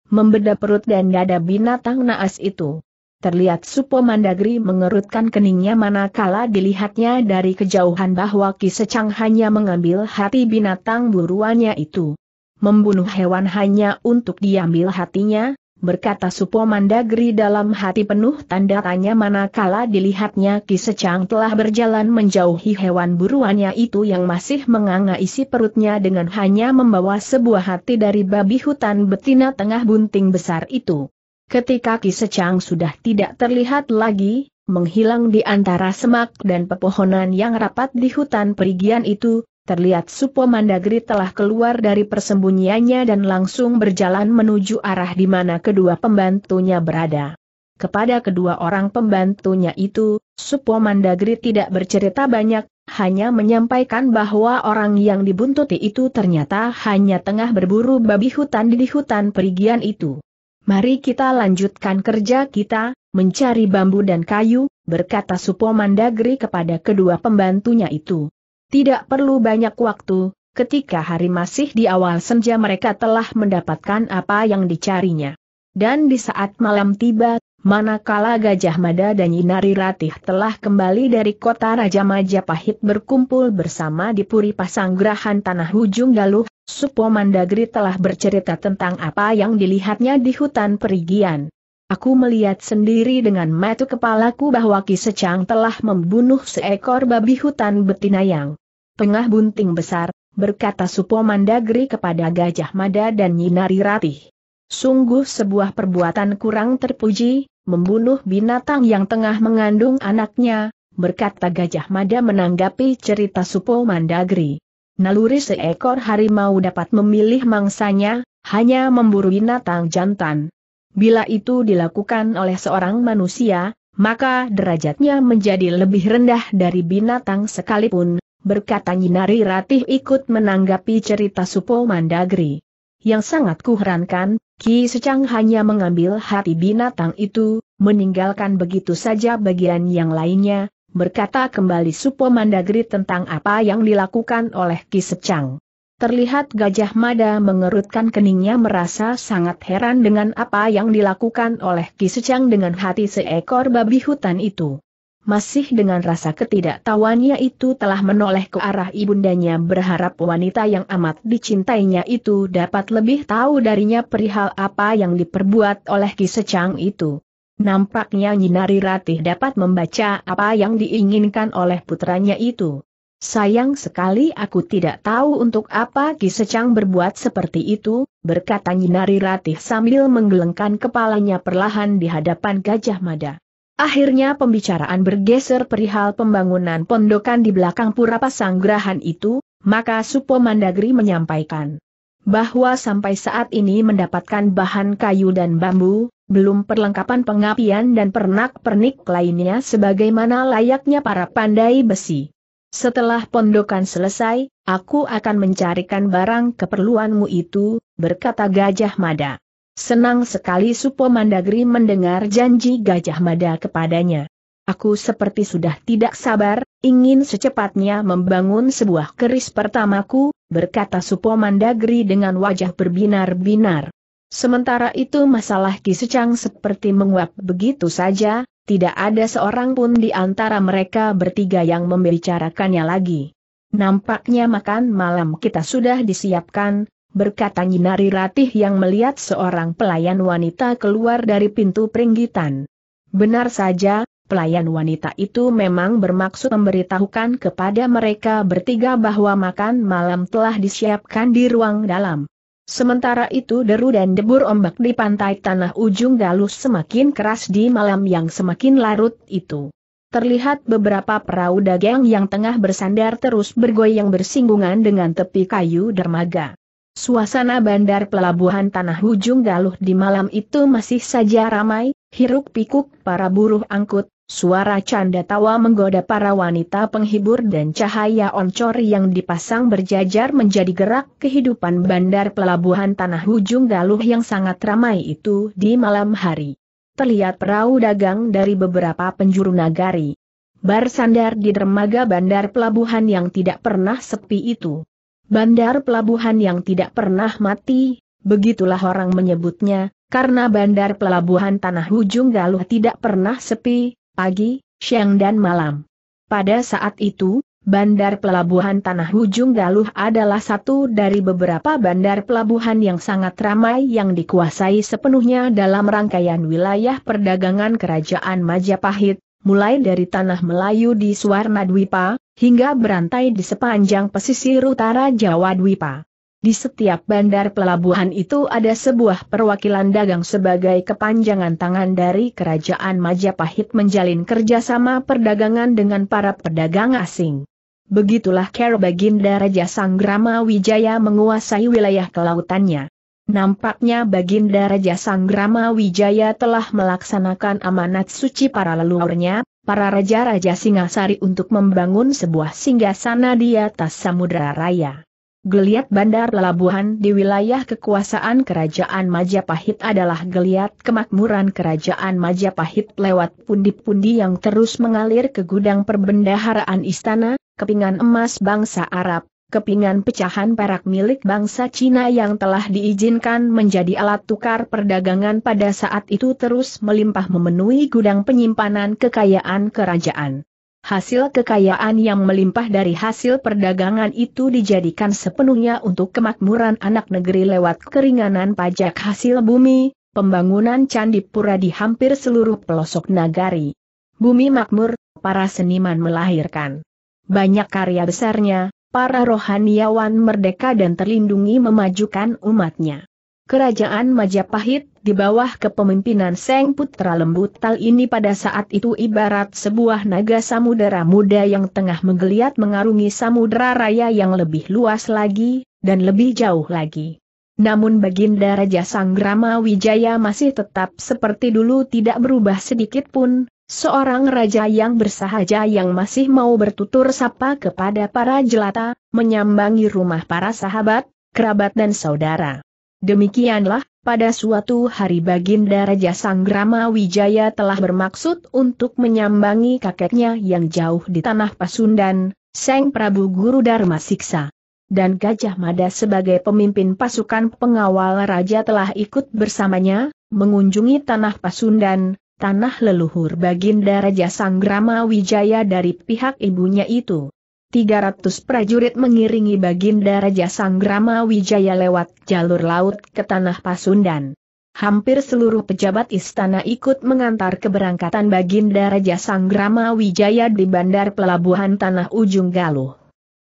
Membedah perut dan dada binatang naas itu. Terlihat Supo Mandagri mengerutkan keningnya manakala dilihatnya dari kejauhan bahwa Ki Secang hanya mengambil hati binatang buruannya itu. Membunuh hewan hanya untuk diambil hatinya, berkata supo mandagri dalam hati penuh tanda tanya manakala dilihatnya Ki Secang telah berjalan menjauhi hewan buruannya itu yang masih menganga isi perutnya dengan hanya membawa sebuah hati dari babi hutan betina tengah bunting besar itu. Ketika Ki Secang sudah tidak terlihat lagi, menghilang di antara semak dan pepohonan yang rapat di hutan perigian itu, terlihat Supo Mandagri telah keluar dari persembunyiannya dan langsung berjalan menuju arah di mana kedua pembantunya berada. Kepada kedua orang pembantunya itu, Supo Mandagri tidak bercerita banyak, hanya menyampaikan bahwa orang yang dibuntuti itu ternyata hanya tengah berburu babi hutan di hutan perigian itu. Mari kita lanjutkan kerja kita, mencari bambu dan kayu, berkata Supo Mandagri kepada kedua pembantunya itu. Tidak perlu banyak waktu, ketika hari masih di awal senja mereka telah mendapatkan apa yang dicarinya. Dan di saat malam tiba, manakala Gajah Mada dan Inari Ratih telah kembali dari kota Raja Majapahit berkumpul bersama di Puri Pasanggrahan Tanah Ujung Galuh, Supo Mandagri telah bercerita tentang apa yang dilihatnya di hutan perigian. Aku melihat sendiri dengan mata kepalaku bahwa Ki Secang telah membunuh seekor babi hutan betina yang tengah bunting besar, berkata Supo Mandagri kepada Gajah Mada dan Nyinari Ratih. Sungguh sebuah perbuatan kurang terpuji, membunuh binatang yang tengah mengandung anaknya, berkata Gajah Mada menanggapi cerita Supo Mandagri. Naluri seekor harimau dapat memilih mangsanya, hanya memburu binatang jantan. Bila itu dilakukan oleh seorang manusia, maka derajatnya menjadi lebih rendah dari binatang sekalipun, berkata Nyinari Ratih ikut menanggapi cerita Supo Mandagri. Yang sangat kuherankan, Ki Secang hanya mengambil hati binatang itu, meninggalkan begitu saja bagian yang lainnya, berkata kembali Supo Mandagri tentang apa yang dilakukan oleh Ki Secang. Terlihat Gajah Mada mengerutkan keningnya merasa sangat heran dengan apa yang dilakukan oleh Secang dengan hati seekor babi hutan itu. Masih dengan rasa ketidaktahuannya itu telah menoleh ke arah ibundanya berharap wanita yang amat dicintainya itu dapat lebih tahu darinya perihal apa yang diperbuat oleh Kisecang itu. Nampaknya Nyinari Ratih dapat membaca apa yang diinginkan oleh putranya itu. Sayang sekali aku tidak tahu untuk apa Ki Secang berbuat seperti itu, berkata Nyinari Ratih sambil menggelengkan kepalanya perlahan di hadapan Gajah Mada. Akhirnya pembicaraan bergeser perihal pembangunan pondokan di belakang pura pasanggrahan itu, maka Supo Mandagri menyampaikan bahwa sampai saat ini mendapatkan bahan kayu dan bambu, belum perlengkapan pengapian dan pernak-pernik lainnya sebagaimana layaknya para pandai besi. Setelah pondokan selesai, aku akan mencarikan barang keperluanmu itu, berkata Gajah Mada. Senang sekali Supo Mandagri mendengar janji Gajah Mada kepadanya. Aku seperti sudah tidak sabar, ingin secepatnya membangun sebuah keris pertamaku, berkata Supo Mandagri dengan wajah berbinar-binar. Sementara itu masalah Ki seperti menguap begitu saja, tidak ada seorang pun di antara mereka bertiga yang membicarakannya lagi. Nampaknya makan malam kita sudah disiapkan, berkata Nyinari Ratih yang melihat seorang pelayan wanita keluar dari pintu peringgitan. Benar saja, pelayan wanita itu memang bermaksud memberitahukan kepada mereka bertiga bahwa makan malam telah disiapkan di ruang dalam. Sementara itu deru dan debur ombak di pantai tanah ujung galus semakin keras di malam yang semakin larut itu. Terlihat beberapa perahu dagang yang tengah bersandar terus bergoyang bersinggungan dengan tepi kayu dermaga. Suasana bandar pelabuhan tanah ujung galuh di malam itu masih saja ramai, hiruk pikuk para buruh angkut, Suara canda tawa menggoda para wanita penghibur dan cahaya oncor yang dipasang berjajar menjadi gerak kehidupan bandar pelabuhan tanah Ujung galuh yang sangat ramai itu di malam hari. Terlihat perahu dagang dari beberapa penjuru nagari. bar sandar di dermaga bandar pelabuhan yang tidak pernah sepi itu. Bandar pelabuhan yang tidak pernah mati, begitulah orang menyebutnya, karena bandar pelabuhan tanah Ujung galuh tidak pernah sepi, pagi, siang dan malam. Pada saat itu, Bandar Pelabuhan Tanah Ujung Galuh adalah satu dari beberapa bandar pelabuhan yang sangat ramai yang dikuasai sepenuhnya dalam rangkaian wilayah perdagangan Kerajaan Majapahit, mulai dari Tanah Melayu di Suwarna Dwipa, hingga berantai di sepanjang pesisir utara Jawa Dwipa. Di setiap bandar pelabuhan itu ada sebuah perwakilan dagang sebagai kepanjangan tangan dari kerajaan Majapahit menjalin kerjasama perdagangan dengan para pedagang asing. Begitulah Kero Baginda Raja Sanggrama Wijaya menguasai wilayah kelautannya. Nampaknya Baginda Raja Sanggrama Wijaya telah melaksanakan amanat suci para leluhurnya, para raja-raja Singasari untuk membangun sebuah singgasana di atas samudra raya. Geliat bandar pelabuhan di wilayah kekuasaan Kerajaan Majapahit adalah geliat kemakmuran Kerajaan Majapahit lewat pundi-pundi yang terus mengalir ke gudang perbendaharaan istana, kepingan emas bangsa Arab, kepingan pecahan perak milik bangsa Cina yang telah diizinkan menjadi alat tukar perdagangan pada saat itu terus melimpah memenuhi gudang penyimpanan kekayaan kerajaan hasil kekayaan yang melimpah dari hasil perdagangan itu dijadikan sepenuhnya untuk kemakmuran anak negeri lewat keringanan pajak hasil bumi, pembangunan candi pura di hampir seluruh pelosok nagari. Bumi makmur, para seniman melahirkan banyak karya besarnya, para rohaniawan merdeka dan terlindungi memajukan umatnya. Kerajaan Majapahit di bawah kepemimpinan Seng Putra Lembut, Tal ini pada saat itu ibarat sebuah naga samudera muda yang tengah menggeliat mengarungi samudera raya yang lebih luas lagi, dan lebih jauh lagi. Namun Baginda Raja Sanggrama Wijaya masih tetap seperti dulu tidak berubah sedikit pun, seorang raja yang bersahaja yang masih mau bertutur sapa kepada para jelata, menyambangi rumah para sahabat, kerabat dan saudara. Demikianlah, pada suatu hari Baginda Raja Sanggrama Wijaya telah bermaksud untuk menyambangi kakeknya yang jauh di tanah Pasundan, Seng Prabu Guru Dharma Siksa. Dan Gajah Mada sebagai pemimpin pasukan pengawal raja telah ikut bersamanya, mengunjungi tanah Pasundan, tanah leluhur Baginda Raja Sanggrama Wijaya dari pihak ibunya itu. 300 prajurit mengiringi Baginda Raja Sanggrama Wijaya lewat jalur laut ke Tanah Pasundan. Hampir seluruh pejabat istana ikut mengantar keberangkatan Baginda Raja Sanggrama Wijaya di bandar pelabuhan Tanah Ujung Galuh.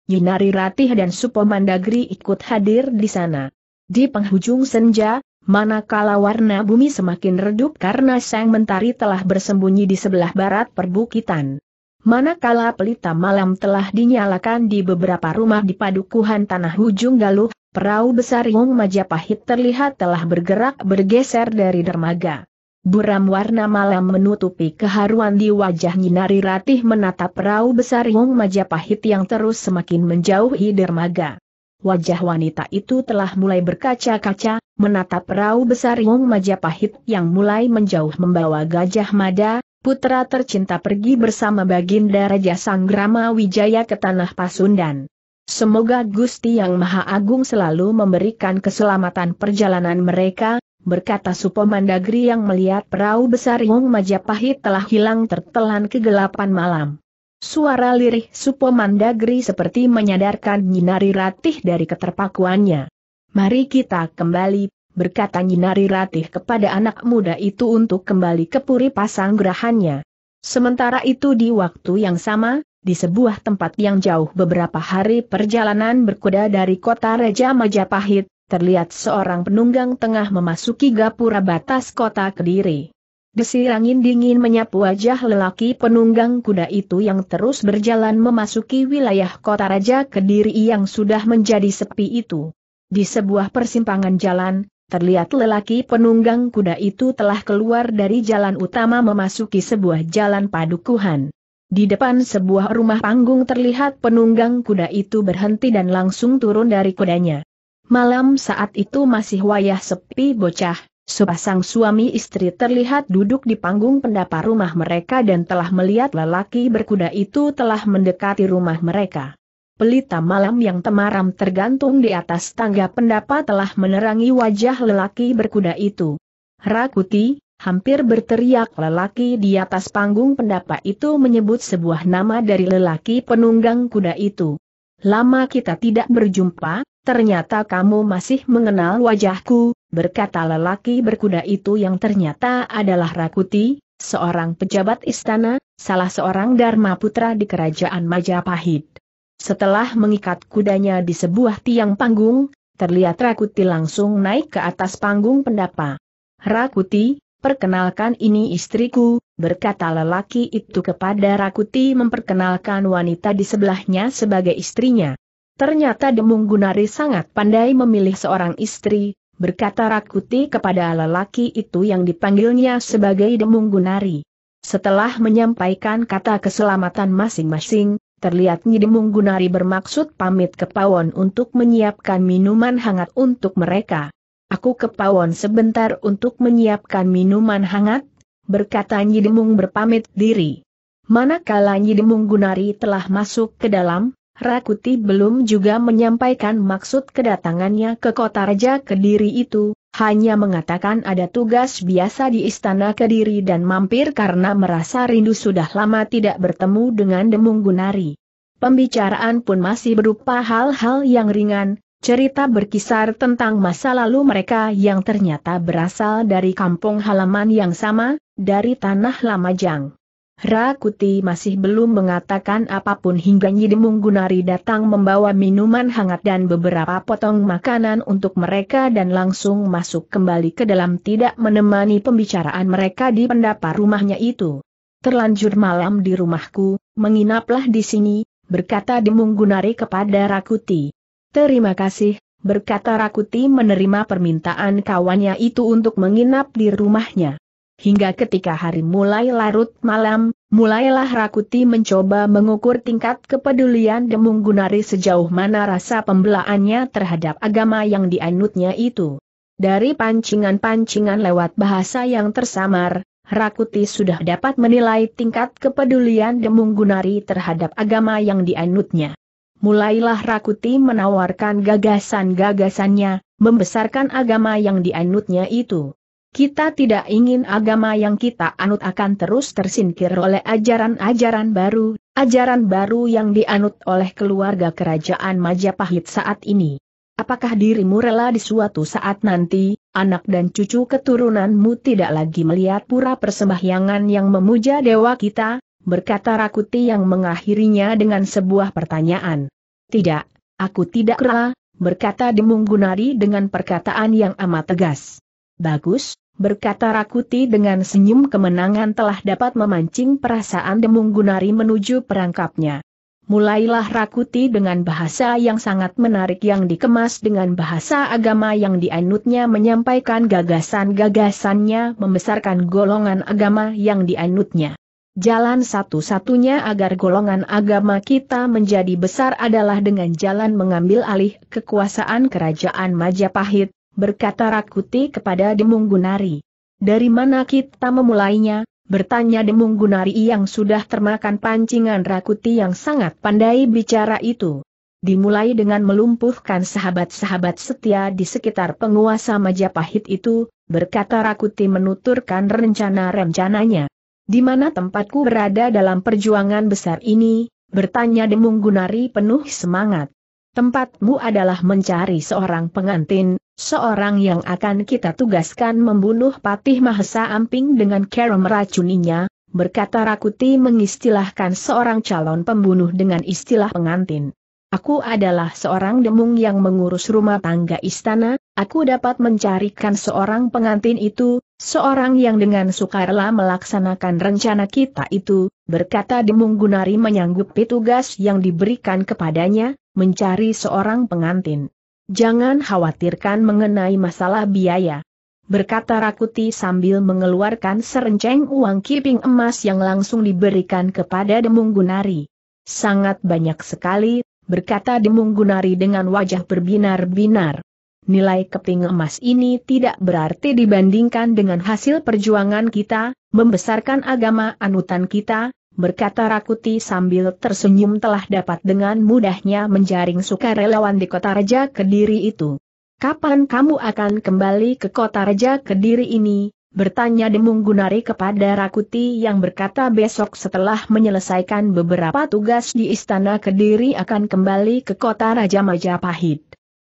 Yunari Ratih dan Supomandagri ikut hadir di sana. Di penghujung senja, manakala warna bumi semakin redup karena sang mentari telah bersembunyi di sebelah barat perbukitan. Manakala pelita malam telah dinyalakan di beberapa rumah di padukuhan tanah hujung galuh, perahu besar Yong Majapahit terlihat telah bergerak bergeser dari dermaga. Buram warna malam menutupi keharuan di wajah Nyinari Ratih menatap perahu besar Wong Majapahit yang terus semakin menjauhi dermaga. Wajah wanita itu telah mulai berkaca-kaca, menatap perahu besar Wong Majapahit yang mulai menjauh membawa Gajah Mada, putra tercinta pergi bersama Baginda Raja Sanggrama Wijaya ke Tanah Pasundan. Semoga Gusti Yang Maha Agung selalu memberikan keselamatan perjalanan mereka, berkata Supo Mandagri yang melihat perahu besar Hong Majapahit telah hilang tertelan kegelapan malam. Suara lirih Supo Mandagri seperti menyadarkan Nyinari Ratih dari keterpakuannya. Mari kita kembali berkata Nyinari Ratih kepada anak muda itu untuk kembali ke puri pasang gerahannya. Sementara itu di waktu yang sama, di sebuah tempat yang jauh beberapa hari perjalanan berkuda dari kota Raja Majapahit, terlihat seorang penunggang tengah memasuki gapura batas kota Kediri. Desir angin dingin menyapu wajah lelaki penunggang kuda itu yang terus berjalan memasuki wilayah kota Raja Kediri yang sudah menjadi sepi itu. Di sebuah persimpangan jalan, terlihat lelaki penunggang kuda itu telah keluar dari jalan utama memasuki sebuah jalan padukuhan. Di depan sebuah rumah panggung terlihat penunggang kuda itu berhenti dan langsung turun dari kudanya. Malam saat itu masih wayah sepi bocah, sepasang suami istri terlihat duduk di panggung pendapa rumah mereka dan telah melihat lelaki berkuda itu telah mendekati rumah mereka. Pelita malam yang temaram tergantung di atas tangga pendapa telah menerangi wajah lelaki berkuda itu. Rakuti, hampir berteriak lelaki di atas panggung pendapa itu menyebut sebuah nama dari lelaki penunggang kuda itu. Lama kita tidak berjumpa, ternyata kamu masih mengenal wajahku, berkata lelaki berkuda itu yang ternyata adalah Rakuti, seorang pejabat istana, salah seorang Dharma Putra di kerajaan Majapahit. Setelah mengikat kudanya di sebuah tiang panggung, terlihat Rakuti langsung naik ke atas panggung pendapa. Rakuti, perkenalkan ini istriku, berkata lelaki itu kepada Rakuti memperkenalkan wanita di sebelahnya sebagai istrinya. Ternyata Demung Gunari sangat pandai memilih seorang istri, berkata Rakuti kepada lelaki itu yang dipanggilnya sebagai Demung Gunari. Setelah menyampaikan kata keselamatan masing-masing, Terlihat Nyidimung Gunari bermaksud pamit ke Pawon untuk menyiapkan minuman hangat untuk mereka. Aku ke Pawon sebentar untuk menyiapkan minuman hangat, berkata Nyidemung berpamit diri. Manakala Nyidemung Gunari telah masuk ke dalam, Rakuti belum juga menyampaikan maksud kedatangannya ke kota Raja Kediri itu, hanya mengatakan ada tugas biasa di istana Kediri dan mampir karena merasa rindu sudah lama tidak bertemu dengan Demung Gunari. Pembicaraan pun masih berupa hal-hal yang ringan, cerita berkisar tentang masa lalu mereka yang ternyata berasal dari kampung halaman yang sama, dari tanah Lamajang. Rakuti masih belum mengatakan apapun hingga Nyidemung Gunari datang membawa minuman hangat dan beberapa potong makanan untuk mereka dan langsung masuk kembali ke dalam tidak menemani pembicaraan mereka di pendapa rumahnya itu. Terlanjur malam di rumahku, menginaplah di sini, berkata Demung Gunari kepada Rakuti. Terima kasih, berkata Rakuti menerima permintaan kawannya itu untuk menginap di rumahnya. Hingga ketika hari mulai larut malam, mulailah Rakuti mencoba mengukur tingkat kepedulian Demung Gunari sejauh mana rasa pembelaannya terhadap agama yang dianutnya itu. Dari pancingan-pancingan lewat bahasa yang tersamar, Rakuti sudah dapat menilai tingkat kepedulian Demung Gunari terhadap agama yang dianutnya. Mulailah Rakuti menawarkan gagasan-gagasannya, membesarkan agama yang dianutnya itu. Kita tidak ingin agama yang kita anut akan terus tersingkir oleh ajaran-ajaran baru, ajaran baru yang dianut oleh keluarga kerajaan Majapahit saat ini. Apakah dirimu rela di suatu saat nanti, anak dan cucu keturunanmu tidak lagi melihat pura persembahyangan yang memuja dewa kita? Berkata Rakuti yang mengakhirinya dengan sebuah pertanyaan. Tidak, aku tidak rela, berkata Demung Gunari dengan perkataan yang amat tegas. Bagus, berkata Rakuti dengan senyum kemenangan telah dapat memancing perasaan Demung Gunari menuju perangkapnya. Mulailah Rakuti dengan bahasa yang sangat menarik yang dikemas dengan bahasa agama yang dianutnya menyampaikan gagasan-gagasannya membesarkan golongan agama yang dianutnya. Jalan satu-satunya agar golongan agama kita menjadi besar adalah dengan jalan mengambil alih kekuasaan kerajaan Majapahit, berkata Rakuti kepada Demung Gunari. Dari mana kita memulainya? Bertanya Demung Gunari yang sudah termakan pancingan Rakuti yang sangat pandai bicara itu. Dimulai dengan melumpuhkan sahabat-sahabat setia di sekitar penguasa Majapahit itu, berkata Rakuti menuturkan rencana-rencananya. Di mana tempatku berada dalam perjuangan besar ini, bertanya Demung Gunari penuh semangat. Tempatmu adalah mencari seorang pengantin, Seorang yang akan kita tugaskan membunuh Patih Mahesa Amping dengan cara meracuninya, berkata Rakuti mengistilahkan seorang calon pembunuh dengan istilah pengantin. Aku adalah seorang demung yang mengurus rumah tangga istana, aku dapat mencarikan seorang pengantin itu, seorang yang dengan sukarela melaksanakan rencana kita itu, berkata demung Gunari menyanggupi tugas yang diberikan kepadanya, mencari seorang pengantin. Jangan khawatirkan mengenai masalah biaya. Berkata Rakuti sambil mengeluarkan serenceng uang kiping emas yang langsung diberikan kepada Demung Gunari. Sangat banyak sekali, berkata Demung Gunari dengan wajah berbinar-binar. Nilai keping emas ini tidak berarti dibandingkan dengan hasil perjuangan kita, membesarkan agama anutan kita, berkata Rakuti sambil tersenyum telah dapat dengan mudahnya menjaring sukarelawan di kota Raja Kediri itu. Kapan kamu akan kembali ke kota Raja Kediri ini? Bertanya Demung Gunari kepada Rakuti yang berkata besok setelah menyelesaikan beberapa tugas di Istana Kediri akan kembali ke kota Raja Majapahit.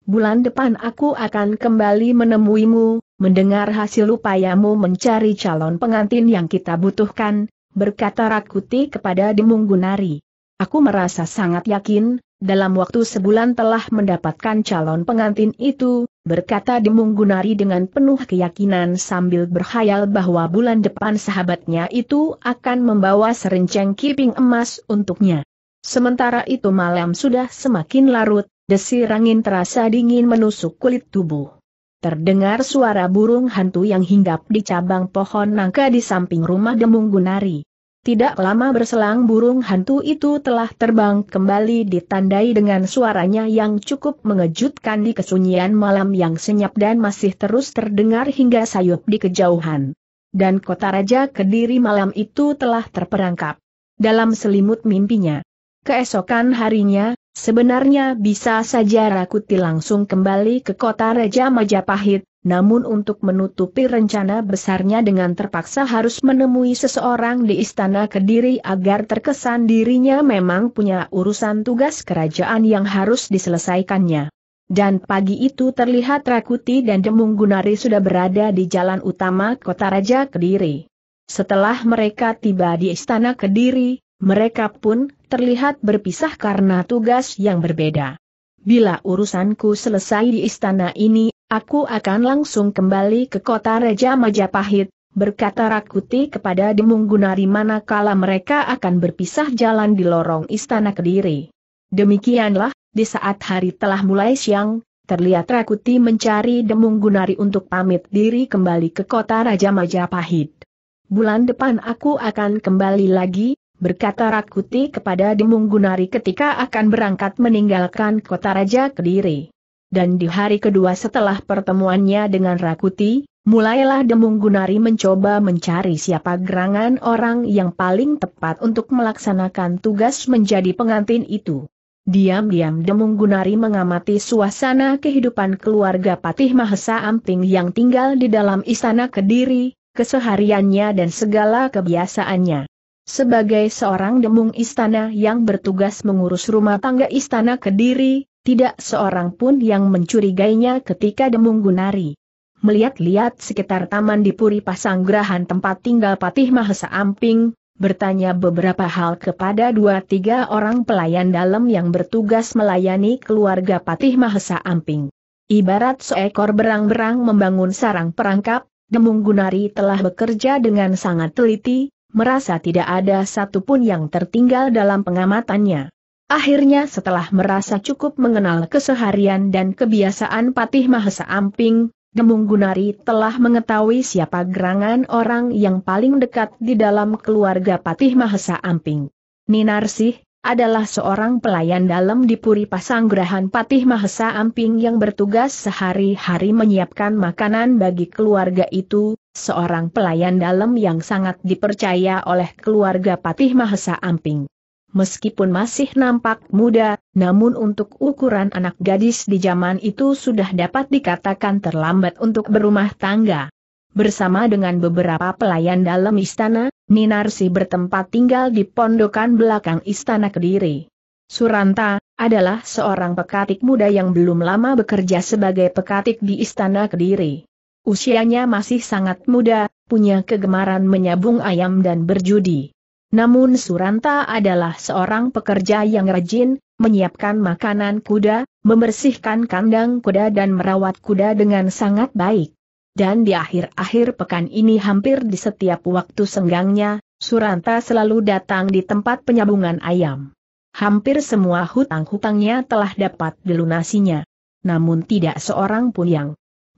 Bulan depan aku akan kembali menemuimu, mendengar hasil upayamu mencari calon pengantin yang kita butuhkan, berkata Rakuti kepada Demung Gunari. Aku merasa sangat yakin, dalam waktu sebulan telah mendapatkan calon pengantin itu, berkata Demung Gunari dengan penuh keyakinan sambil berkhayal bahwa bulan depan sahabatnya itu akan membawa serenceng kiping emas untuknya. Sementara itu malam sudah semakin larut, desir angin terasa dingin menusuk kulit tubuh terdengar suara burung hantu yang hinggap di cabang pohon nangka di samping rumah Demung Gunari. Tidak lama berselang burung hantu itu telah terbang kembali ditandai dengan suaranya yang cukup mengejutkan di kesunyian malam yang senyap dan masih terus terdengar hingga sayup di kejauhan. Dan kota raja kediri malam itu telah terperangkap dalam selimut mimpinya. Keesokan harinya, Sebenarnya bisa saja Rakuti langsung kembali ke kota Raja Majapahit, namun untuk menutupi rencana besarnya dengan terpaksa harus menemui seseorang di istana Kediri agar terkesan dirinya memang punya urusan tugas kerajaan yang harus diselesaikannya. Dan pagi itu terlihat Rakuti dan Demung Gunari sudah berada di jalan utama kota Raja Kediri. Setelah mereka tiba di istana Kediri, mereka pun terlihat berpisah karena tugas yang berbeda. Bila urusanku selesai di istana ini, aku akan langsung kembali ke kota Raja Majapahit, berkata Rakuti kepada Demung Gunari manakala mereka akan berpisah jalan di lorong istana Kediri. Demikianlah, di saat hari telah mulai siang, terlihat Rakuti mencari Demung Gunari untuk pamit diri kembali ke kota Raja Majapahit. Bulan depan aku akan kembali lagi, berkata Rakuti kepada Demung Gunari ketika akan berangkat meninggalkan kota Raja Kediri. Dan di hari kedua setelah pertemuannya dengan Rakuti, mulailah Demung Gunari mencoba mencari siapa gerangan orang yang paling tepat untuk melaksanakan tugas menjadi pengantin itu. Diam-diam Demung Gunari mengamati suasana kehidupan keluarga Patih Mahesa Amping yang tinggal di dalam istana Kediri, kesehariannya dan segala kebiasaannya. Sebagai seorang demung istana yang bertugas mengurus rumah tangga istana Kediri, tidak seorang pun yang mencurigainya ketika demung Gunari. Melihat-lihat sekitar taman di Puri Pasanggrahan tempat tinggal Patih Mahesa Amping, bertanya beberapa hal kepada dua tiga orang pelayan dalam yang bertugas melayani keluarga Patih Mahesa Amping. Ibarat seekor berang-berang membangun sarang perangkap, Demung Gunari telah bekerja dengan sangat teliti, merasa tidak ada satupun yang tertinggal dalam pengamatannya. Akhirnya setelah merasa cukup mengenal keseharian dan kebiasaan Patih Mahesa Amping, Demung Gunari telah mengetahui siapa gerangan orang yang paling dekat di dalam keluarga Patih Mahesa Amping. Ninarsih, adalah seorang pelayan dalam di Puri Pasanggrahan Patih Mahesa Amping yang bertugas sehari-hari menyiapkan makanan bagi keluarga itu, seorang pelayan dalam yang sangat dipercaya oleh keluarga Patih Mahesa Amping. Meskipun masih nampak muda, namun untuk ukuran anak gadis di zaman itu sudah dapat dikatakan terlambat untuk berumah tangga. Bersama dengan beberapa pelayan dalam istana, Ninarsi bertempat tinggal di pondokan belakang istana Kediri. Suranta, adalah seorang pekatik muda yang belum lama bekerja sebagai pekatik di istana Kediri. Usianya masih sangat muda, punya kegemaran menyabung ayam dan berjudi. Namun Suranta adalah seorang pekerja yang rajin, menyiapkan makanan kuda, membersihkan kandang kuda dan merawat kuda dengan sangat baik. Dan di akhir-akhir pekan ini hampir di setiap waktu senggangnya, Suranta selalu datang di tempat penyabungan ayam. Hampir semua hutang-hutangnya telah dapat dilunasinya. Namun tidak seorang pun yang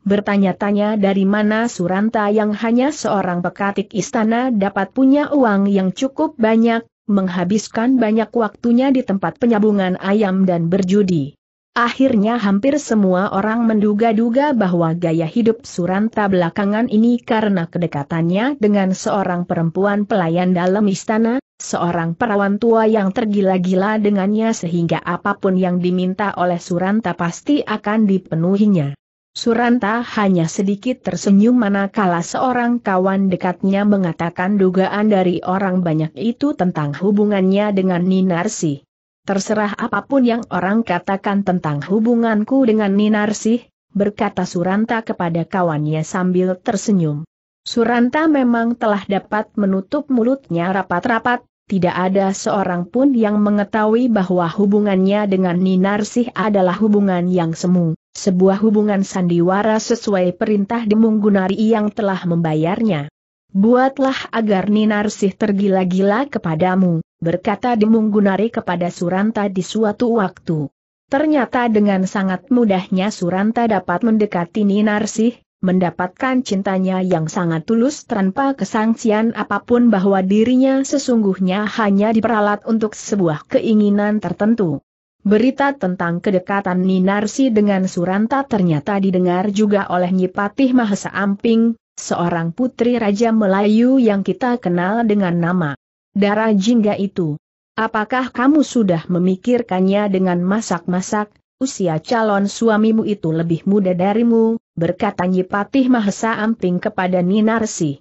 bertanya-tanya dari mana Suranta yang hanya seorang pekatik istana dapat punya uang yang cukup banyak, menghabiskan banyak waktunya di tempat penyabungan ayam dan berjudi. Akhirnya hampir semua orang menduga-duga bahwa gaya hidup Suranta belakangan ini karena kedekatannya dengan seorang perempuan pelayan dalam istana, seorang perawan tua yang tergila-gila dengannya sehingga apapun yang diminta oleh Suranta pasti akan dipenuhinya. Suranta hanya sedikit tersenyum manakala seorang kawan dekatnya mengatakan dugaan dari orang banyak itu tentang hubungannya dengan Ninarsi. Terserah apapun yang orang katakan tentang hubunganku dengan Ninarsi, berkata Suranta kepada kawannya sambil tersenyum. Suranta memang telah dapat menutup mulutnya rapat-rapat, tidak ada seorang pun yang mengetahui bahwa hubungannya dengan Ninarsih adalah hubungan yang semu. Sebuah hubungan sandiwara sesuai perintah Demung Gunari yang telah membayarnya. Buatlah agar Ninarsih tergila-gila kepadamu, berkata Demung Gunari kepada Suranta di suatu waktu. Ternyata dengan sangat mudahnya Suranta dapat mendekati Ninarsih, mendapatkan cintanya yang sangat tulus tanpa kesangsian apapun bahwa dirinya sesungguhnya hanya diperalat untuk sebuah keinginan tertentu. Berita tentang kedekatan Ninarsi dengan Suranta ternyata didengar juga oleh Nyipatih Mahesa Amping, seorang putri Raja Melayu yang kita kenal dengan nama Darah Jingga itu. Apakah kamu sudah memikirkannya dengan masak-masak, usia calon suamimu itu lebih muda darimu, berkata Nyipatih Mahesa Amping kepada Ninarsi.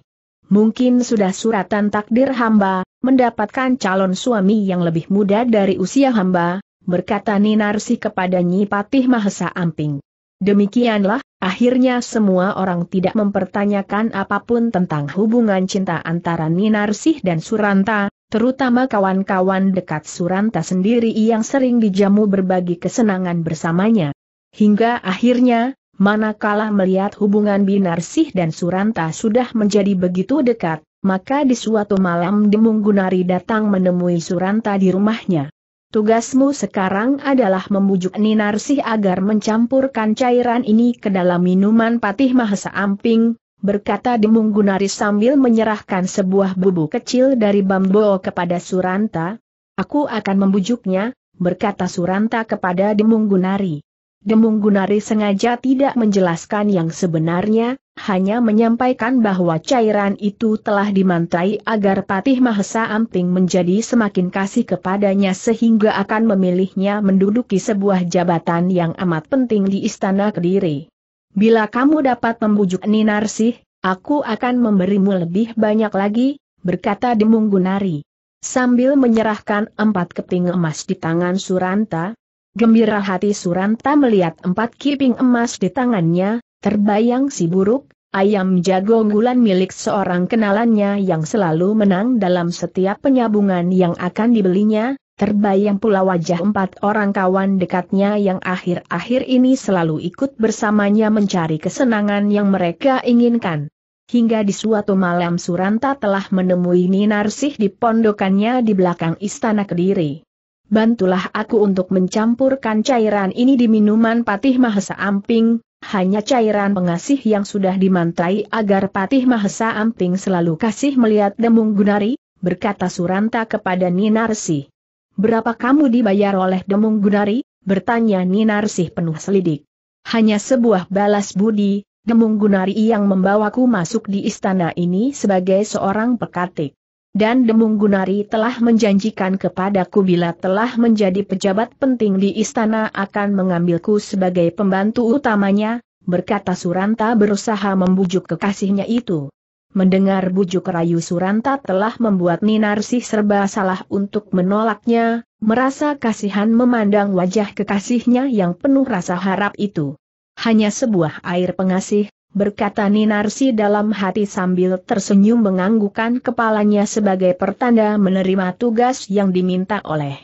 Mungkin sudah suratan takdir hamba, mendapatkan calon suami yang lebih muda dari usia hamba, berkata Ninarsi kepada Nyi Patih Mahesa Amping. Demikianlah, akhirnya semua orang tidak mempertanyakan apapun tentang hubungan cinta antara Ninarsih dan Suranta, terutama kawan-kawan dekat Suranta sendiri yang sering dijamu berbagi kesenangan bersamanya. Hingga akhirnya, manakala melihat hubungan Binarsih dan Suranta sudah menjadi begitu dekat, maka di suatu malam Demung Gunari datang menemui Suranta di rumahnya. Tugasmu sekarang adalah membujuk Ninarsih agar mencampurkan cairan ini ke dalam minuman patih Mahesa Amping, berkata Demung Gunari sambil menyerahkan sebuah bubuk kecil dari bambu kepada Suranta. Aku akan membujuknya, berkata Suranta kepada Demung Gunari. Demung Gunari sengaja tidak menjelaskan yang sebenarnya, hanya menyampaikan bahwa cairan itu telah dimantai agar Patih Mahesa Amping menjadi semakin kasih kepadanya sehingga akan memilihnya menduduki sebuah jabatan yang amat penting di Istana Kediri. Bila kamu dapat membujuk Ninarsih, aku akan memberimu lebih banyak lagi, berkata Demung Gunari. Sambil menyerahkan empat keping emas di tangan Suranta, Gembira hati Suranta melihat empat kiping emas di tangannya, terbayang si buruk, ayam jago unggulan milik seorang kenalannya yang selalu menang dalam setiap penyabungan yang akan dibelinya, terbayang pula wajah empat orang kawan dekatnya yang akhir-akhir ini selalu ikut bersamanya mencari kesenangan yang mereka inginkan. Hingga di suatu malam Suranta telah menemui Ninarsih di pondokannya di belakang istana Kediri bantulah aku untuk mencampurkan cairan ini di minuman Patih Mahesa Amping, hanya cairan pengasih yang sudah dimantai agar Patih Mahesa Amping selalu kasih melihat Demung Gunari, berkata Suranta kepada Ninarsi. Berapa kamu dibayar oleh Demung Gunari? bertanya Ninarsih penuh selidik. Hanya sebuah balas budi, Demung Gunari yang membawaku masuk di istana ini sebagai seorang pekatik. Dan Demung Gunari telah menjanjikan kepadaku bila telah menjadi pejabat penting di istana akan mengambilku sebagai pembantu utamanya, berkata Suranta berusaha membujuk kekasihnya itu. Mendengar bujuk rayu Suranta telah membuat Ninarsih serba salah untuk menolaknya, merasa kasihan memandang wajah kekasihnya yang penuh rasa harap itu. Hanya sebuah air pengasih, berkata Ninarsi dalam hati sambil tersenyum menganggukkan kepalanya sebagai pertanda menerima tugas yang diminta oleh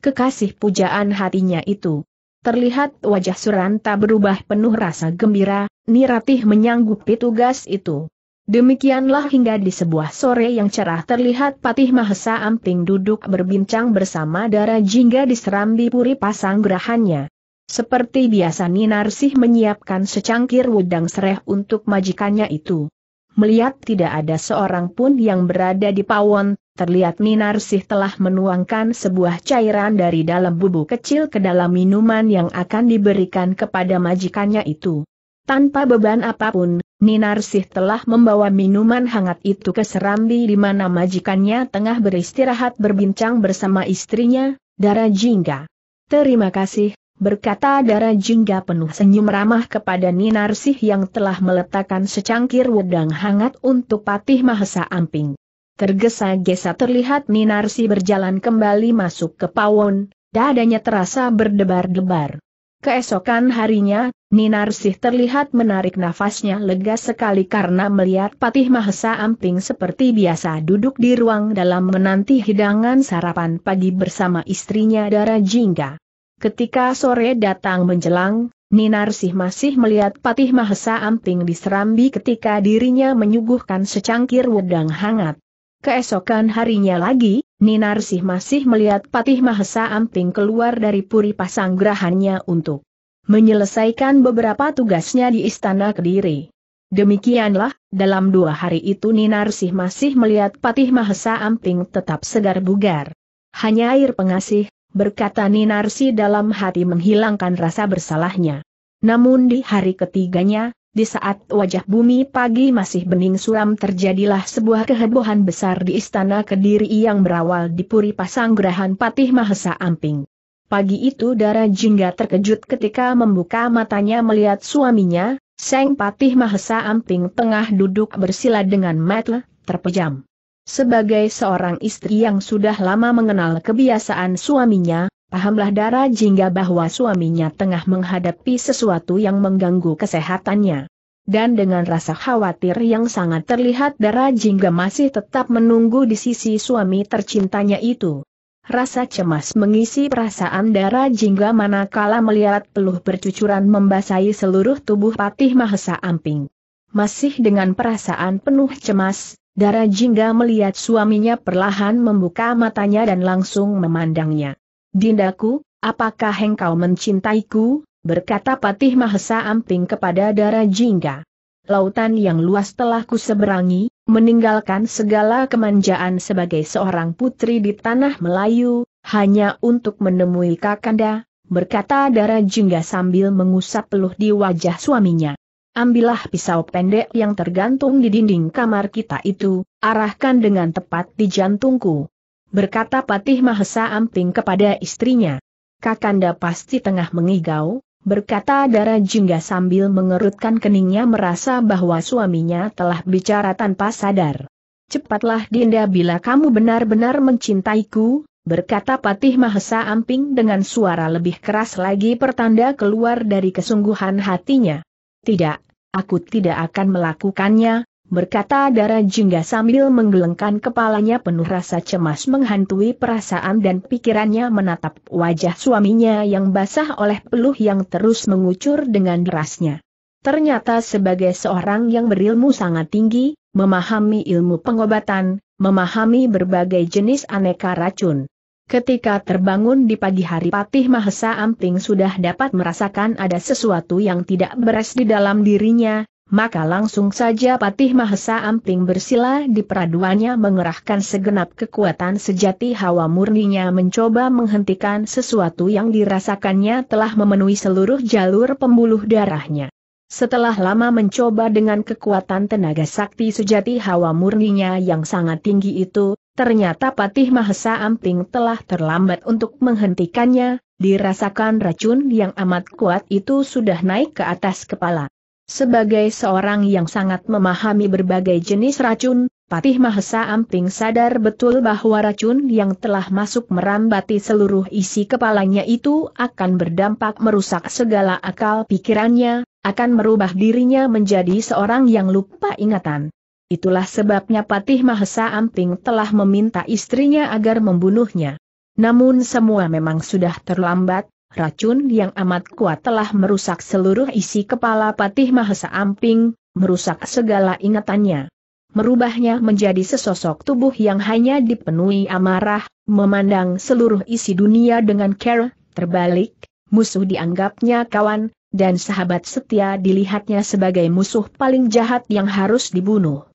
kekasih pujaan hatinya itu. Terlihat wajah Suranta berubah penuh rasa gembira, Niratih menyanggupi tugas itu. Demikianlah hingga di sebuah sore yang cerah terlihat Patih Mahesa Amping duduk berbincang bersama darah Jingga di Serambi Puri pasang gerahannya. Seperti biasa Ninarsih menyiapkan secangkir udang sereh untuk majikannya itu. Melihat tidak ada seorang pun yang berada di pawon, terlihat Ninarsih telah menuangkan sebuah cairan dari dalam bubuk kecil ke dalam minuman yang akan diberikan kepada majikannya itu. Tanpa beban apapun, Ninarsih telah membawa minuman hangat itu ke serambi di mana majikannya tengah beristirahat berbincang bersama istrinya, Dara Jingga. Terima kasih, berkata Dara Jingga penuh senyum ramah kepada Ninarsih yang telah meletakkan secangkir wedang hangat untuk Patih Mahesa Amping. Tergesa-gesa terlihat Ninarsih berjalan kembali masuk ke pawon, dadanya terasa berdebar-debar. Keesokan harinya, Ninarsih terlihat menarik nafasnya lega sekali karena melihat Patih Mahesa Amping seperti biasa duduk di ruang dalam menanti hidangan sarapan pagi bersama istrinya Dara Jingga. Ketika sore datang menjelang, Ninarsih masih melihat Patih Mahesa Amping diserambi ketika dirinya menyuguhkan secangkir wedang hangat. Keesokan harinya lagi, Ninarsih masih melihat Patih Mahesa Amping keluar dari puri pasanggrahannya untuk menyelesaikan beberapa tugasnya di Istana Kediri. Demikianlah, dalam dua hari itu Ninarsih masih melihat Patih Mahesa Amping tetap segar bugar. Hanya air pengasih, berkata Ninarsi dalam hati menghilangkan rasa bersalahnya. Namun di hari ketiganya, di saat wajah bumi pagi masih bening suram terjadilah sebuah kehebohan besar di istana Kediri yang berawal di Puri Pasanggrahan Patih Mahesa Amping. Pagi itu Dara Jingga terkejut ketika membuka matanya melihat suaminya, Seng Patih Mahesa Amping tengah duduk bersila dengan mata terpejam. Sebagai seorang istri yang sudah lama mengenal kebiasaan suaminya, pahamlah Dara Jingga bahwa suaminya tengah menghadapi sesuatu yang mengganggu kesehatannya. Dan dengan rasa khawatir yang sangat terlihat Dara Jingga masih tetap menunggu di sisi suami tercintanya itu. Rasa cemas mengisi perasaan Dara Jingga manakala melihat peluh bercucuran membasahi seluruh tubuh Patih Mahesa Amping. Masih dengan perasaan penuh cemas, Dara Jingga melihat suaminya perlahan membuka matanya dan langsung memandangnya. Dindaku, apakah engkau mencintaiku? berkata Patih Mahesa Amping kepada Dara Jingga. Lautan yang luas telah kuseberangi, meninggalkan segala kemanjaan sebagai seorang putri di tanah Melayu, hanya untuk menemui Kakanda, berkata Dara Jingga sambil mengusap peluh di wajah suaminya. Ambillah pisau pendek yang tergantung di dinding kamar kita itu, arahkan dengan tepat di jantungku. Berkata Patih Mahesa Amping kepada istrinya. Kakanda pasti tengah mengigau, berkata Dara Jingga sambil mengerutkan keningnya merasa bahwa suaminya telah bicara tanpa sadar. Cepatlah Dinda bila kamu benar-benar mencintaiku, berkata Patih Mahesa Amping dengan suara lebih keras lagi pertanda keluar dari kesungguhan hatinya. Tidak, aku tidak akan melakukannya, berkata Dara Jingga sambil menggelengkan kepalanya penuh rasa cemas menghantui perasaan dan pikirannya menatap wajah suaminya yang basah oleh peluh yang terus mengucur dengan derasnya. Ternyata sebagai seorang yang berilmu sangat tinggi, memahami ilmu pengobatan, memahami berbagai jenis aneka racun, Ketika terbangun di pagi hari Patih Mahesa Amping sudah dapat merasakan ada sesuatu yang tidak beres di dalam dirinya, maka langsung saja Patih Mahesa Amping bersila di peraduannya mengerahkan segenap kekuatan sejati hawa murninya mencoba menghentikan sesuatu yang dirasakannya telah memenuhi seluruh jalur pembuluh darahnya. Setelah lama mencoba dengan kekuatan tenaga sakti sejati hawa murninya yang sangat tinggi itu, Ternyata Patih Mahesa Amping telah terlambat untuk menghentikannya, dirasakan racun yang amat kuat itu sudah naik ke atas kepala. Sebagai seorang yang sangat memahami berbagai jenis racun, Patih Mahesa Amping sadar betul bahwa racun yang telah masuk merambati seluruh isi kepalanya itu akan berdampak merusak segala akal pikirannya, akan merubah dirinya menjadi seorang yang lupa ingatan. Itulah sebabnya Patih Mahesa Amping telah meminta istrinya agar membunuhnya. Namun semua memang sudah terlambat, racun yang amat kuat telah merusak seluruh isi kepala Patih Mahesa Amping, merusak segala ingatannya. Merubahnya menjadi sesosok tubuh yang hanya dipenuhi amarah, memandang seluruh isi dunia dengan care, terbalik, musuh dianggapnya kawan, dan sahabat setia dilihatnya sebagai musuh paling jahat yang harus dibunuh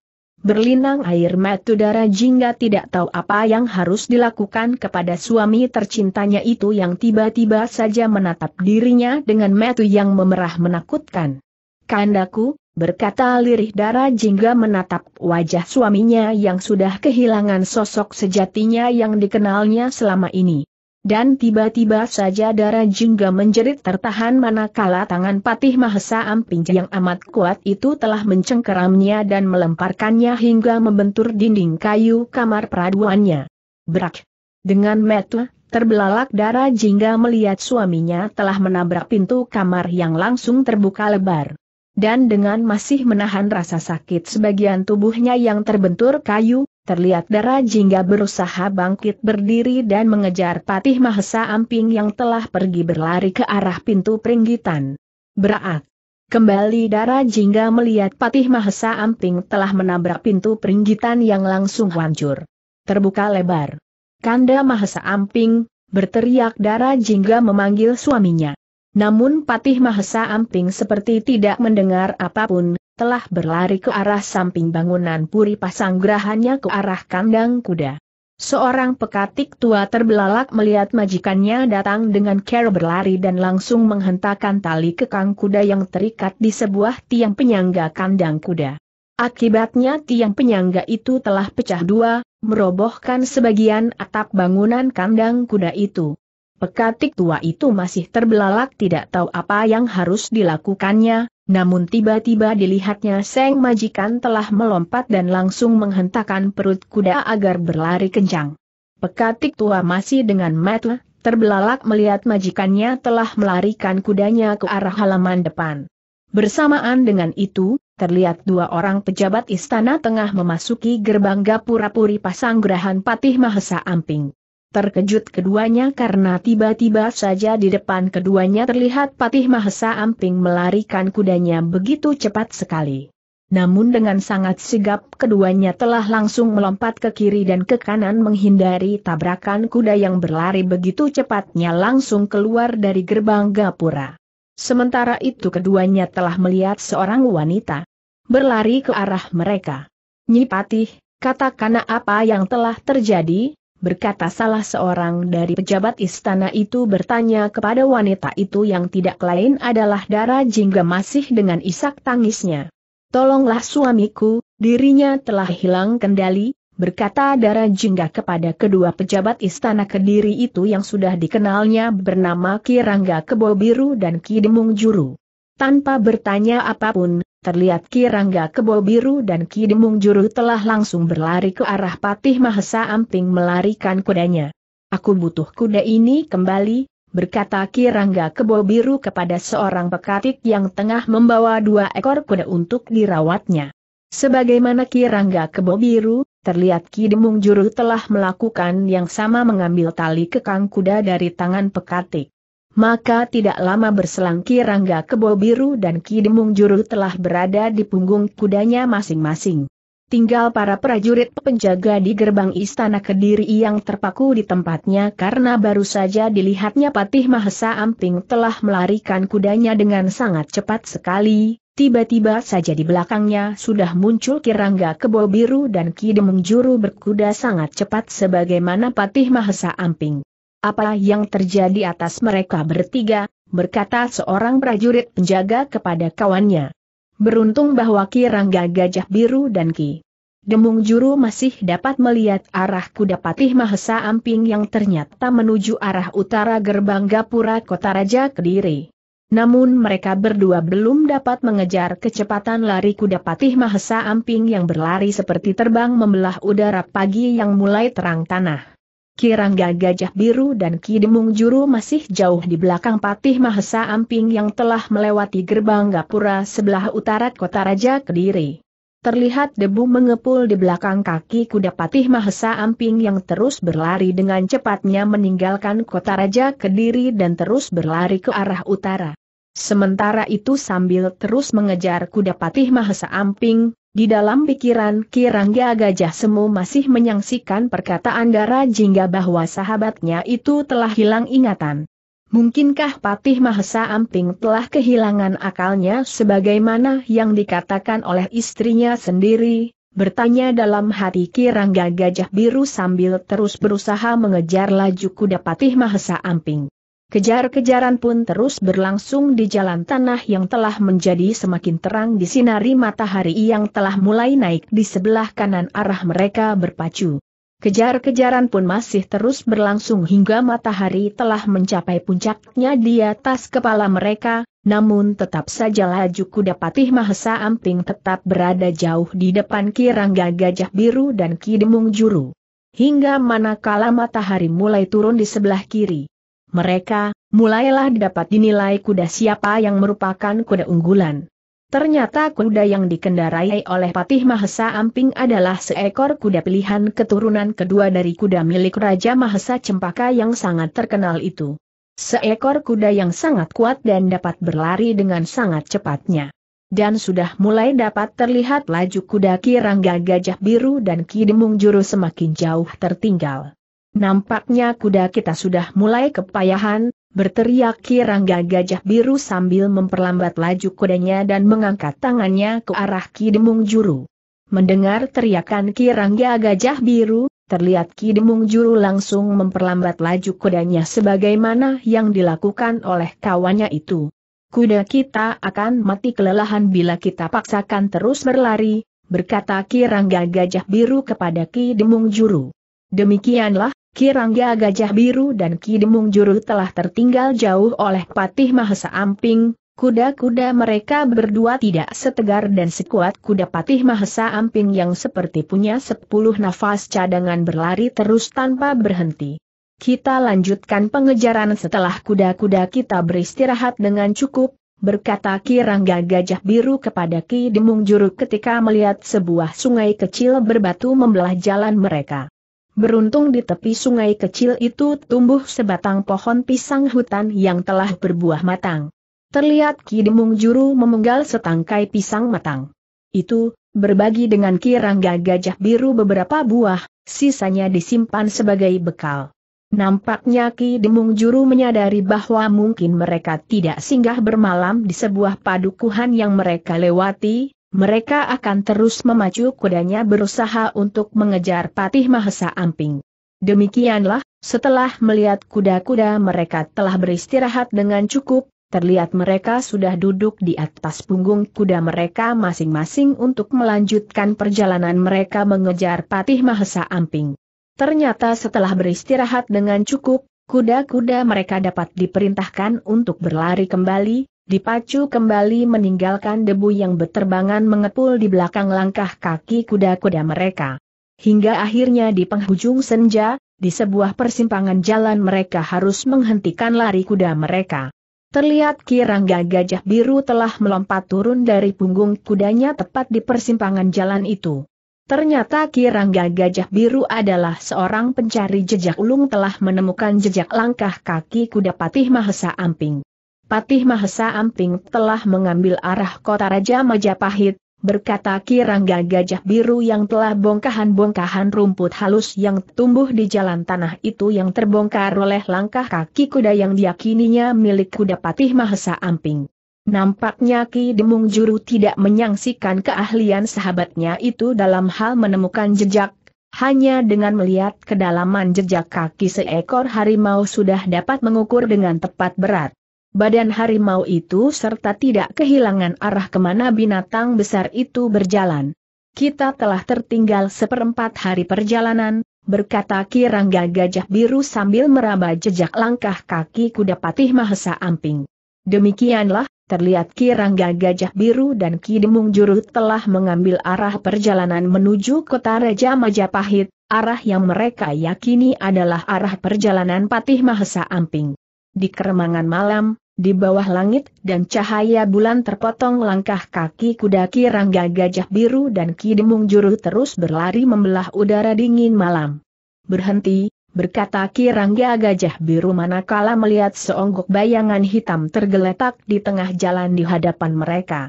berlinang air mata darah jingga tidak tahu apa yang harus dilakukan kepada suami tercintanya itu yang tiba-tiba saja menatap dirinya dengan mata yang memerah menakutkan. Kandaku, berkata lirih darah jingga menatap wajah suaminya yang sudah kehilangan sosok sejatinya yang dikenalnya selama ini dan tiba-tiba saja darah Jingga menjerit tertahan manakala tangan Patih Mahesa Amping yang amat kuat itu telah mencengkeramnya dan melemparkannya hingga membentur dinding kayu kamar peraduannya. Berak! Dengan metu, terbelalak darah Jingga melihat suaminya telah menabrak pintu kamar yang langsung terbuka lebar. Dan dengan masih menahan rasa sakit sebagian tubuhnya yang terbentur kayu, Terlihat darah jingga berusaha bangkit berdiri dan mengejar Patih Mahesa Amping yang telah pergi berlari ke arah pintu peringgitan. Berat. Kembali darah jingga melihat Patih Mahesa Amping telah menabrak pintu peringgitan yang langsung hancur. Terbuka lebar. Kanda Mahesa Amping, berteriak darah jingga memanggil suaminya. Namun Patih Mahesa Amping seperti tidak mendengar apapun, telah berlari ke arah samping bangunan Puri Pasanggrahannya ke arah kandang kuda. Seorang pekatik tua terbelalak melihat majikannya datang dengan care berlari dan langsung menghentakkan tali kekang kuda yang terikat di sebuah tiang penyangga kandang kuda. Akibatnya tiang penyangga itu telah pecah dua, merobohkan sebagian atap bangunan kandang kuda itu. Pekatik tua itu masih terbelalak tidak tahu apa yang harus dilakukannya, namun tiba-tiba dilihatnya Seng Majikan telah melompat dan langsung menghentakkan perut kuda agar berlari kencang. Pekatik tua masih dengan metel, terbelalak melihat majikannya telah melarikan kudanya ke arah halaman depan. Bersamaan dengan itu, terlihat dua orang pejabat istana tengah memasuki gerbang Gapura Puri pasanggrahan Patih Mahesa Amping. Terkejut keduanya karena tiba-tiba saja di depan keduanya terlihat Patih Mahesa Amping melarikan kudanya begitu cepat sekali. Namun dengan sangat sigap keduanya telah langsung melompat ke kiri dan ke kanan menghindari tabrakan kuda yang berlari begitu cepatnya langsung keluar dari gerbang gapura. Sementara itu keduanya telah melihat seorang wanita berlari ke arah mereka. Nyipatih, katakan apa yang telah terjadi, berkata salah seorang dari pejabat istana itu bertanya kepada wanita itu yang tidak lain adalah darah jingga masih dengan isak tangisnya. Tolonglah suamiku, dirinya telah hilang kendali, berkata darah jingga kepada kedua pejabat istana kediri itu yang sudah dikenalnya bernama Kirangga Kebo Biru dan Kidemung Juru. Tanpa bertanya apapun, terlihat Ki Rangga Kebo Biru dan Ki Demung Juru telah langsung berlari ke arah Patih Mahesa Amping melarikan kudanya. Aku butuh kuda ini kembali, berkata Ki Rangga Kebo Biru kepada seorang pekatik yang tengah membawa dua ekor kuda untuk dirawatnya. Sebagaimana Ki Rangga Kebo Biru, terlihat Ki Demung Juru telah melakukan yang sama mengambil tali kekang kuda dari tangan pekatik. Maka tidak lama berselang Kirangga Kebo Biru dan Kidemung Juru telah berada di punggung kudanya masing-masing. Tinggal para prajurit penjaga di gerbang istana Kediri yang terpaku di tempatnya karena baru saja dilihatnya Patih Mahesa Amping telah melarikan kudanya dengan sangat cepat sekali, tiba-tiba saja di belakangnya sudah muncul Kirangga Kebo Biru dan Ki Demung Juru berkuda sangat cepat sebagaimana Patih Mahesa Amping. Apa yang terjadi atas mereka bertiga, berkata seorang prajurit penjaga kepada kawannya. Beruntung bahwa Ki Rangga Gajah Biru dan Ki Demung Juru masih dapat melihat arah kuda patih Mahesa Amping yang ternyata menuju arah utara gerbang Gapura Kota Raja Kediri. Namun mereka berdua belum dapat mengejar kecepatan lari kuda patih Mahesa Amping yang berlari seperti terbang membelah udara pagi yang mulai terang tanah. Kirangga Gajah Biru dan Kidemung Juru masih jauh di belakang Patih Mahesa Amping yang telah melewati gerbang Gapura sebelah utara kota Raja Kediri. Terlihat debu mengepul di belakang kaki kuda Patih Mahesa Amping yang terus berlari dengan cepatnya meninggalkan kota Raja Kediri dan terus berlari ke arah utara. Sementara itu sambil terus mengejar kuda Patih Mahesa Amping, di dalam pikiran Kirangga Gajah Semu masih menyaksikan perkataan Dara Jingga bahwa sahabatnya itu telah hilang ingatan. Mungkinkah Patih Mahesa Amping telah kehilangan akalnya sebagaimana yang dikatakan oleh istrinya sendiri? Bertanya dalam hati Kirangga Gajah Biru sambil terus berusaha mengejar laju kuda Patih Mahesa Amping. Kejar-kejaran pun terus berlangsung di jalan tanah yang telah menjadi semakin terang di sinari matahari yang telah mulai naik di sebelah kanan arah mereka berpacu. Kejar-kejaran pun masih terus berlangsung hingga matahari telah mencapai puncaknya di atas kepala mereka, namun tetap saja laju kuda Patih Mahesa Amping tetap berada jauh di depan Kirangga Gajah Biru dan Kidemung Juru. Hingga manakala matahari mulai turun di sebelah kiri mereka, mulailah dapat dinilai kuda siapa yang merupakan kuda unggulan. Ternyata kuda yang dikendarai oleh Patih Mahesa Amping adalah seekor kuda pilihan keturunan kedua dari kuda milik Raja Mahesa Cempaka yang sangat terkenal itu. Seekor kuda yang sangat kuat dan dapat berlari dengan sangat cepatnya. Dan sudah mulai dapat terlihat laju kuda Kirangga Gajah Biru dan Kidemung Juru semakin jauh tertinggal. Nampaknya kuda kita sudah mulai kepayahan, berteriak Kirangga Gajah Biru sambil memperlambat laju kudanya dan mengangkat tangannya ke arah Kidemung Juru. Mendengar teriakan Kirangga Gajah Biru, terlihat Kidemung Juru langsung memperlambat laju kudanya sebagaimana yang dilakukan oleh kawannya itu. Kuda kita akan mati kelelahan bila kita paksakan terus berlari, berkata Kirangga Gajah Biru kepada Kidemung Juru. Demikianlah, Kirangga Gajah Biru dan Kidemung Juru telah tertinggal jauh oleh Patih Mahesa Amping, kuda-kuda mereka berdua tidak setegar dan sekuat kuda Patih Mahesa Amping yang seperti punya sepuluh nafas cadangan berlari terus tanpa berhenti. Kita lanjutkan pengejaran setelah kuda-kuda kita beristirahat dengan cukup, berkata Kirangga Gajah Biru kepada Ki Demung Juru ketika melihat sebuah sungai kecil berbatu membelah jalan mereka. Beruntung di tepi sungai kecil itu tumbuh sebatang pohon pisang hutan yang telah berbuah matang. Terlihat Kidemung Juru memenggal setangkai pisang matang. Itu, berbagi dengan Ki Rangga gajah biru beberapa buah, sisanya disimpan sebagai bekal. Nampaknya Ki Demung Juru menyadari bahwa mungkin mereka tidak singgah bermalam di sebuah padukuhan yang mereka lewati, mereka akan terus memacu kudanya berusaha untuk mengejar Patih Mahesa Amping. Demikianlah, setelah melihat kuda-kuda mereka telah beristirahat dengan cukup, terlihat mereka sudah duduk di atas punggung kuda mereka masing-masing untuk melanjutkan perjalanan mereka mengejar Patih Mahesa Amping. Ternyata setelah beristirahat dengan cukup, kuda-kuda mereka dapat diperintahkan untuk berlari kembali, dipacu kembali meninggalkan debu yang beterbangan mengepul di belakang langkah kaki kuda-kuda mereka. Hingga akhirnya di penghujung senja, di sebuah persimpangan jalan mereka harus menghentikan lari kuda mereka. Terlihat kirangga gajah biru telah melompat turun dari punggung kudanya tepat di persimpangan jalan itu. Ternyata kirangga gajah biru adalah seorang pencari jejak ulung telah menemukan jejak langkah kaki kuda patih Mahesa Amping. Patih Mahesa Amping telah mengambil arah kota Raja Majapahit, berkata Kirangga Gajah Biru yang telah bongkahan-bongkahan rumput halus yang tumbuh di jalan tanah itu yang terbongkar oleh langkah kaki kuda yang diyakininya milik kuda Patih Mahesa Amping. Nampaknya Ki Demung Juru tidak menyangsikan keahlian sahabatnya itu dalam hal menemukan jejak, hanya dengan melihat kedalaman jejak kaki seekor harimau sudah dapat mengukur dengan tepat berat badan harimau itu serta tidak kehilangan arah kemana binatang besar itu berjalan. Kita telah tertinggal seperempat hari perjalanan, berkata Kirangga Gajah Biru sambil meraba jejak langkah kaki kuda patih Mahesa Amping. Demikianlah, terlihat Kirangga Gajah Biru dan Ki Demung Juru telah mengambil arah perjalanan menuju kota Raja Majapahit, arah yang mereka yakini adalah arah perjalanan Patih Mahesa Amping. Di keremangan malam, di bawah langit dan cahaya bulan terpotong langkah kaki kuda kirangga gajah biru dan kidemung juru terus berlari membelah udara dingin malam. Berhenti, berkata kirangga gajah biru manakala melihat seonggok bayangan hitam tergeletak di tengah jalan di hadapan mereka.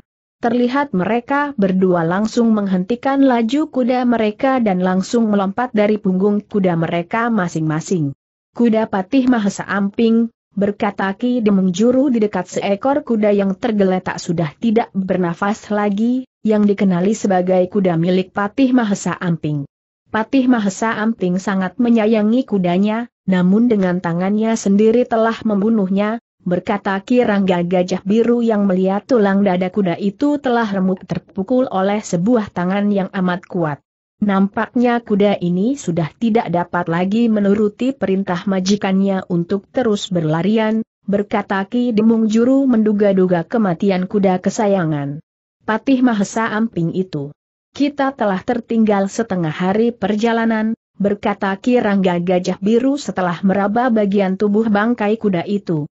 Terlihat mereka berdua langsung menghentikan laju kuda mereka dan langsung melompat dari punggung kuda mereka masing-masing. Kuda patih mahesa amping, berkata Ki Demung Juru di dekat seekor kuda yang tergeletak sudah tidak bernafas lagi, yang dikenali sebagai kuda milik Patih Mahesa Amping. Patih Mahesa Amping sangat menyayangi kudanya, namun dengan tangannya sendiri telah membunuhnya, berkata Rangga Gajah Biru yang melihat tulang dada kuda itu telah remuk terpukul oleh sebuah tangan yang amat kuat. Nampaknya kuda ini sudah tidak dapat lagi menuruti perintah majikannya untuk terus berlarian, berkata Ki Demung Juru menduga-duga kematian kuda kesayangan. Patih Mahesa Amping itu. Kita telah tertinggal setengah hari perjalanan, berkata Ki Rangga Gajah Biru setelah meraba bagian tubuh bangkai kuda itu.